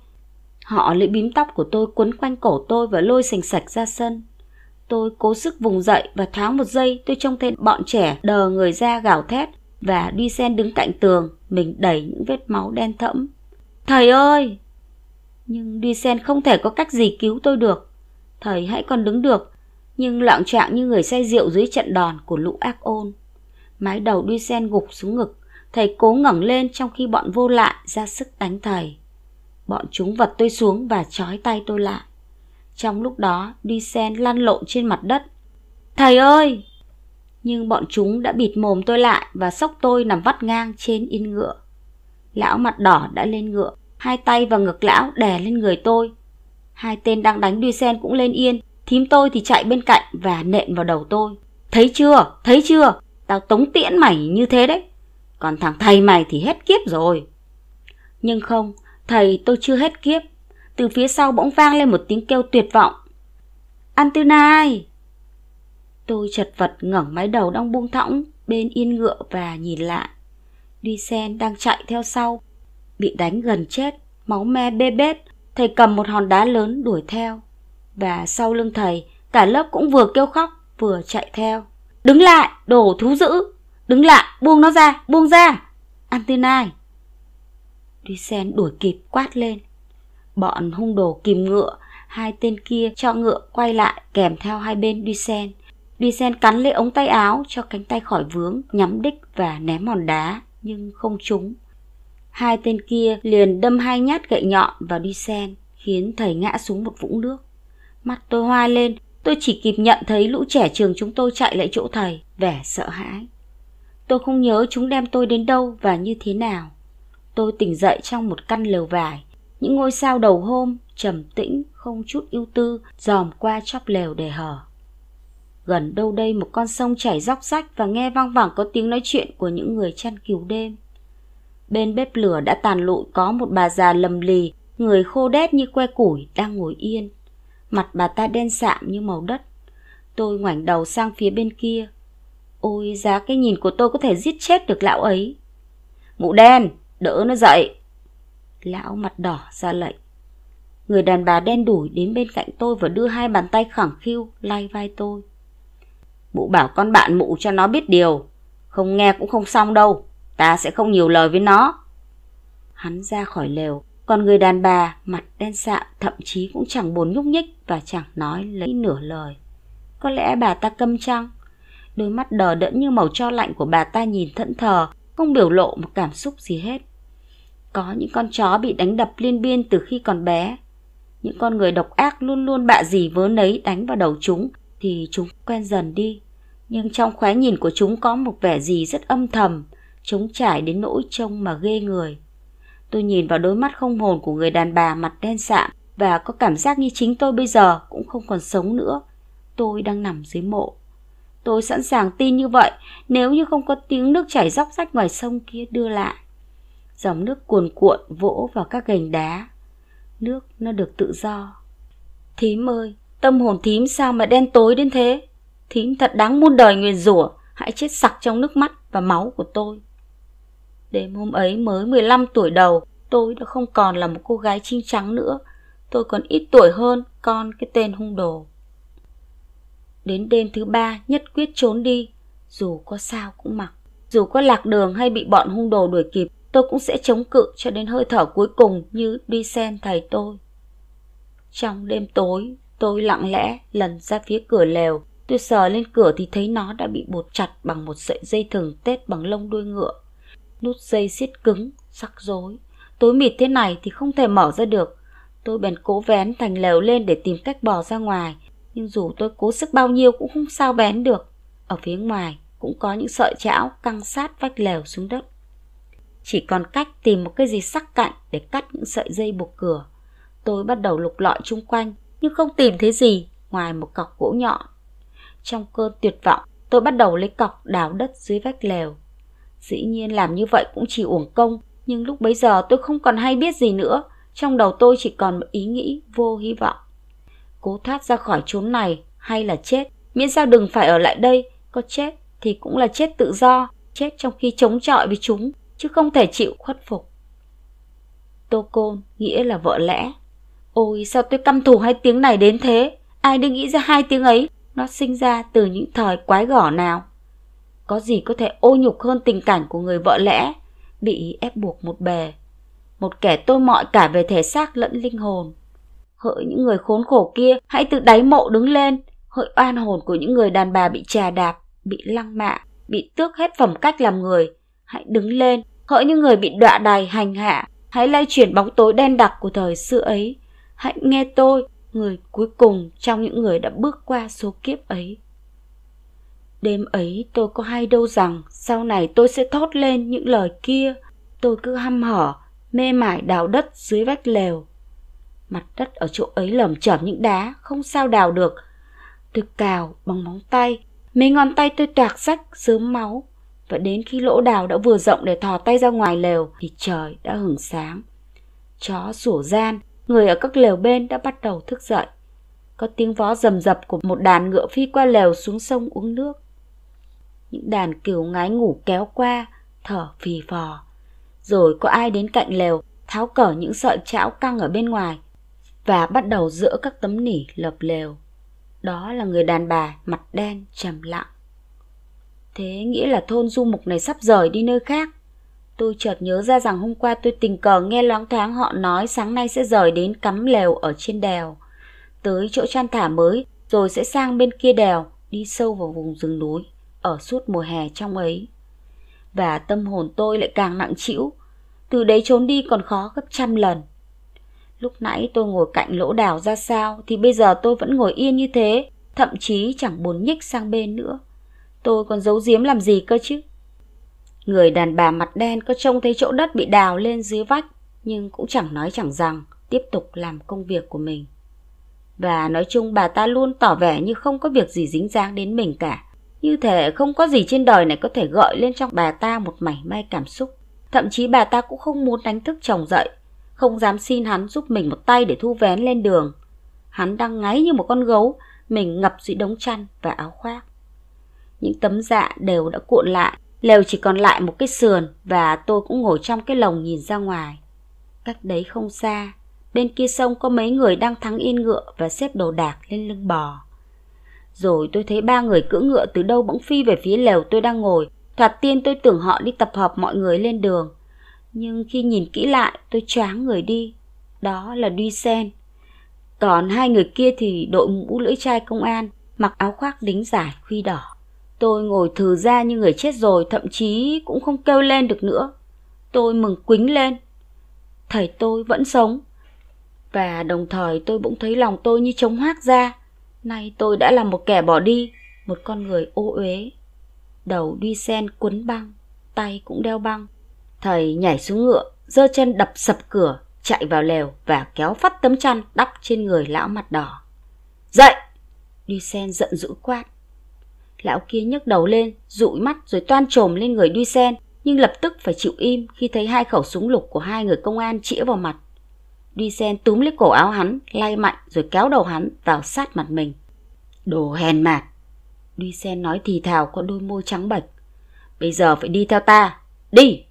Họ lấy bím tóc của tôi quấn quanh cổ tôi và lôi sành sạch ra sân. Tôi cố sức vùng dậy và thoáng một giây tôi trông thấy bọn trẻ đờ người ra gào thét và đi sen đứng cạnh tường, mình đẩy những vết máu đen thẫm. Thầy ơi! Nhưng sen không thể có cách gì cứu tôi được. Thầy hãy còn đứng được, nhưng loạn trạng như người say rượu dưới trận đòn của lũ ác ôn. Mái đầu sen gục xuống ngực, thầy cố ngẩng lên trong khi bọn vô lại ra sức đánh thầy. Bọn chúng vật tôi xuống và trói tay tôi lại. Trong lúc đó, sen lăn lộn trên mặt đất. Thầy ơi! Nhưng bọn chúng đã bịt mồm tôi lại và sóc tôi nằm vắt ngang trên yên ngựa. Lão mặt đỏ đã lên ngựa hai tay và ngực lão đè lên người tôi. Hai tên đang đánh đuôi sen cũng lên yên, thím tôi thì chạy bên cạnh và nện vào đầu tôi. Thấy chưa, thấy chưa, tao tống tiễn mày như thế đấy. Còn thằng thầy mày thì hết kiếp rồi. Nhưng không, thầy tôi chưa hết kiếp. Từ phía sau bỗng vang lên một tiếng kêu tuyệt vọng. Antuna ai? Tôi chật vật ngẩng mái đầu đang buông thõng bên yên ngựa và nhìn lại. Duy Sen đang chạy theo sau bị đánh gần chết, máu me bê bết. Thầy cầm một hòn đá lớn đuổi theo. Và sau lưng thầy, cả lớp cũng vừa kêu khóc, vừa chạy theo. Đứng lại, đồ thú dữ! Đứng lại, buông nó ra, buông ra! Antinai! Duy Sen đuổi kịp quát lên. Bọn hung đồ kìm ngựa, hai tên kia cho ngựa quay lại kèm theo hai bên Duy Sen. Duy Sen cắn lấy ống tay áo cho cánh tay khỏi vướng, nhắm đích và ném hòn đá, nhưng không trúng. Hai tên kia liền đâm hai nhát gậy nhọn vào đi sen, khiến thầy ngã xuống một vũng nước. Mắt tôi hoa lên, tôi chỉ kịp nhận thấy lũ trẻ trường chúng tôi chạy lại chỗ thầy, vẻ sợ hãi. Tôi không nhớ chúng đem tôi đến đâu và như thế nào. Tôi tỉnh dậy trong một căn lều vải, những ngôi sao đầu hôm trầm tĩnh không chút ưu tư dòm qua chóp lều để hở gần đâu đây một con sông chảy róc rách và nghe vang vẳng có tiếng nói chuyện của những người chăn cừu đêm Bên bếp lửa đã tàn lụi có một bà già lầm lì, người khô đét như que củi đang ngồi yên. Mặt bà ta đen sạm như màu đất. Tôi ngoảnh đầu sang phía bên kia. Ôi giá cái nhìn của tôi có thể giết chết được lão ấy. Mụ đen, đỡ nó dậy. Lão mặt đỏ ra lệnh. Người đàn bà đen đủi đến bên cạnh tôi và đưa hai bàn tay khẳng khiu lay vai tôi. Mụ bảo con bạn mụ cho nó biết điều. Không nghe cũng không xong đâu ta sẽ không nhiều lời với nó. Hắn ra khỏi lều, còn người đàn bà mặt đen sạm thậm chí cũng chẳng buồn nhúc nhích và chẳng nói lấy nửa lời. Có lẽ bà ta câm trăng. Đôi mắt đờ đẫn như màu cho lạnh của bà ta nhìn thẫn thờ, không biểu lộ một cảm xúc gì hết. Có những con chó bị đánh đập liên biên từ khi còn bé. Những con người độc ác luôn luôn bạ gì vớ nấy đánh vào đầu chúng thì chúng quen dần đi. Nhưng trong khóe nhìn của chúng có một vẻ gì rất âm thầm, trống trải đến nỗi trông mà ghê người. Tôi nhìn vào đôi mắt không hồn của người đàn bà mặt đen sạm và có cảm giác như chính tôi bây giờ cũng không còn sống nữa. Tôi đang nằm dưới mộ. Tôi sẵn sàng tin như vậy nếu như không có tiếng nước chảy róc rách ngoài sông kia đưa lại. Dòng nước cuồn cuộn vỗ vào các gành đá. Nước nó được tự do. Thím ơi, tâm hồn thím sao mà đen tối đến thế? Thím thật đáng muôn đời nguyền rủa, hãy chết sặc trong nước mắt và máu của tôi đêm hôm ấy mới 15 tuổi đầu, tôi đã không còn là một cô gái trinh trắng nữa. Tôi còn ít tuổi hơn con cái tên hung đồ. Đến đêm thứ ba nhất quyết trốn đi, dù có sao cũng mặc. Dù có lạc đường hay bị bọn hung đồ đuổi kịp, tôi cũng sẽ chống cự cho đến hơi thở cuối cùng như đi sen thầy tôi. Trong đêm tối, tôi lặng lẽ lần ra phía cửa lều. Tôi sờ lên cửa thì thấy nó đã bị bột chặt bằng một sợi dây thừng tết bằng lông đuôi ngựa nút dây siết cứng, sắc rối. Tối mịt thế này thì không thể mở ra được. Tôi bèn cố vén thành lều lên để tìm cách bò ra ngoài. Nhưng dù tôi cố sức bao nhiêu cũng không sao vén được. Ở phía ngoài cũng có những sợi chảo căng sát vách lều xuống đất. Chỉ còn cách tìm một cái gì sắc cạnh để cắt những sợi dây buộc cửa. Tôi bắt đầu lục lọi chung quanh nhưng không tìm thấy gì ngoài một cọc gỗ nhọn. Trong cơn tuyệt vọng, tôi bắt đầu lấy cọc đào đất dưới vách lều. Dĩ nhiên làm như vậy cũng chỉ uổng công, nhưng lúc bấy giờ tôi không còn hay biết gì nữa, trong đầu tôi chỉ còn một ý nghĩ vô hy vọng. Cố thoát ra khỏi chốn này hay là chết, miễn sao đừng phải ở lại đây, có chết thì cũng là chết tự do, chết trong khi chống chọi với chúng, chứ không thể chịu khuất phục. Tô Côn nghĩa là vợ lẽ. Ôi sao tôi căm thù hai tiếng này đến thế, ai đã nghĩ ra hai tiếng ấy, nó sinh ra từ những thời quái gở nào. Có gì có thể ô nhục hơn tình cảnh của người vợ lẽ, bị ép buộc một bề. Một kẻ tôi mọi cả về thể xác lẫn linh hồn. Hỡi những người khốn khổ kia, hãy từ đáy mộ đứng lên. Hỡi oan hồn của những người đàn bà bị trà đạp, bị lăng mạ, bị tước hết phẩm cách làm người. Hãy đứng lên, hỡi những người bị đọa đày hành hạ. Hãy lay chuyển bóng tối đen đặc của thời xưa ấy. Hãy nghe tôi, người cuối cùng trong những người đã bước qua số kiếp ấy. Đêm ấy tôi có hay đâu rằng sau này tôi sẽ thốt lên những lời kia. Tôi cứ hăm hở, mê mải đào đất dưới vách lều. Mặt đất ở chỗ ấy lởm chởm những đá, không sao đào được. Tôi cào bằng móng tay, mấy ngón tay tôi toạc rách, dớm máu. Và đến khi lỗ đào đã vừa rộng để thò tay ra ngoài lều thì trời đã hửng sáng. Chó sủa gian, người ở các lều bên đã bắt đầu thức dậy. Có tiếng vó rầm rập của một đàn ngựa phi qua lều xuống sông uống nước những đàn cừu ngái ngủ kéo qua, thở phì phò. Rồi có ai đến cạnh lều, tháo cởi những sợi chảo căng ở bên ngoài và bắt đầu giữa các tấm nỉ lợp lều. Đó là người đàn bà mặt đen trầm lặng. Thế nghĩa là thôn du mục này sắp rời đi nơi khác. Tôi chợt nhớ ra rằng hôm qua tôi tình cờ nghe loáng thoáng họ nói sáng nay sẽ rời đến cắm lều ở trên đèo. Tới chỗ chăn thả mới rồi sẽ sang bên kia đèo đi sâu vào vùng rừng núi ở suốt mùa hè trong ấy. Và tâm hồn tôi lại càng nặng chịu. từ đấy trốn đi còn khó gấp trăm lần. Lúc nãy tôi ngồi cạnh lỗ đào ra sao thì bây giờ tôi vẫn ngồi yên như thế, thậm chí chẳng buồn nhích sang bên nữa. Tôi còn giấu giếm làm gì cơ chứ? Người đàn bà mặt đen có trông thấy chỗ đất bị đào lên dưới vách nhưng cũng chẳng nói chẳng rằng, tiếp tục làm công việc của mình. Và nói chung bà ta luôn tỏ vẻ như không có việc gì dính dáng đến mình cả. Như thể không có gì trên đời này có thể gợi lên trong bà ta một mảy may cảm xúc. Thậm chí bà ta cũng không muốn đánh thức chồng dậy, không dám xin hắn giúp mình một tay để thu vén lên đường. Hắn đang ngáy như một con gấu, mình ngập dưới đống chăn và áo khoác. Những tấm dạ đều đã cuộn lại, lều chỉ còn lại một cái sườn và tôi cũng ngồi trong cái lồng nhìn ra ngoài. Cách đấy không xa, bên kia sông có mấy người đang thắng yên ngựa và xếp đồ đạc lên lưng bò. Rồi tôi thấy ba người cưỡi ngựa từ đâu bỗng phi về phía lều tôi đang ngồi. Thoạt tiên tôi tưởng họ đi tập hợp mọi người lên đường. Nhưng khi nhìn kỹ lại tôi choáng người đi. Đó là Duy Sen. Còn hai người kia thì đội mũ lưỡi chai công an, mặc áo khoác đính giải khuy đỏ. Tôi ngồi thừ ra như người chết rồi, thậm chí cũng không kêu lên được nữa. Tôi mừng quính lên. Thầy tôi vẫn sống. Và đồng thời tôi bỗng thấy lòng tôi như trống hoác ra. Nay tôi đã là một kẻ bỏ đi, một con người ô uế. Đầu đi sen quấn băng, tay cũng đeo băng. Thầy nhảy xuống ngựa, giơ chân đập sập cửa, chạy vào lều và kéo phát tấm chăn đắp trên người lão mặt đỏ. Dậy! Đi sen giận dữ quát. Lão kia nhấc đầu lên, dụi mắt rồi toan trồm lên người Duy Sen, nhưng lập tức phải chịu im khi thấy hai khẩu súng lục của hai người công an chĩa vào mặt Đi sen túm lấy cổ áo hắn, lay mạnh rồi kéo đầu hắn vào sát mặt mình. Đồ hèn mạt. Đi sen nói thì thào con đôi môi trắng bạch. Bây giờ phải đi theo ta. Đi!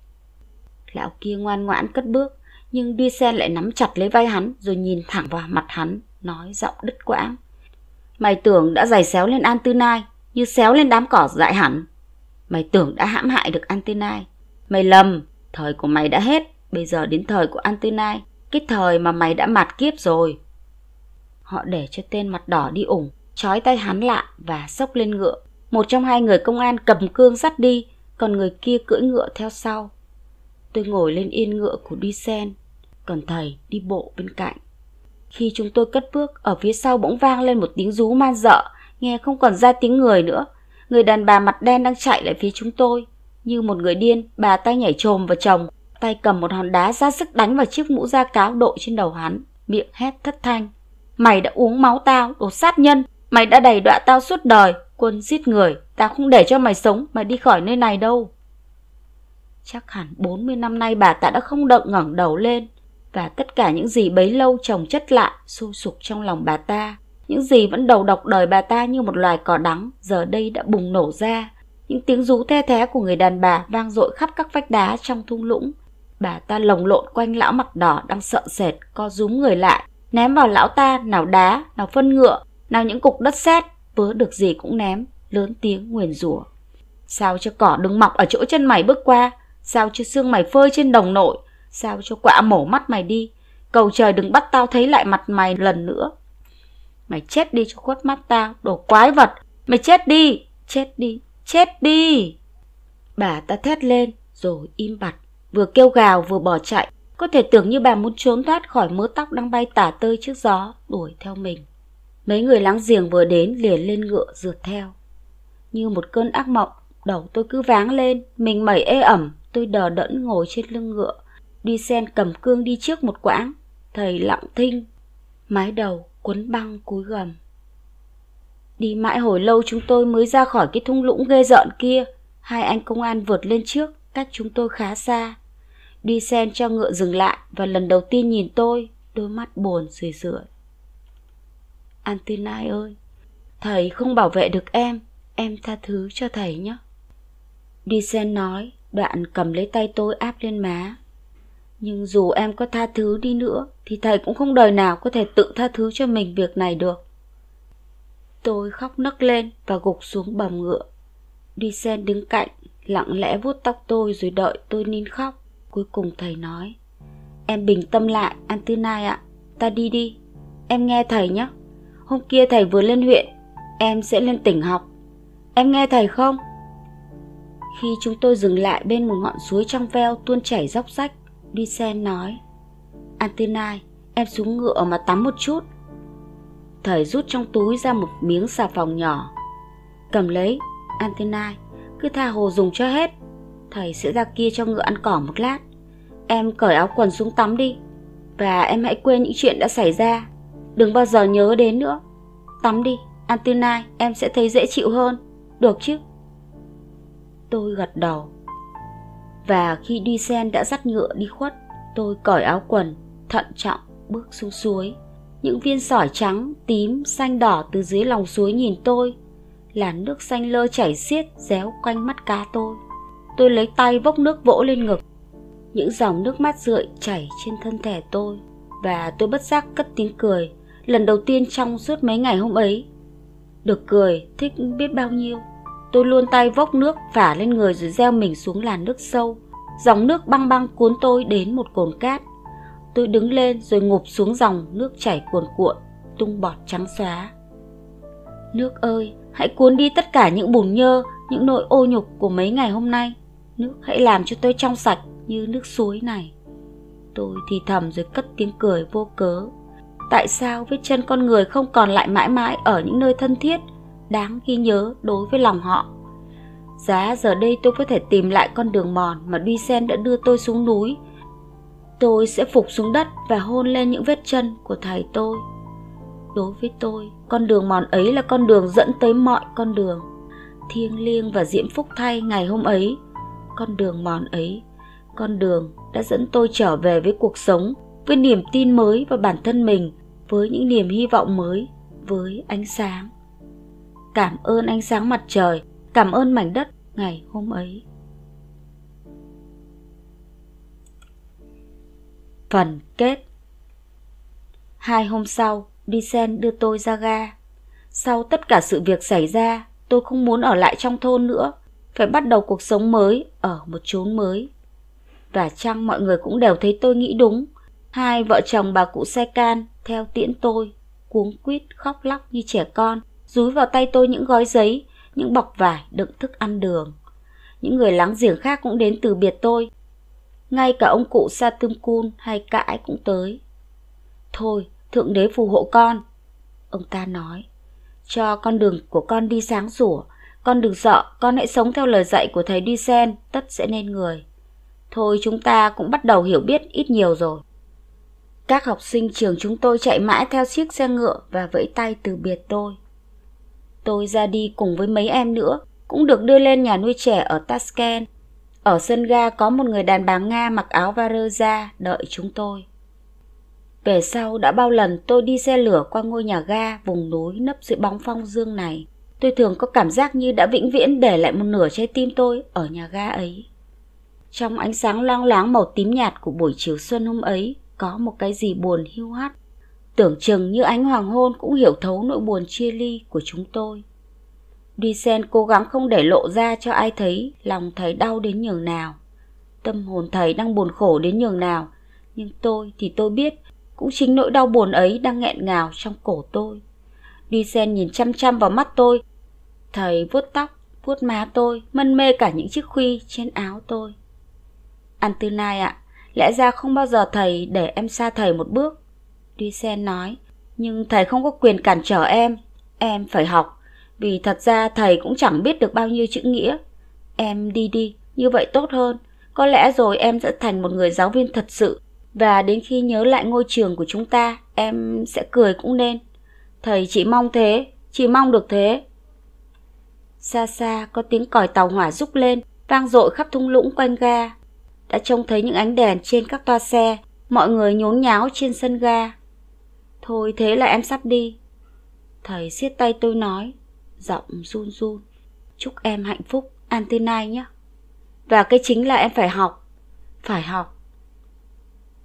Lão kia ngoan ngoãn cất bước, nhưng Đi sen lại nắm chặt lấy vai hắn rồi nhìn thẳng vào mặt hắn, nói giọng đứt quãng. Mày tưởng đã giày xéo lên An Tư Nai, như xéo lên đám cỏ dại hẳn. Mày tưởng đã hãm hại được An Tư Nai. Mày lầm, thời của mày đã hết, bây giờ đến thời của An Tư Nai. Cái thời mà mày đã mặt kiếp rồi. Họ để cho tên mặt đỏ đi ủng, trói tay hắn lại và sốc lên ngựa. Một trong hai người công an cầm cương dắt đi, còn người kia cưỡi ngựa theo sau. Tôi ngồi lên yên ngựa của đi sen, còn thầy đi bộ bên cạnh. Khi chúng tôi cất bước, ở phía sau bỗng vang lên một tiếng rú man dợ, nghe không còn ra tiếng người nữa. Người đàn bà mặt đen đang chạy lại phía chúng tôi. Như một người điên, bà tay nhảy chồm vào chồng, tay cầm một hòn đá ra sức đánh vào chiếc mũ da cáo đội trên đầu hắn, miệng hét thất thanh. Mày đã uống máu tao, đồ sát nhân, mày đã đầy đọa tao suốt đời, quân giết người, tao không để cho mày sống, mày đi khỏi nơi này đâu. Chắc hẳn 40 năm nay bà ta đã không động ngẩng đầu lên, và tất cả những gì bấy lâu chồng chất lại xô sục trong lòng bà ta. Những gì vẫn đầu độc đời bà ta như một loài cỏ đắng giờ đây đã bùng nổ ra. Những tiếng rú the thé của người đàn bà vang dội khắp các vách đá trong thung lũng. Bà ta lồng lộn quanh lão mặt đỏ đang sợ sệt, co rúm người lại, ném vào lão ta nào đá, nào phân ngựa, nào những cục đất sét, vớ được gì cũng ném, lớn tiếng nguyền rủa. Sao cho cỏ đừng mọc ở chỗ chân mày bước qua, sao cho xương mày phơi trên đồng nội, sao cho quạ mổ mắt mày đi, cầu trời đừng bắt tao thấy lại mặt mày lần nữa. Mày chết đi cho khuất mắt tao, đồ quái vật, mày chết đi, chết đi, chết đi. Bà ta thét lên rồi im bặt vừa kêu gào vừa bỏ chạy. Có thể tưởng như bà muốn trốn thoát khỏi mớ tóc đang bay tả tơi trước gió, đuổi theo mình. Mấy người láng giềng vừa đến liền lên ngựa rượt theo. Như một cơn ác mộng, đầu tôi cứ váng lên, mình mẩy ê ẩm, tôi đờ đẫn ngồi trên lưng ngựa. Đi sen cầm cương đi trước một quãng, thầy lặng thinh, mái đầu cuốn băng cúi gầm. Đi mãi hồi lâu chúng tôi mới ra khỏi cái thung lũng ghê rợn kia. Hai anh công an vượt lên trước, cách chúng tôi khá xa đi sen cho ngựa dừng lại và lần đầu tiên nhìn tôi, đôi mắt buồn rười rượi. "Antinai ơi, thầy không bảo vệ được em, em tha thứ cho thầy nhé. Đi sen nói, đoạn cầm lấy tay tôi áp lên má. Nhưng dù em có tha thứ đi nữa, thì thầy cũng không đời nào có thể tự tha thứ cho mình việc này được. Tôi khóc nấc lên và gục xuống bầm ngựa. Đi sen đứng cạnh, lặng lẽ vuốt tóc tôi rồi đợi tôi nín khóc. Cuối cùng thầy nói Em bình tâm lại Antunai ạ Ta đi đi Em nghe thầy nhé Hôm kia thầy vừa lên huyện Em sẽ lên tỉnh học Em nghe thầy không? Khi chúng tôi dừng lại bên một ngọn suối trong veo tuôn chảy dốc rách Đi sen nói Antunai Em xuống ngựa mà tắm một chút Thầy rút trong túi ra một miếng xà phòng nhỏ Cầm lấy Antenai Cứ tha hồ dùng cho hết Thầy sẽ ra kia cho ngựa ăn cỏ một lát Em cởi áo quần xuống tắm đi Và em hãy quên những chuyện đã xảy ra Đừng bao giờ nhớ đến nữa Tắm đi, ăn tư nai Em sẽ thấy dễ chịu hơn Được chứ Tôi gật đầu Và khi đi sen đã dắt ngựa đi khuất Tôi cởi áo quần Thận trọng bước xuống suối Những viên sỏi trắng, tím, xanh đỏ Từ dưới lòng suối nhìn tôi Là nước xanh lơ chảy xiết Réo quanh mắt cá tôi tôi lấy tay vốc nước vỗ lên ngực những dòng nước mắt rượi chảy trên thân thể tôi và tôi bất giác cất tiếng cười lần đầu tiên trong suốt mấy ngày hôm ấy được cười thích biết bao nhiêu tôi luôn tay vốc nước vả lên người rồi gieo mình xuống làn nước sâu dòng nước băng băng cuốn tôi đến một cồn cát tôi đứng lên rồi ngụp xuống dòng nước chảy cuồn cuộn tung bọt trắng xóa nước ơi hãy cuốn đi tất cả những bùn nhơ những nỗi ô nhục của mấy ngày hôm nay nước hãy làm cho tôi trong sạch như nước suối này. Tôi thì thầm rồi cất tiếng cười vô cớ. Tại sao vết chân con người không còn lại mãi mãi ở những nơi thân thiết, đáng ghi nhớ đối với lòng họ? Giá giờ đây tôi có thể tìm lại con đường mòn mà Duy Sen đã đưa tôi xuống núi. Tôi sẽ phục xuống đất và hôn lên những vết chân của thầy tôi. Đối với tôi, con đường mòn ấy là con đường dẫn tới mọi con đường. Thiêng liêng và diễm phúc thay ngày hôm ấy, con đường mòn ấy con đường đã dẫn tôi trở về với cuộc sống với niềm tin mới vào bản thân mình với những niềm hy vọng mới với ánh sáng cảm ơn ánh sáng mặt trời cảm ơn mảnh đất ngày hôm ấy phần kết hai hôm sau đi sen đưa tôi ra ga sau tất cả sự việc xảy ra tôi không muốn ở lại trong thôn nữa phải bắt đầu cuộc sống mới ở một chốn mới. Và chăng mọi người cũng đều thấy tôi nghĩ đúng, hai vợ chồng bà cụ xe can theo tiễn tôi, cuống quýt khóc lóc như trẻ con, rúi vào tay tôi những gói giấy, những bọc vải đựng thức ăn đường. Những người láng giềng khác cũng đến từ biệt tôi, ngay cả ông cụ sa Satum Kun hay cãi cũng tới. Thôi, Thượng Đế phù hộ con, ông ta nói, cho con đường của con đi sáng sủa con đừng sợ, con hãy sống theo lời dạy của thầy sen tất sẽ nên người. Thôi chúng ta cũng bắt đầu hiểu biết ít nhiều rồi. Các học sinh trường chúng tôi chạy mãi theo chiếc xe ngựa và vẫy tay từ biệt tôi. Tôi ra đi cùng với mấy em nữa, cũng được đưa lên nhà nuôi trẻ ở Tashkent. Ở sân ga có một người đàn bà Nga mặc áo Varosa đợi chúng tôi. Về sau đã bao lần tôi đi xe lửa qua ngôi nhà ga vùng núi nấp dưới bóng phong dương này tôi thường có cảm giác như đã vĩnh viễn để lại một nửa trái tim tôi ở nhà ga ấy. Trong ánh sáng loang láng màu tím nhạt của buổi chiều xuân hôm ấy, có một cái gì buồn hiu hắt. Tưởng chừng như ánh hoàng hôn cũng hiểu thấu nỗi buồn chia ly của chúng tôi. duy sen cố gắng không để lộ ra cho ai thấy lòng thấy đau đến nhường nào. Tâm hồn thầy đang buồn khổ đến nhường nào. Nhưng tôi thì tôi biết, cũng chính nỗi đau buồn ấy đang nghẹn ngào trong cổ tôi. duy sen nhìn chăm chăm vào mắt tôi Thầy vuốt tóc, vuốt má tôi, mân mê cả những chiếc khuy trên áo tôi. Ăn tư nai ạ, lẽ ra không bao giờ thầy để em xa thầy một bước. duy sen nói, nhưng thầy không có quyền cản trở em, em phải học, vì thật ra thầy cũng chẳng biết được bao nhiêu chữ nghĩa. Em đi đi, như vậy tốt hơn, có lẽ rồi em sẽ thành một người giáo viên thật sự. Và đến khi nhớ lại ngôi trường của chúng ta, em sẽ cười cũng nên. Thầy chỉ mong thế, chỉ mong được thế. Xa xa có tiếng còi tàu hỏa rúc lên, vang dội khắp thung lũng quanh ga. Đã trông thấy những ánh đèn trên các toa xe, mọi người nhốn nháo trên sân ga. Thôi thế là em sắp đi. Thầy siết tay tôi nói, giọng run run. Chúc em hạnh phúc, an tin nhé. Và cái chính là em phải học. Phải học.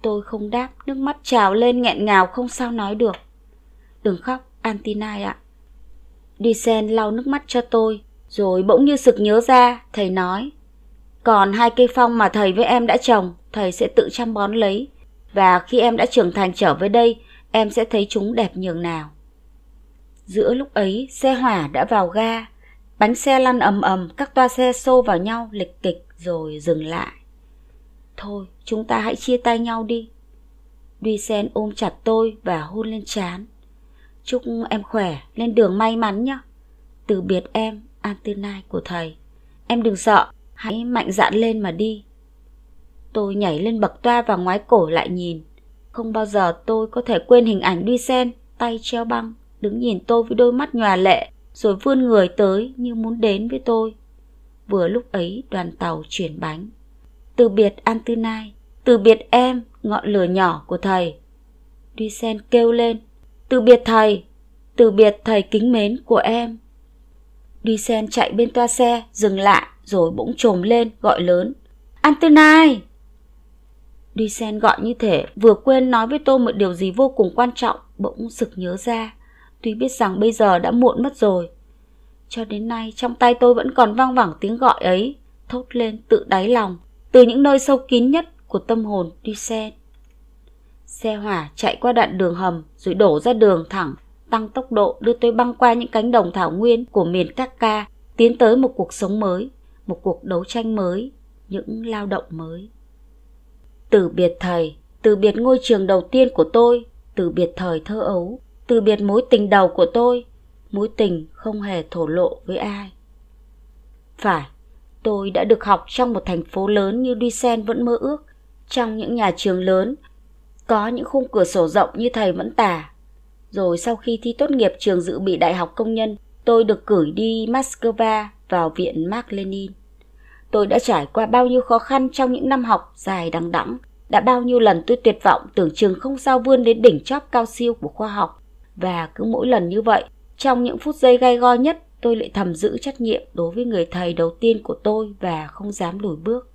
Tôi không đáp, nước mắt trào lên nghẹn ngào không sao nói được. Đừng khóc, Antinai ạ. Đi sen lau nước mắt cho tôi, rồi bỗng như sực nhớ ra, thầy nói, còn hai cây phong mà thầy với em đã trồng, thầy sẽ tự chăm bón lấy. Và khi em đã trưởng thành trở về đây, em sẽ thấy chúng đẹp nhường nào. Giữa lúc ấy, xe hỏa đã vào ga. Bánh xe lăn ầm ầm, các toa xe xô vào nhau lịch kịch rồi dừng lại. Thôi, chúng ta hãy chia tay nhau đi. Duy Sen ôm chặt tôi và hôn lên trán. Chúc em khỏe, lên đường may mắn nhé. Từ biệt em, Antinai của thầy. Em đừng sợ, hãy mạnh dạn lên mà đi. Tôi nhảy lên bậc toa và ngoái cổ lại nhìn. Không bao giờ tôi có thể quên hình ảnh Duy Sen, tay treo băng, đứng nhìn tôi với đôi mắt nhòa lệ, rồi vươn người tới như muốn đến với tôi. Vừa lúc ấy đoàn tàu chuyển bánh. Từ biệt Antinai, từ biệt em, ngọn lửa nhỏ của thầy. Duy Sen kêu lên, từ biệt thầy, từ biệt thầy kính mến của em. Sen chạy bên toa xe, dừng lại, rồi bỗng trồm lên, gọi lớn. Antonai! Sen gọi như thể vừa quên nói với tôi một điều gì vô cùng quan trọng, bỗng sực nhớ ra. Tuy biết rằng bây giờ đã muộn mất rồi. Cho đến nay, trong tay tôi vẫn còn vang vẳng tiếng gọi ấy, thốt lên tự đáy lòng, từ những nơi sâu kín nhất của tâm hồn Sen. Xe hỏa chạy qua đoạn đường hầm rồi đổ ra đường thẳng tăng tốc độ đưa tôi băng qua những cánh đồng thảo nguyên của miền các ca, tiến tới một cuộc sống mới, một cuộc đấu tranh mới, những lao động mới. Từ biệt thầy, từ biệt ngôi trường đầu tiên của tôi, từ biệt thời thơ ấu, từ biệt mối tình đầu của tôi, mối tình không hề thổ lộ với ai. Phải, tôi đã được học trong một thành phố lớn như Duisen vẫn mơ ước, trong những nhà trường lớn, có những khung cửa sổ rộng như thầy vẫn tả, rồi sau khi thi tốt nghiệp trường dự bị Đại học Công nhân, tôi được cử đi Moscow vào viện Mark Lenin. Tôi đã trải qua bao nhiêu khó khăn trong những năm học dài đằng đẵng, đã bao nhiêu lần tôi tuyệt vọng tưởng chừng không sao vươn đến đỉnh chóp cao siêu của khoa học. Và cứ mỗi lần như vậy, trong những phút giây gai go nhất, tôi lại thầm giữ trách nhiệm đối với người thầy đầu tiên của tôi và không dám lùi bước.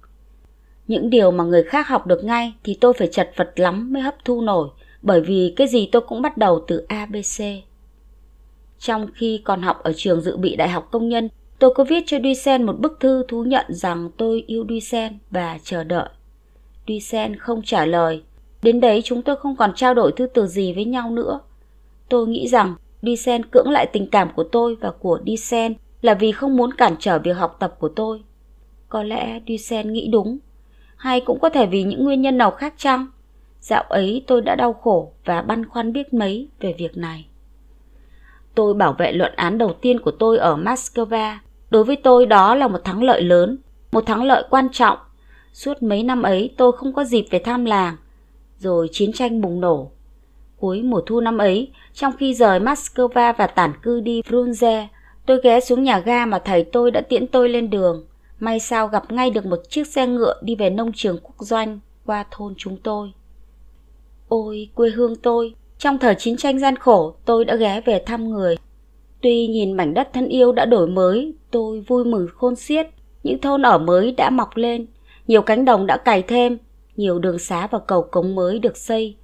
Những điều mà người khác học được ngay thì tôi phải chật vật lắm mới hấp thu nổi – bởi vì cái gì tôi cũng bắt đầu từ ABC. Trong khi còn học ở trường dự bị Đại học Công nhân, tôi có viết cho Duy Sen một bức thư thú nhận rằng tôi yêu Duy Sen và chờ đợi. Duy Sen không trả lời. Đến đấy chúng tôi không còn trao đổi thư từ gì với nhau nữa. Tôi nghĩ rằng Duy Sen cưỡng lại tình cảm của tôi và của Duy Sen là vì không muốn cản trở việc học tập của tôi. Có lẽ Duy Sen nghĩ đúng, hay cũng có thể vì những nguyên nhân nào khác chăng? Dạo ấy tôi đã đau khổ và băn khoăn biết mấy về việc này. Tôi bảo vệ luận án đầu tiên của tôi ở Moscow. Đối với tôi đó là một thắng lợi lớn, một thắng lợi quan trọng. Suốt mấy năm ấy tôi không có dịp về thăm làng. Rồi chiến tranh bùng nổ. Cuối mùa thu năm ấy, trong khi rời Moscow và tản cư đi Brunze, tôi ghé xuống nhà ga mà thầy tôi đã tiễn tôi lên đường. May sao gặp ngay được một chiếc xe ngựa đi về nông trường quốc doanh qua thôn chúng tôi. Ôi quê hương tôi, trong thời chiến tranh gian khổ tôi đã ghé về thăm người. Tuy nhìn mảnh đất thân yêu đã đổi mới, tôi vui mừng khôn xiết. Những thôn ở mới đã mọc lên, nhiều cánh đồng đã cày thêm, nhiều đường xá và cầu cống mới được xây.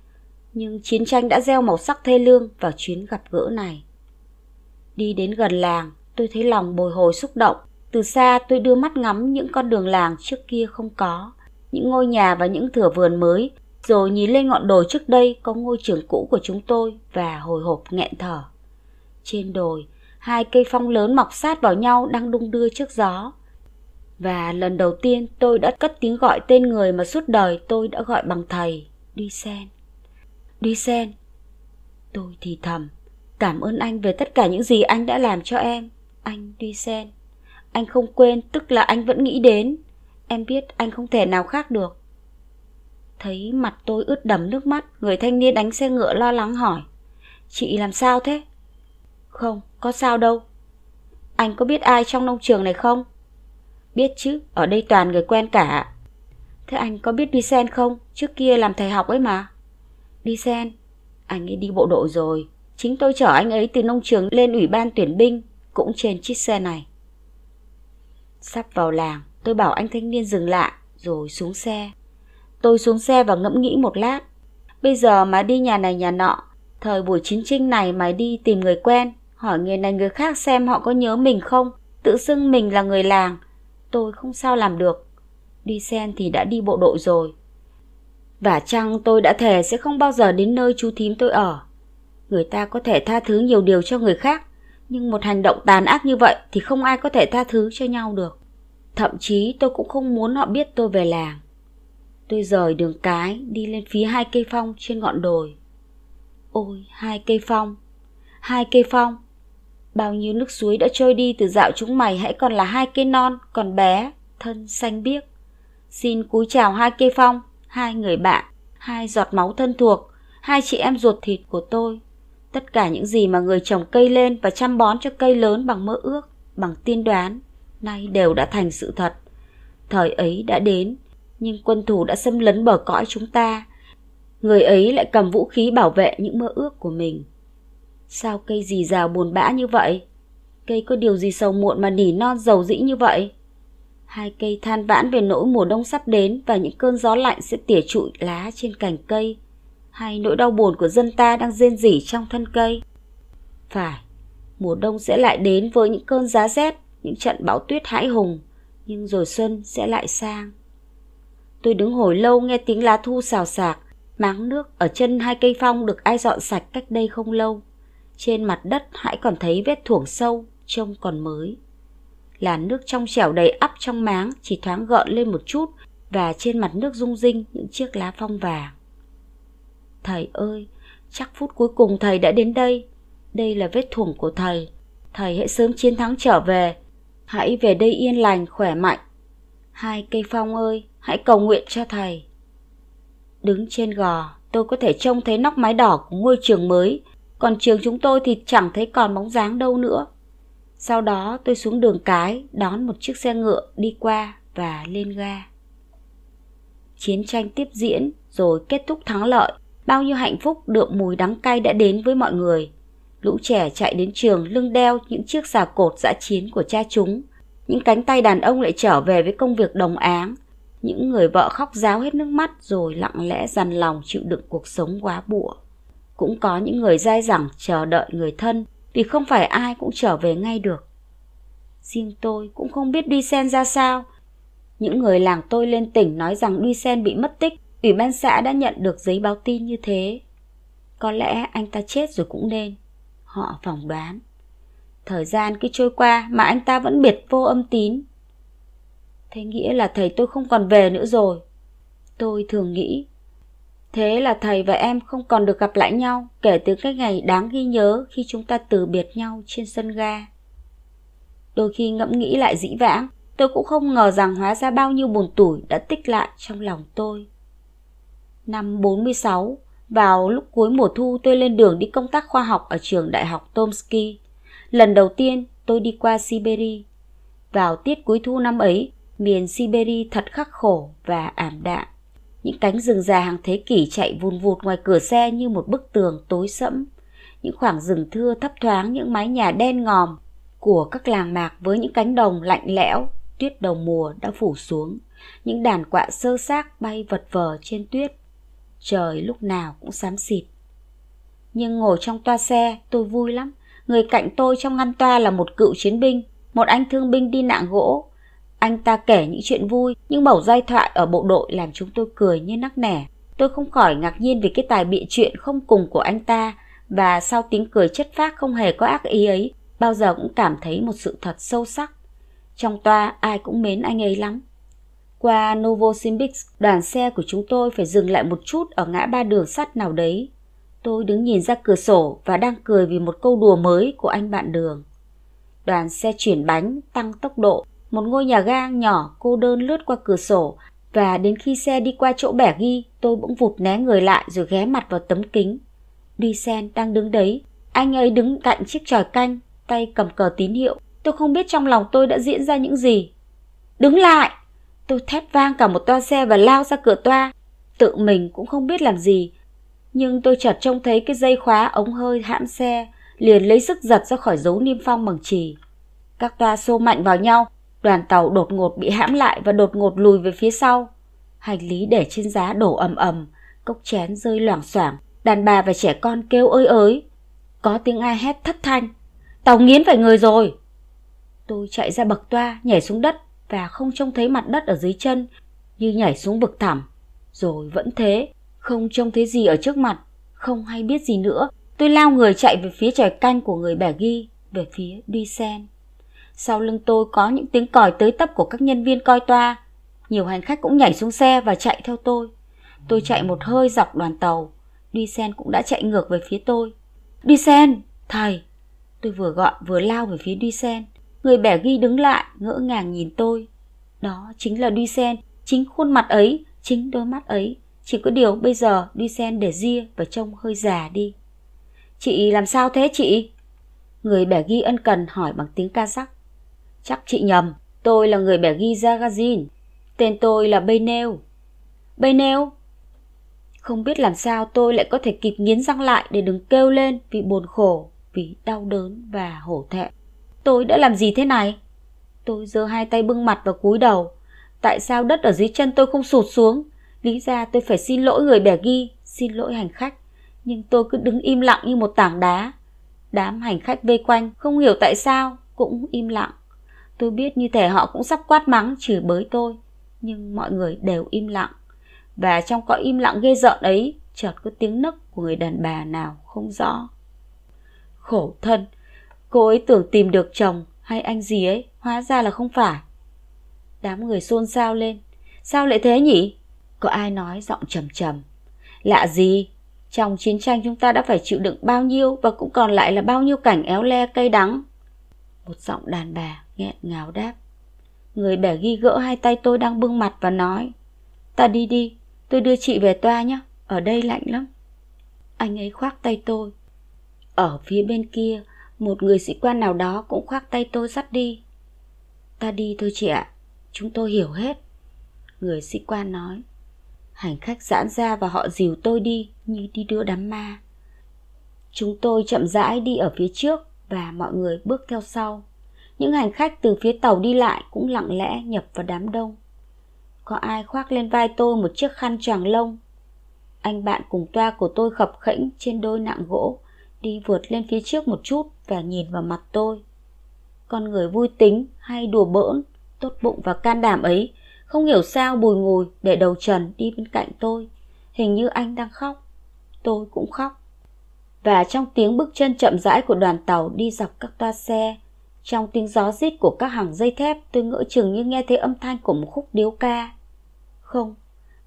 Nhưng chiến tranh đã gieo màu sắc thê lương vào chuyến gặp gỡ này. Đi đến gần làng, tôi thấy lòng bồi hồi xúc động. Từ xa tôi đưa mắt ngắm những con đường làng trước kia không có, những ngôi nhà và những thửa vườn mới rồi nhìn lên ngọn đồi trước đây có ngôi trường cũ của chúng tôi và hồi hộp nghẹn thở. Trên đồi, hai cây phong lớn mọc sát vào nhau đang đung đưa trước gió. Và lần đầu tiên tôi đã cất tiếng gọi tên người mà suốt đời tôi đã gọi bằng thầy, Duy Sen. Duy Sen, tôi thì thầm, cảm ơn anh về tất cả những gì anh đã làm cho em, anh Duy Sen. Anh không quên, tức là anh vẫn nghĩ đến. Em biết anh không thể nào khác được Thấy mặt tôi ướt đầm nước mắt, người thanh niên đánh xe ngựa lo lắng hỏi. Chị làm sao thế? Không, có sao đâu. Anh có biết ai trong nông trường này không? Biết chứ, ở đây toàn người quen cả. Thế anh có biết đi sen không? Trước kia làm thầy học ấy mà. Đi sen? Anh ấy đi bộ đội rồi. Chính tôi chở anh ấy từ nông trường lên ủy ban tuyển binh, cũng trên chiếc xe này. Sắp vào làng, tôi bảo anh thanh niên dừng lại, rồi xuống xe. Tôi xuống xe và ngẫm nghĩ một lát. Bây giờ mà đi nhà này nhà nọ, thời buổi chiến tranh này mà đi tìm người quen, hỏi người này người khác xem họ có nhớ mình không, tự xưng mình là người làng. Tôi không sao làm được. Đi sen thì đã đi bộ đội rồi. Và chăng tôi đã thề sẽ không bao giờ đến nơi chú thím tôi ở. Người ta có thể tha thứ nhiều điều cho người khác, nhưng một hành động tàn ác như vậy thì không ai có thể tha thứ cho nhau được. Thậm chí tôi cũng không muốn họ biết tôi về làng. Tôi rời đường cái đi lên phía hai cây phong trên ngọn đồi. Ôi, hai cây phong, hai cây phong. Bao nhiêu nước suối đã trôi đi từ dạo chúng mày hãy còn là hai cây non, còn bé, thân xanh biếc. Xin cúi chào hai cây phong, hai người bạn, hai giọt máu thân thuộc, hai chị em ruột thịt của tôi. Tất cả những gì mà người trồng cây lên và chăm bón cho cây lớn bằng mơ ước, bằng tiên đoán, nay đều đã thành sự thật. Thời ấy đã đến, nhưng quân thù đã xâm lấn bờ cõi chúng ta. Người ấy lại cầm vũ khí bảo vệ những mơ ước của mình. Sao cây dì rào buồn bã như vậy? Cây có điều gì sầu muộn mà nỉ non dầu dĩ như vậy? Hai cây than vãn về nỗi mùa đông sắp đến và những cơn gió lạnh sẽ tỉa trụi lá trên cành cây. Hay nỗi đau buồn của dân ta đang rên rỉ trong thân cây. Phải, mùa đông sẽ lại đến với những cơn giá rét, những trận bão tuyết hãi hùng. Nhưng rồi xuân sẽ lại sang. Tôi đứng hồi lâu nghe tiếng lá thu xào xạc, máng nước ở chân hai cây phong được ai dọn sạch cách đây không lâu. Trên mặt đất hãy còn thấy vết thủng sâu, trông còn mới. là nước trong trẻo đầy ắp trong máng chỉ thoáng gợn lên một chút và trên mặt nước rung rinh những chiếc lá phong vàng. Thầy ơi, chắc phút cuối cùng thầy đã đến đây. Đây là vết thủng của thầy. Thầy hãy sớm chiến thắng trở về. Hãy về đây yên lành, khỏe mạnh. Hai cây phong ơi, hãy cầu nguyện cho thầy. Đứng trên gò, tôi có thể trông thấy nóc mái đỏ của ngôi trường mới, còn trường chúng tôi thì chẳng thấy còn bóng dáng đâu nữa. Sau đó tôi xuống đường cái, đón một chiếc xe ngựa đi qua và lên ga. Chiến tranh tiếp diễn rồi kết thúc thắng lợi, bao nhiêu hạnh phúc đượm mùi đắng cay đã đến với mọi người. Lũ trẻ chạy đến trường lưng đeo những chiếc xà cột dã chiến của cha chúng, những cánh tay đàn ông lại trở về với công việc đồng áng, những người vợ khóc ráo hết nước mắt rồi lặng lẽ dằn lòng chịu đựng cuộc sống quá bụa cũng có những người dai dẳng chờ đợi người thân vì không phải ai cũng trở về ngay được riêng tôi cũng không biết đi Sen ra sao những người làng tôi lên tỉnh nói rằng đi Sen bị mất tích ủy ban xã đã nhận được giấy báo tin như thế có lẽ anh ta chết rồi cũng nên họ phỏng đoán thời gian cứ trôi qua mà anh ta vẫn biệt vô âm tín Thế nghĩa là thầy tôi không còn về nữa rồi. Tôi thường nghĩ, thế là thầy và em không còn được gặp lại nhau kể từ cái ngày đáng ghi nhớ khi chúng ta từ biệt nhau trên sân ga. Đôi khi ngẫm nghĩ lại dĩ vãng, tôi cũng không ngờ rằng hóa ra bao nhiêu buồn tủi đã tích lại trong lòng tôi. Năm 46, vào lúc cuối mùa thu tôi lên đường đi công tác khoa học ở trường Đại học Tomsky. Lần đầu tiên tôi đi qua Siberia. Vào tiết cuối thu năm ấy, miền Siberia thật khắc khổ và ảm đạm. Những cánh rừng già hàng thế kỷ chạy vùn vụt ngoài cửa xe như một bức tường tối sẫm. Những khoảng rừng thưa thấp thoáng những mái nhà đen ngòm của các làng mạc với những cánh đồng lạnh lẽo, tuyết đầu mùa đã phủ xuống. Những đàn quạ sơ xác bay vật vờ trên tuyết. Trời lúc nào cũng xám xịt. Nhưng ngồi trong toa xe tôi vui lắm. Người cạnh tôi trong ngăn toa là một cựu chiến binh, một anh thương binh đi nạng gỗ anh ta kể những chuyện vui, nhưng mẩu giai thoại ở bộ đội làm chúng tôi cười như nắc nẻ. Tôi không khỏi ngạc nhiên vì cái tài bịa chuyện không cùng của anh ta và sau tiếng cười chất phác không hề có ác ý ấy, bao giờ cũng cảm thấy một sự thật sâu sắc. Trong toa ai cũng mến anh ấy lắm. Qua Novosibirsk, đoàn xe của chúng tôi phải dừng lại một chút ở ngã ba đường sắt nào đấy. Tôi đứng nhìn ra cửa sổ và đang cười vì một câu đùa mới của anh bạn đường. Đoàn xe chuyển bánh, tăng tốc độ, một ngôi nhà ga nhỏ cô đơn lướt qua cửa sổ và đến khi xe đi qua chỗ bẻ ghi tôi bỗng vụt né người lại rồi ghé mặt vào tấm kính. Duy Sen đang đứng đấy, anh ấy đứng cạnh chiếc tròi canh, tay cầm cờ tín hiệu. Tôi không biết trong lòng tôi đã diễn ra những gì. Đứng lại! Tôi thét vang cả một toa xe và lao ra cửa toa. Tự mình cũng không biết làm gì. Nhưng tôi chợt trông thấy cái dây khóa ống hơi hãm xe, liền lấy sức giật ra khỏi dấu niêm phong bằng chì. Các toa xô mạnh vào nhau, Đoàn tàu đột ngột bị hãm lại và đột ngột lùi về phía sau. Hành lý để trên giá đổ ầm ầm, cốc chén rơi loảng xoảng, đàn bà và trẻ con kêu ơi ới. Có tiếng ai hét thất thanh. Tàu nghiến phải người rồi. Tôi chạy ra bậc toa, nhảy xuống đất và không trông thấy mặt đất ở dưới chân như nhảy xuống vực thẳm. Rồi vẫn thế, không trông thấy gì ở trước mặt, không hay biết gì nữa. Tôi lao người chạy về phía trời canh của người bà ghi, về phía Duy Sen. Sau lưng tôi có những tiếng còi tới tấp của các nhân viên coi toa. Nhiều hành khách cũng nhảy xuống xe và chạy theo tôi. Tôi chạy một hơi dọc đoàn tàu. Duy Sen cũng đã chạy ngược về phía tôi. Duy Sen, thầy! Tôi vừa gọi vừa lao về phía Duy Sen. Người bẻ ghi đứng lại, ngỡ ngàng nhìn tôi. Đó chính là Duy Sen, chính khuôn mặt ấy, chính đôi mắt ấy. Chỉ có điều bây giờ Duy Sen để ria và trông hơi già đi. Chị làm sao thế chị? Người bẻ ghi ân cần hỏi bằng tiếng ca sắc. Chắc chị nhầm, tôi là người bẻ ghi Zagazin. Tên tôi là Baynel. Baynel? Không biết làm sao tôi lại có thể kịp nghiến răng lại để đừng kêu lên vì buồn khổ, vì đau đớn và hổ thẹn. Tôi đã làm gì thế này? Tôi giơ hai tay bưng mặt và cúi đầu. Tại sao đất ở dưới chân tôi không sụt xuống? Lý ra tôi phải xin lỗi người bẻ ghi, xin lỗi hành khách. Nhưng tôi cứ đứng im lặng như một tảng đá. Đám hành khách vây quanh, không hiểu tại sao, cũng im lặng. Tôi biết như thể họ cũng sắp quát mắng chửi bới tôi, nhưng mọi người đều im lặng. Và trong cõi im lặng ghê rợn ấy, chợt có tiếng nấc của người đàn bà nào không rõ. Khổ thân, cô ấy tưởng tìm được chồng hay anh gì ấy, hóa ra là không phải. Đám người xôn xao lên, sao lại thế nhỉ? Có ai nói giọng trầm trầm. Lạ gì, trong chiến tranh chúng ta đã phải chịu đựng bao nhiêu và cũng còn lại là bao nhiêu cảnh éo le cay đắng. Một giọng đàn bà nghẹn ngào đáp. Người bẻ ghi gỡ hai tay tôi đang bưng mặt và nói Ta đi đi, tôi đưa chị về toa nhé, ở đây lạnh lắm. Anh ấy khoác tay tôi. Ở phía bên kia, một người sĩ quan nào đó cũng khoác tay tôi dắt đi. Ta đi thôi chị ạ, chúng tôi hiểu hết. Người sĩ quan nói. Hành khách giãn ra và họ dìu tôi đi như đi đưa đám ma. Chúng tôi chậm rãi đi ở phía trước và mọi người bước theo sau. Những hành khách từ phía tàu đi lại cũng lặng lẽ nhập vào đám đông. Có ai khoác lên vai tôi một chiếc khăn choàng lông. Anh bạn cùng toa của tôi khập khẽnh trên đôi nặng gỗ, đi vượt lên phía trước một chút và nhìn vào mặt tôi. Con người vui tính hay đùa bỡn, tốt bụng và can đảm ấy, không hiểu sao bùi ngồi để đầu trần đi bên cạnh tôi. Hình như anh đang khóc. Tôi cũng khóc. Và trong tiếng bước chân chậm rãi của đoàn tàu đi dọc các toa xe, trong tiếng gió rít của các hàng dây thép, tôi ngỡ chừng như nghe thấy âm thanh của một khúc điếu ca. Không,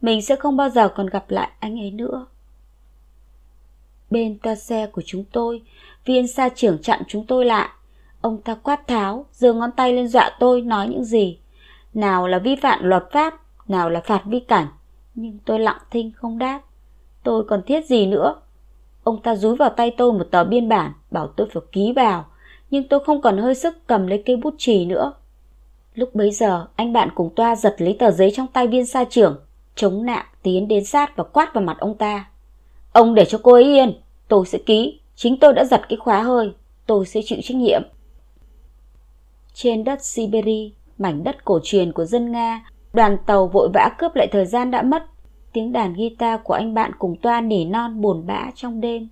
mình sẽ không bao giờ còn gặp lại anh ấy nữa. Bên toa xe của chúng tôi, viên xa trưởng chặn chúng tôi lại. Ông ta quát tháo, giơ ngón tay lên dọa tôi nói những gì. Nào là vi phạm luật pháp, nào là phạt vi cảnh. Nhưng tôi lặng thinh không đáp. Tôi còn thiết gì nữa? Ông ta rúi vào tay tôi một tờ biên bản, bảo tôi phải ký vào nhưng tôi không còn hơi sức cầm lấy cây bút chì nữa. Lúc bấy giờ, anh bạn cùng toa giật lấy tờ giấy trong tay viên sa trưởng, chống nạng tiến đến sát và quát vào mặt ông ta. Ông để cho cô ấy yên, tôi sẽ ký, chính tôi đã giật cái khóa hơi, tôi sẽ chịu trách nhiệm. Trên đất Siberia, mảnh đất cổ truyền của dân Nga, đoàn tàu vội vã cướp lại thời gian đã mất. Tiếng đàn guitar của anh bạn cùng toa nỉ non buồn bã trong đêm.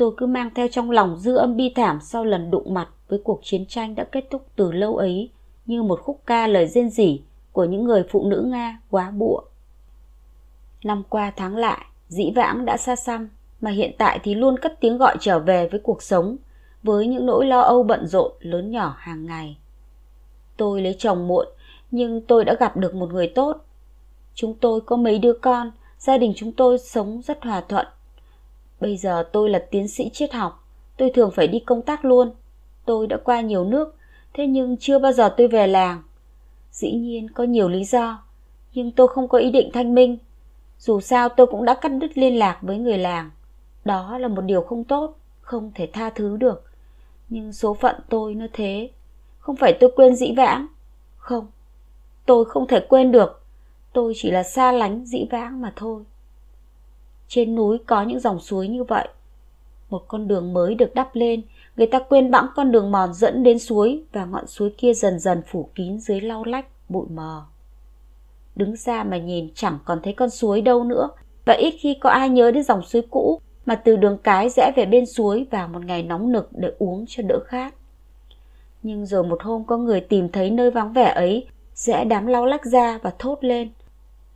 Tôi cứ mang theo trong lòng dư âm bi thảm sau lần đụng mặt với cuộc chiến tranh đã kết thúc từ lâu ấy như một khúc ca lời rên rỉ của những người phụ nữ Nga quá bụa. Năm qua tháng lại, dĩ vãng đã xa xăm, mà hiện tại thì luôn cất tiếng gọi trở về với cuộc sống, với những nỗi lo âu bận rộn lớn nhỏ hàng ngày. Tôi lấy chồng muộn, nhưng tôi đã gặp được một người tốt. Chúng tôi có mấy đứa con, gia đình chúng tôi sống rất hòa thuận, Bây giờ tôi là tiến sĩ triết học, tôi thường phải đi công tác luôn. Tôi đã qua nhiều nước, thế nhưng chưa bao giờ tôi về làng. Dĩ nhiên có nhiều lý do, nhưng tôi không có ý định thanh minh. Dù sao tôi cũng đã cắt đứt liên lạc với người làng. Đó là một điều không tốt, không thể tha thứ được. Nhưng số phận tôi nó thế. Không phải tôi quên dĩ vãng. Không, tôi không thể quên được. Tôi chỉ là xa lánh dĩ vãng mà thôi. Trên núi có những dòng suối như vậy. Một con đường mới được đắp lên, người ta quên bẵng con đường mòn dẫn đến suối và ngọn suối kia dần dần phủ kín dưới lau lách, bụi mờ. Đứng xa mà nhìn chẳng còn thấy con suối đâu nữa và ít khi có ai nhớ đến dòng suối cũ mà từ đường cái rẽ về bên suối vào một ngày nóng nực để uống cho đỡ khát. Nhưng rồi một hôm có người tìm thấy nơi vắng vẻ ấy, rẽ đám lau lách ra và thốt lên.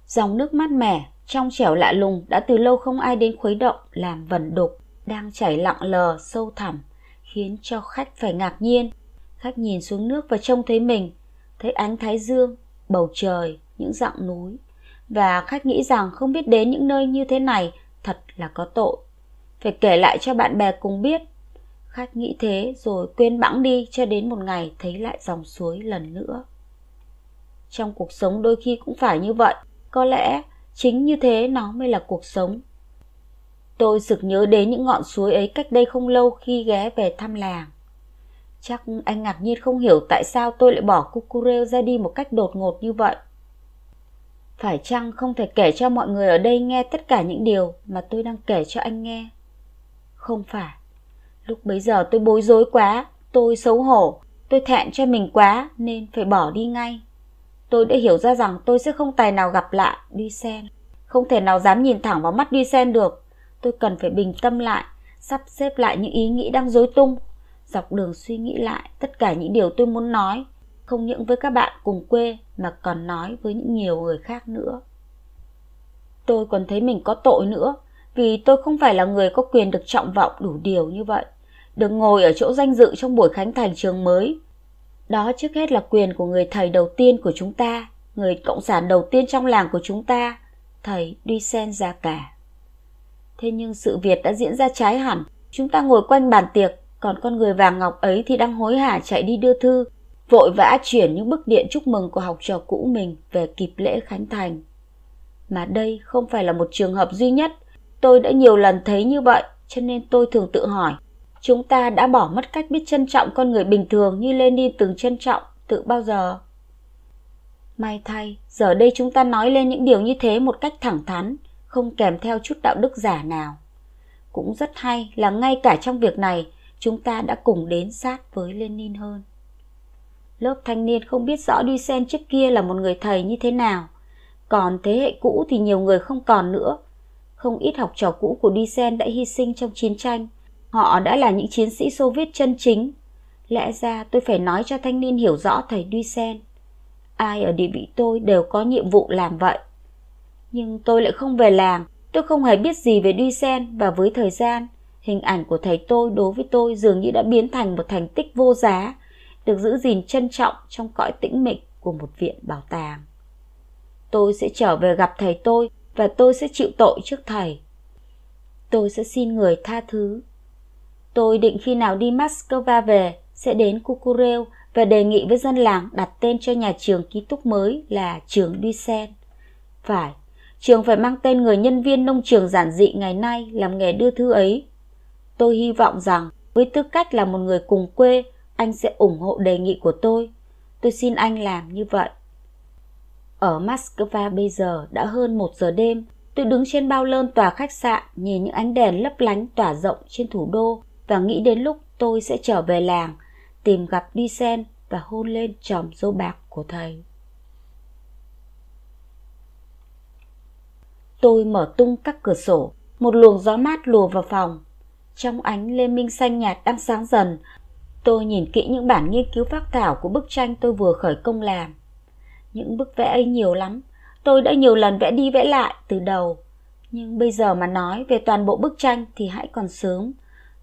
Dòng nước mát mẻ trong trẻo lạ lùng đã từ lâu không ai đến khuấy động làm vần đục, đang chảy lặng lờ sâu thẳm, khiến cho khách phải ngạc nhiên. Khách nhìn xuống nước và trông thấy mình, thấy ánh thái dương, bầu trời, những dặng núi. Và khách nghĩ rằng không biết đến những nơi như thế này thật là có tội. Phải kể lại cho bạn bè cùng biết. Khách nghĩ thế rồi quên bẵng đi cho đến một ngày thấy lại dòng suối lần nữa. Trong cuộc sống đôi khi cũng phải như vậy. Có lẽ Chính như thế nó mới là cuộc sống. Tôi sực nhớ đến những ngọn suối ấy cách đây không lâu khi ghé về thăm làng. Chắc anh ngạc nhiên không hiểu tại sao tôi lại bỏ Cucureo ra đi một cách đột ngột như vậy. Phải chăng không thể kể cho mọi người ở đây nghe tất cả những điều mà tôi đang kể cho anh nghe? Không phải. Lúc bấy giờ tôi bối rối quá, tôi xấu hổ, tôi thẹn cho mình quá nên phải bỏ đi ngay tôi đã hiểu ra rằng tôi sẽ không tài nào gặp lại Duy Sen. Không thể nào dám nhìn thẳng vào mắt Duy Sen được. Tôi cần phải bình tâm lại, sắp xếp lại những ý nghĩ đang rối tung. Dọc đường suy nghĩ lại tất cả những điều tôi muốn nói, không những với các bạn cùng quê mà còn nói với những nhiều người khác nữa. Tôi còn thấy mình có tội nữa, vì tôi không phải là người có quyền được trọng vọng đủ điều như vậy. Được ngồi ở chỗ danh dự trong buổi khánh thành trường mới, đó trước hết là quyền của người thầy đầu tiên của chúng ta, người cộng sản đầu tiên trong làng của chúng ta, thầy Duy Sen Gia Cả. Thế nhưng sự việc đã diễn ra trái hẳn, chúng ta ngồi quanh bàn tiệc, còn con người vàng ngọc ấy thì đang hối hả chạy đi đưa thư, vội vã chuyển những bức điện chúc mừng của học trò cũ mình về kịp lễ khánh thành. Mà đây không phải là một trường hợp duy nhất, tôi đã nhiều lần thấy như vậy, cho nên tôi thường tự hỏi, chúng ta đã bỏ mất cách biết trân trọng con người bình thường như Lenin từng trân trọng tự bao giờ. May thay, giờ đây chúng ta nói lên những điều như thế một cách thẳng thắn, không kèm theo chút đạo đức giả nào. Cũng rất hay là ngay cả trong việc này, chúng ta đã cùng đến sát với Lenin hơn. Lớp thanh niên không biết rõ Sen trước kia là một người thầy như thế nào, còn thế hệ cũ thì nhiều người không còn nữa. Không ít học trò cũ của Sen đã hy sinh trong chiến tranh, Họ đã là những chiến sĩ Xô Viết chân chính. Lẽ ra tôi phải nói cho thanh niên hiểu rõ thầy Duy Sen. Ai ở địa vị tôi đều có nhiệm vụ làm vậy. Nhưng tôi lại không về làng. Tôi không hề biết gì về Duy Sen và với thời gian, hình ảnh của thầy tôi đối với tôi dường như đã biến thành một thành tích vô giá, được giữ gìn trân trọng trong cõi tĩnh mịch của một viện bảo tàng. Tôi sẽ trở về gặp thầy tôi và tôi sẽ chịu tội trước thầy. Tôi sẽ xin người tha thứ Tôi định khi nào đi Moscow về sẽ đến Kukurev và đề nghị với dân làng đặt tên cho nhà trường ký túc mới là trường Duy Sen. Phải, trường phải mang tên người nhân viên nông trường giản dị ngày nay làm nghề đưa thư ấy. Tôi hy vọng rằng với tư cách là một người cùng quê, anh sẽ ủng hộ đề nghị của tôi. Tôi xin anh làm như vậy. Ở Moscow bây giờ đã hơn một giờ đêm, tôi đứng trên bao lơn tòa khách sạn nhìn những ánh đèn lấp lánh tỏa rộng trên thủ đô và nghĩ đến lúc tôi sẽ trở về làng tìm gặp đi sen và hôn lên chòm râu bạc của thầy tôi mở tung các cửa sổ một luồng gió mát lùa vào phòng trong ánh lê minh xanh nhạt đang sáng dần tôi nhìn kỹ những bản nghiên cứu phác thảo của bức tranh tôi vừa khởi công làm những bức vẽ ấy nhiều lắm tôi đã nhiều lần vẽ đi vẽ lại từ đầu nhưng bây giờ mà nói về toàn bộ bức tranh thì hãy còn sớm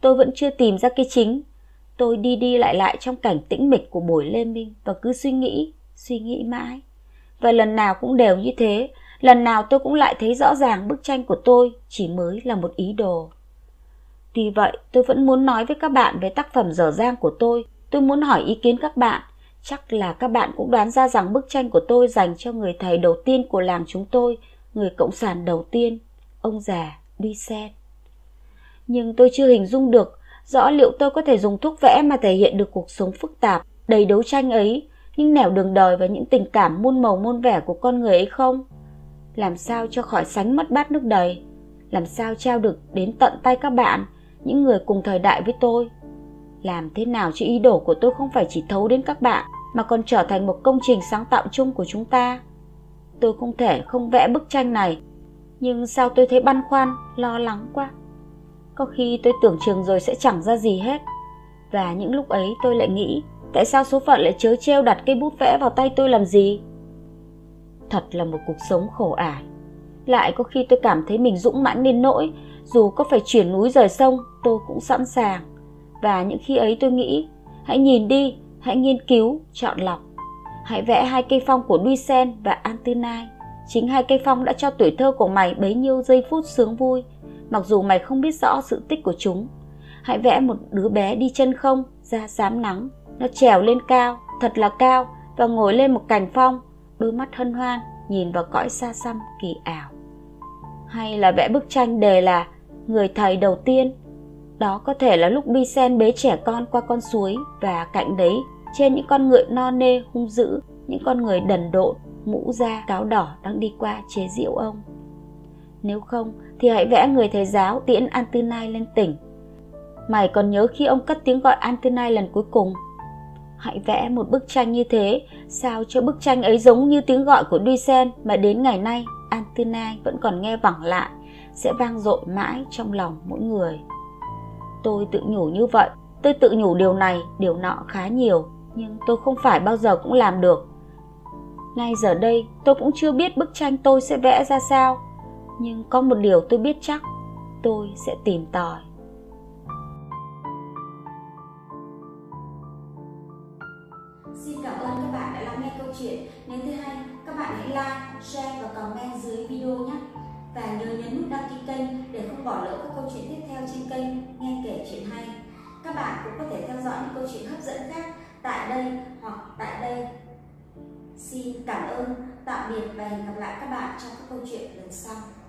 tôi vẫn chưa tìm ra cái chính. Tôi đi đi lại lại trong cảnh tĩnh mịch của buổi lê minh và cứ suy nghĩ, suy nghĩ mãi. Và lần nào cũng đều như thế, lần nào tôi cũng lại thấy rõ ràng bức tranh của tôi chỉ mới là một ý đồ. Tuy vậy, tôi vẫn muốn nói với các bạn về tác phẩm dở dang của tôi. Tôi muốn hỏi ý kiến các bạn. Chắc là các bạn cũng đoán ra rằng bức tranh của tôi dành cho người thầy đầu tiên của làng chúng tôi, người cộng sản đầu tiên, ông già Duy Sen nhưng tôi chưa hình dung được rõ liệu tôi có thể dùng thuốc vẽ mà thể hiện được cuộc sống phức tạp, đầy đấu tranh ấy, những nẻo đường đời và những tình cảm muôn màu muôn vẻ của con người ấy không? Làm sao cho khỏi sánh mất bát nước đầy? Làm sao trao được đến tận tay các bạn, những người cùng thời đại với tôi? Làm thế nào cho ý đồ của tôi không phải chỉ thấu đến các bạn, mà còn trở thành một công trình sáng tạo chung của chúng ta? Tôi không thể không vẽ bức tranh này, nhưng sao tôi thấy băn khoăn, lo lắng quá có khi tôi tưởng chừng rồi sẽ chẳng ra gì hết và những lúc ấy tôi lại nghĩ tại sao số phận lại chớ treo đặt cây bút vẽ vào tay tôi làm gì thật là một cuộc sống khổ ải lại có khi tôi cảm thấy mình dũng mãnh nên nỗi dù có phải chuyển núi rời sông tôi cũng sẵn sàng và những khi ấy tôi nghĩ hãy nhìn đi hãy nghiên cứu chọn lọc hãy vẽ hai cây phong của đuôi sen và antenai chính hai cây phong đã cho tuổi thơ của mày bấy nhiêu giây phút sướng vui mặc dù mày không biết rõ sự tích của chúng hãy vẽ một đứa bé đi chân không ra sám nắng nó trèo lên cao thật là cao và ngồi lên một cành phong đôi mắt hân hoan nhìn vào cõi xa xăm kỳ ảo hay là vẽ bức tranh đề là người thầy đầu tiên đó có thể là lúc bi sen bế trẻ con qua con suối và cạnh đấy trên những con ngựa non nê hung dữ những con người đần độn mũ da cáo đỏ đang đi qua chế giễu ông nếu không thì hãy vẽ người thầy giáo tiễn Antinai lên tỉnh. Mày còn nhớ khi ông cất tiếng gọi Antinai lần cuối cùng? Hãy vẽ một bức tranh như thế, sao cho bức tranh ấy giống như tiếng gọi của Duisen mà đến ngày nay Antinai vẫn còn nghe vẳng lại, sẽ vang dội mãi trong lòng mỗi người. Tôi tự nhủ như vậy, tôi tự nhủ điều này, điều nọ khá nhiều, nhưng tôi không phải bao giờ cũng làm được. Ngay giờ đây, tôi cũng chưa biết bức tranh tôi sẽ vẽ ra sao, nhưng có một điều tôi biết chắc tôi sẽ tìm tòi Xin cảm ơn các bạn đã lắng nghe câu chuyện. Nếu thấy hay, các bạn hãy like, share và comment dưới video nhé. Và nhớ nhấn nút đăng ký kênh để không bỏ lỡ các câu chuyện tiếp theo trên kênh Nghe kể chuyện hay. Các bạn cũng có thể theo dõi những câu chuyện hấp dẫn khác tại đây hoặc tại đây. Xin cảm ơn, tạm biệt và hẹn gặp lại các bạn trong các câu chuyện lần sau.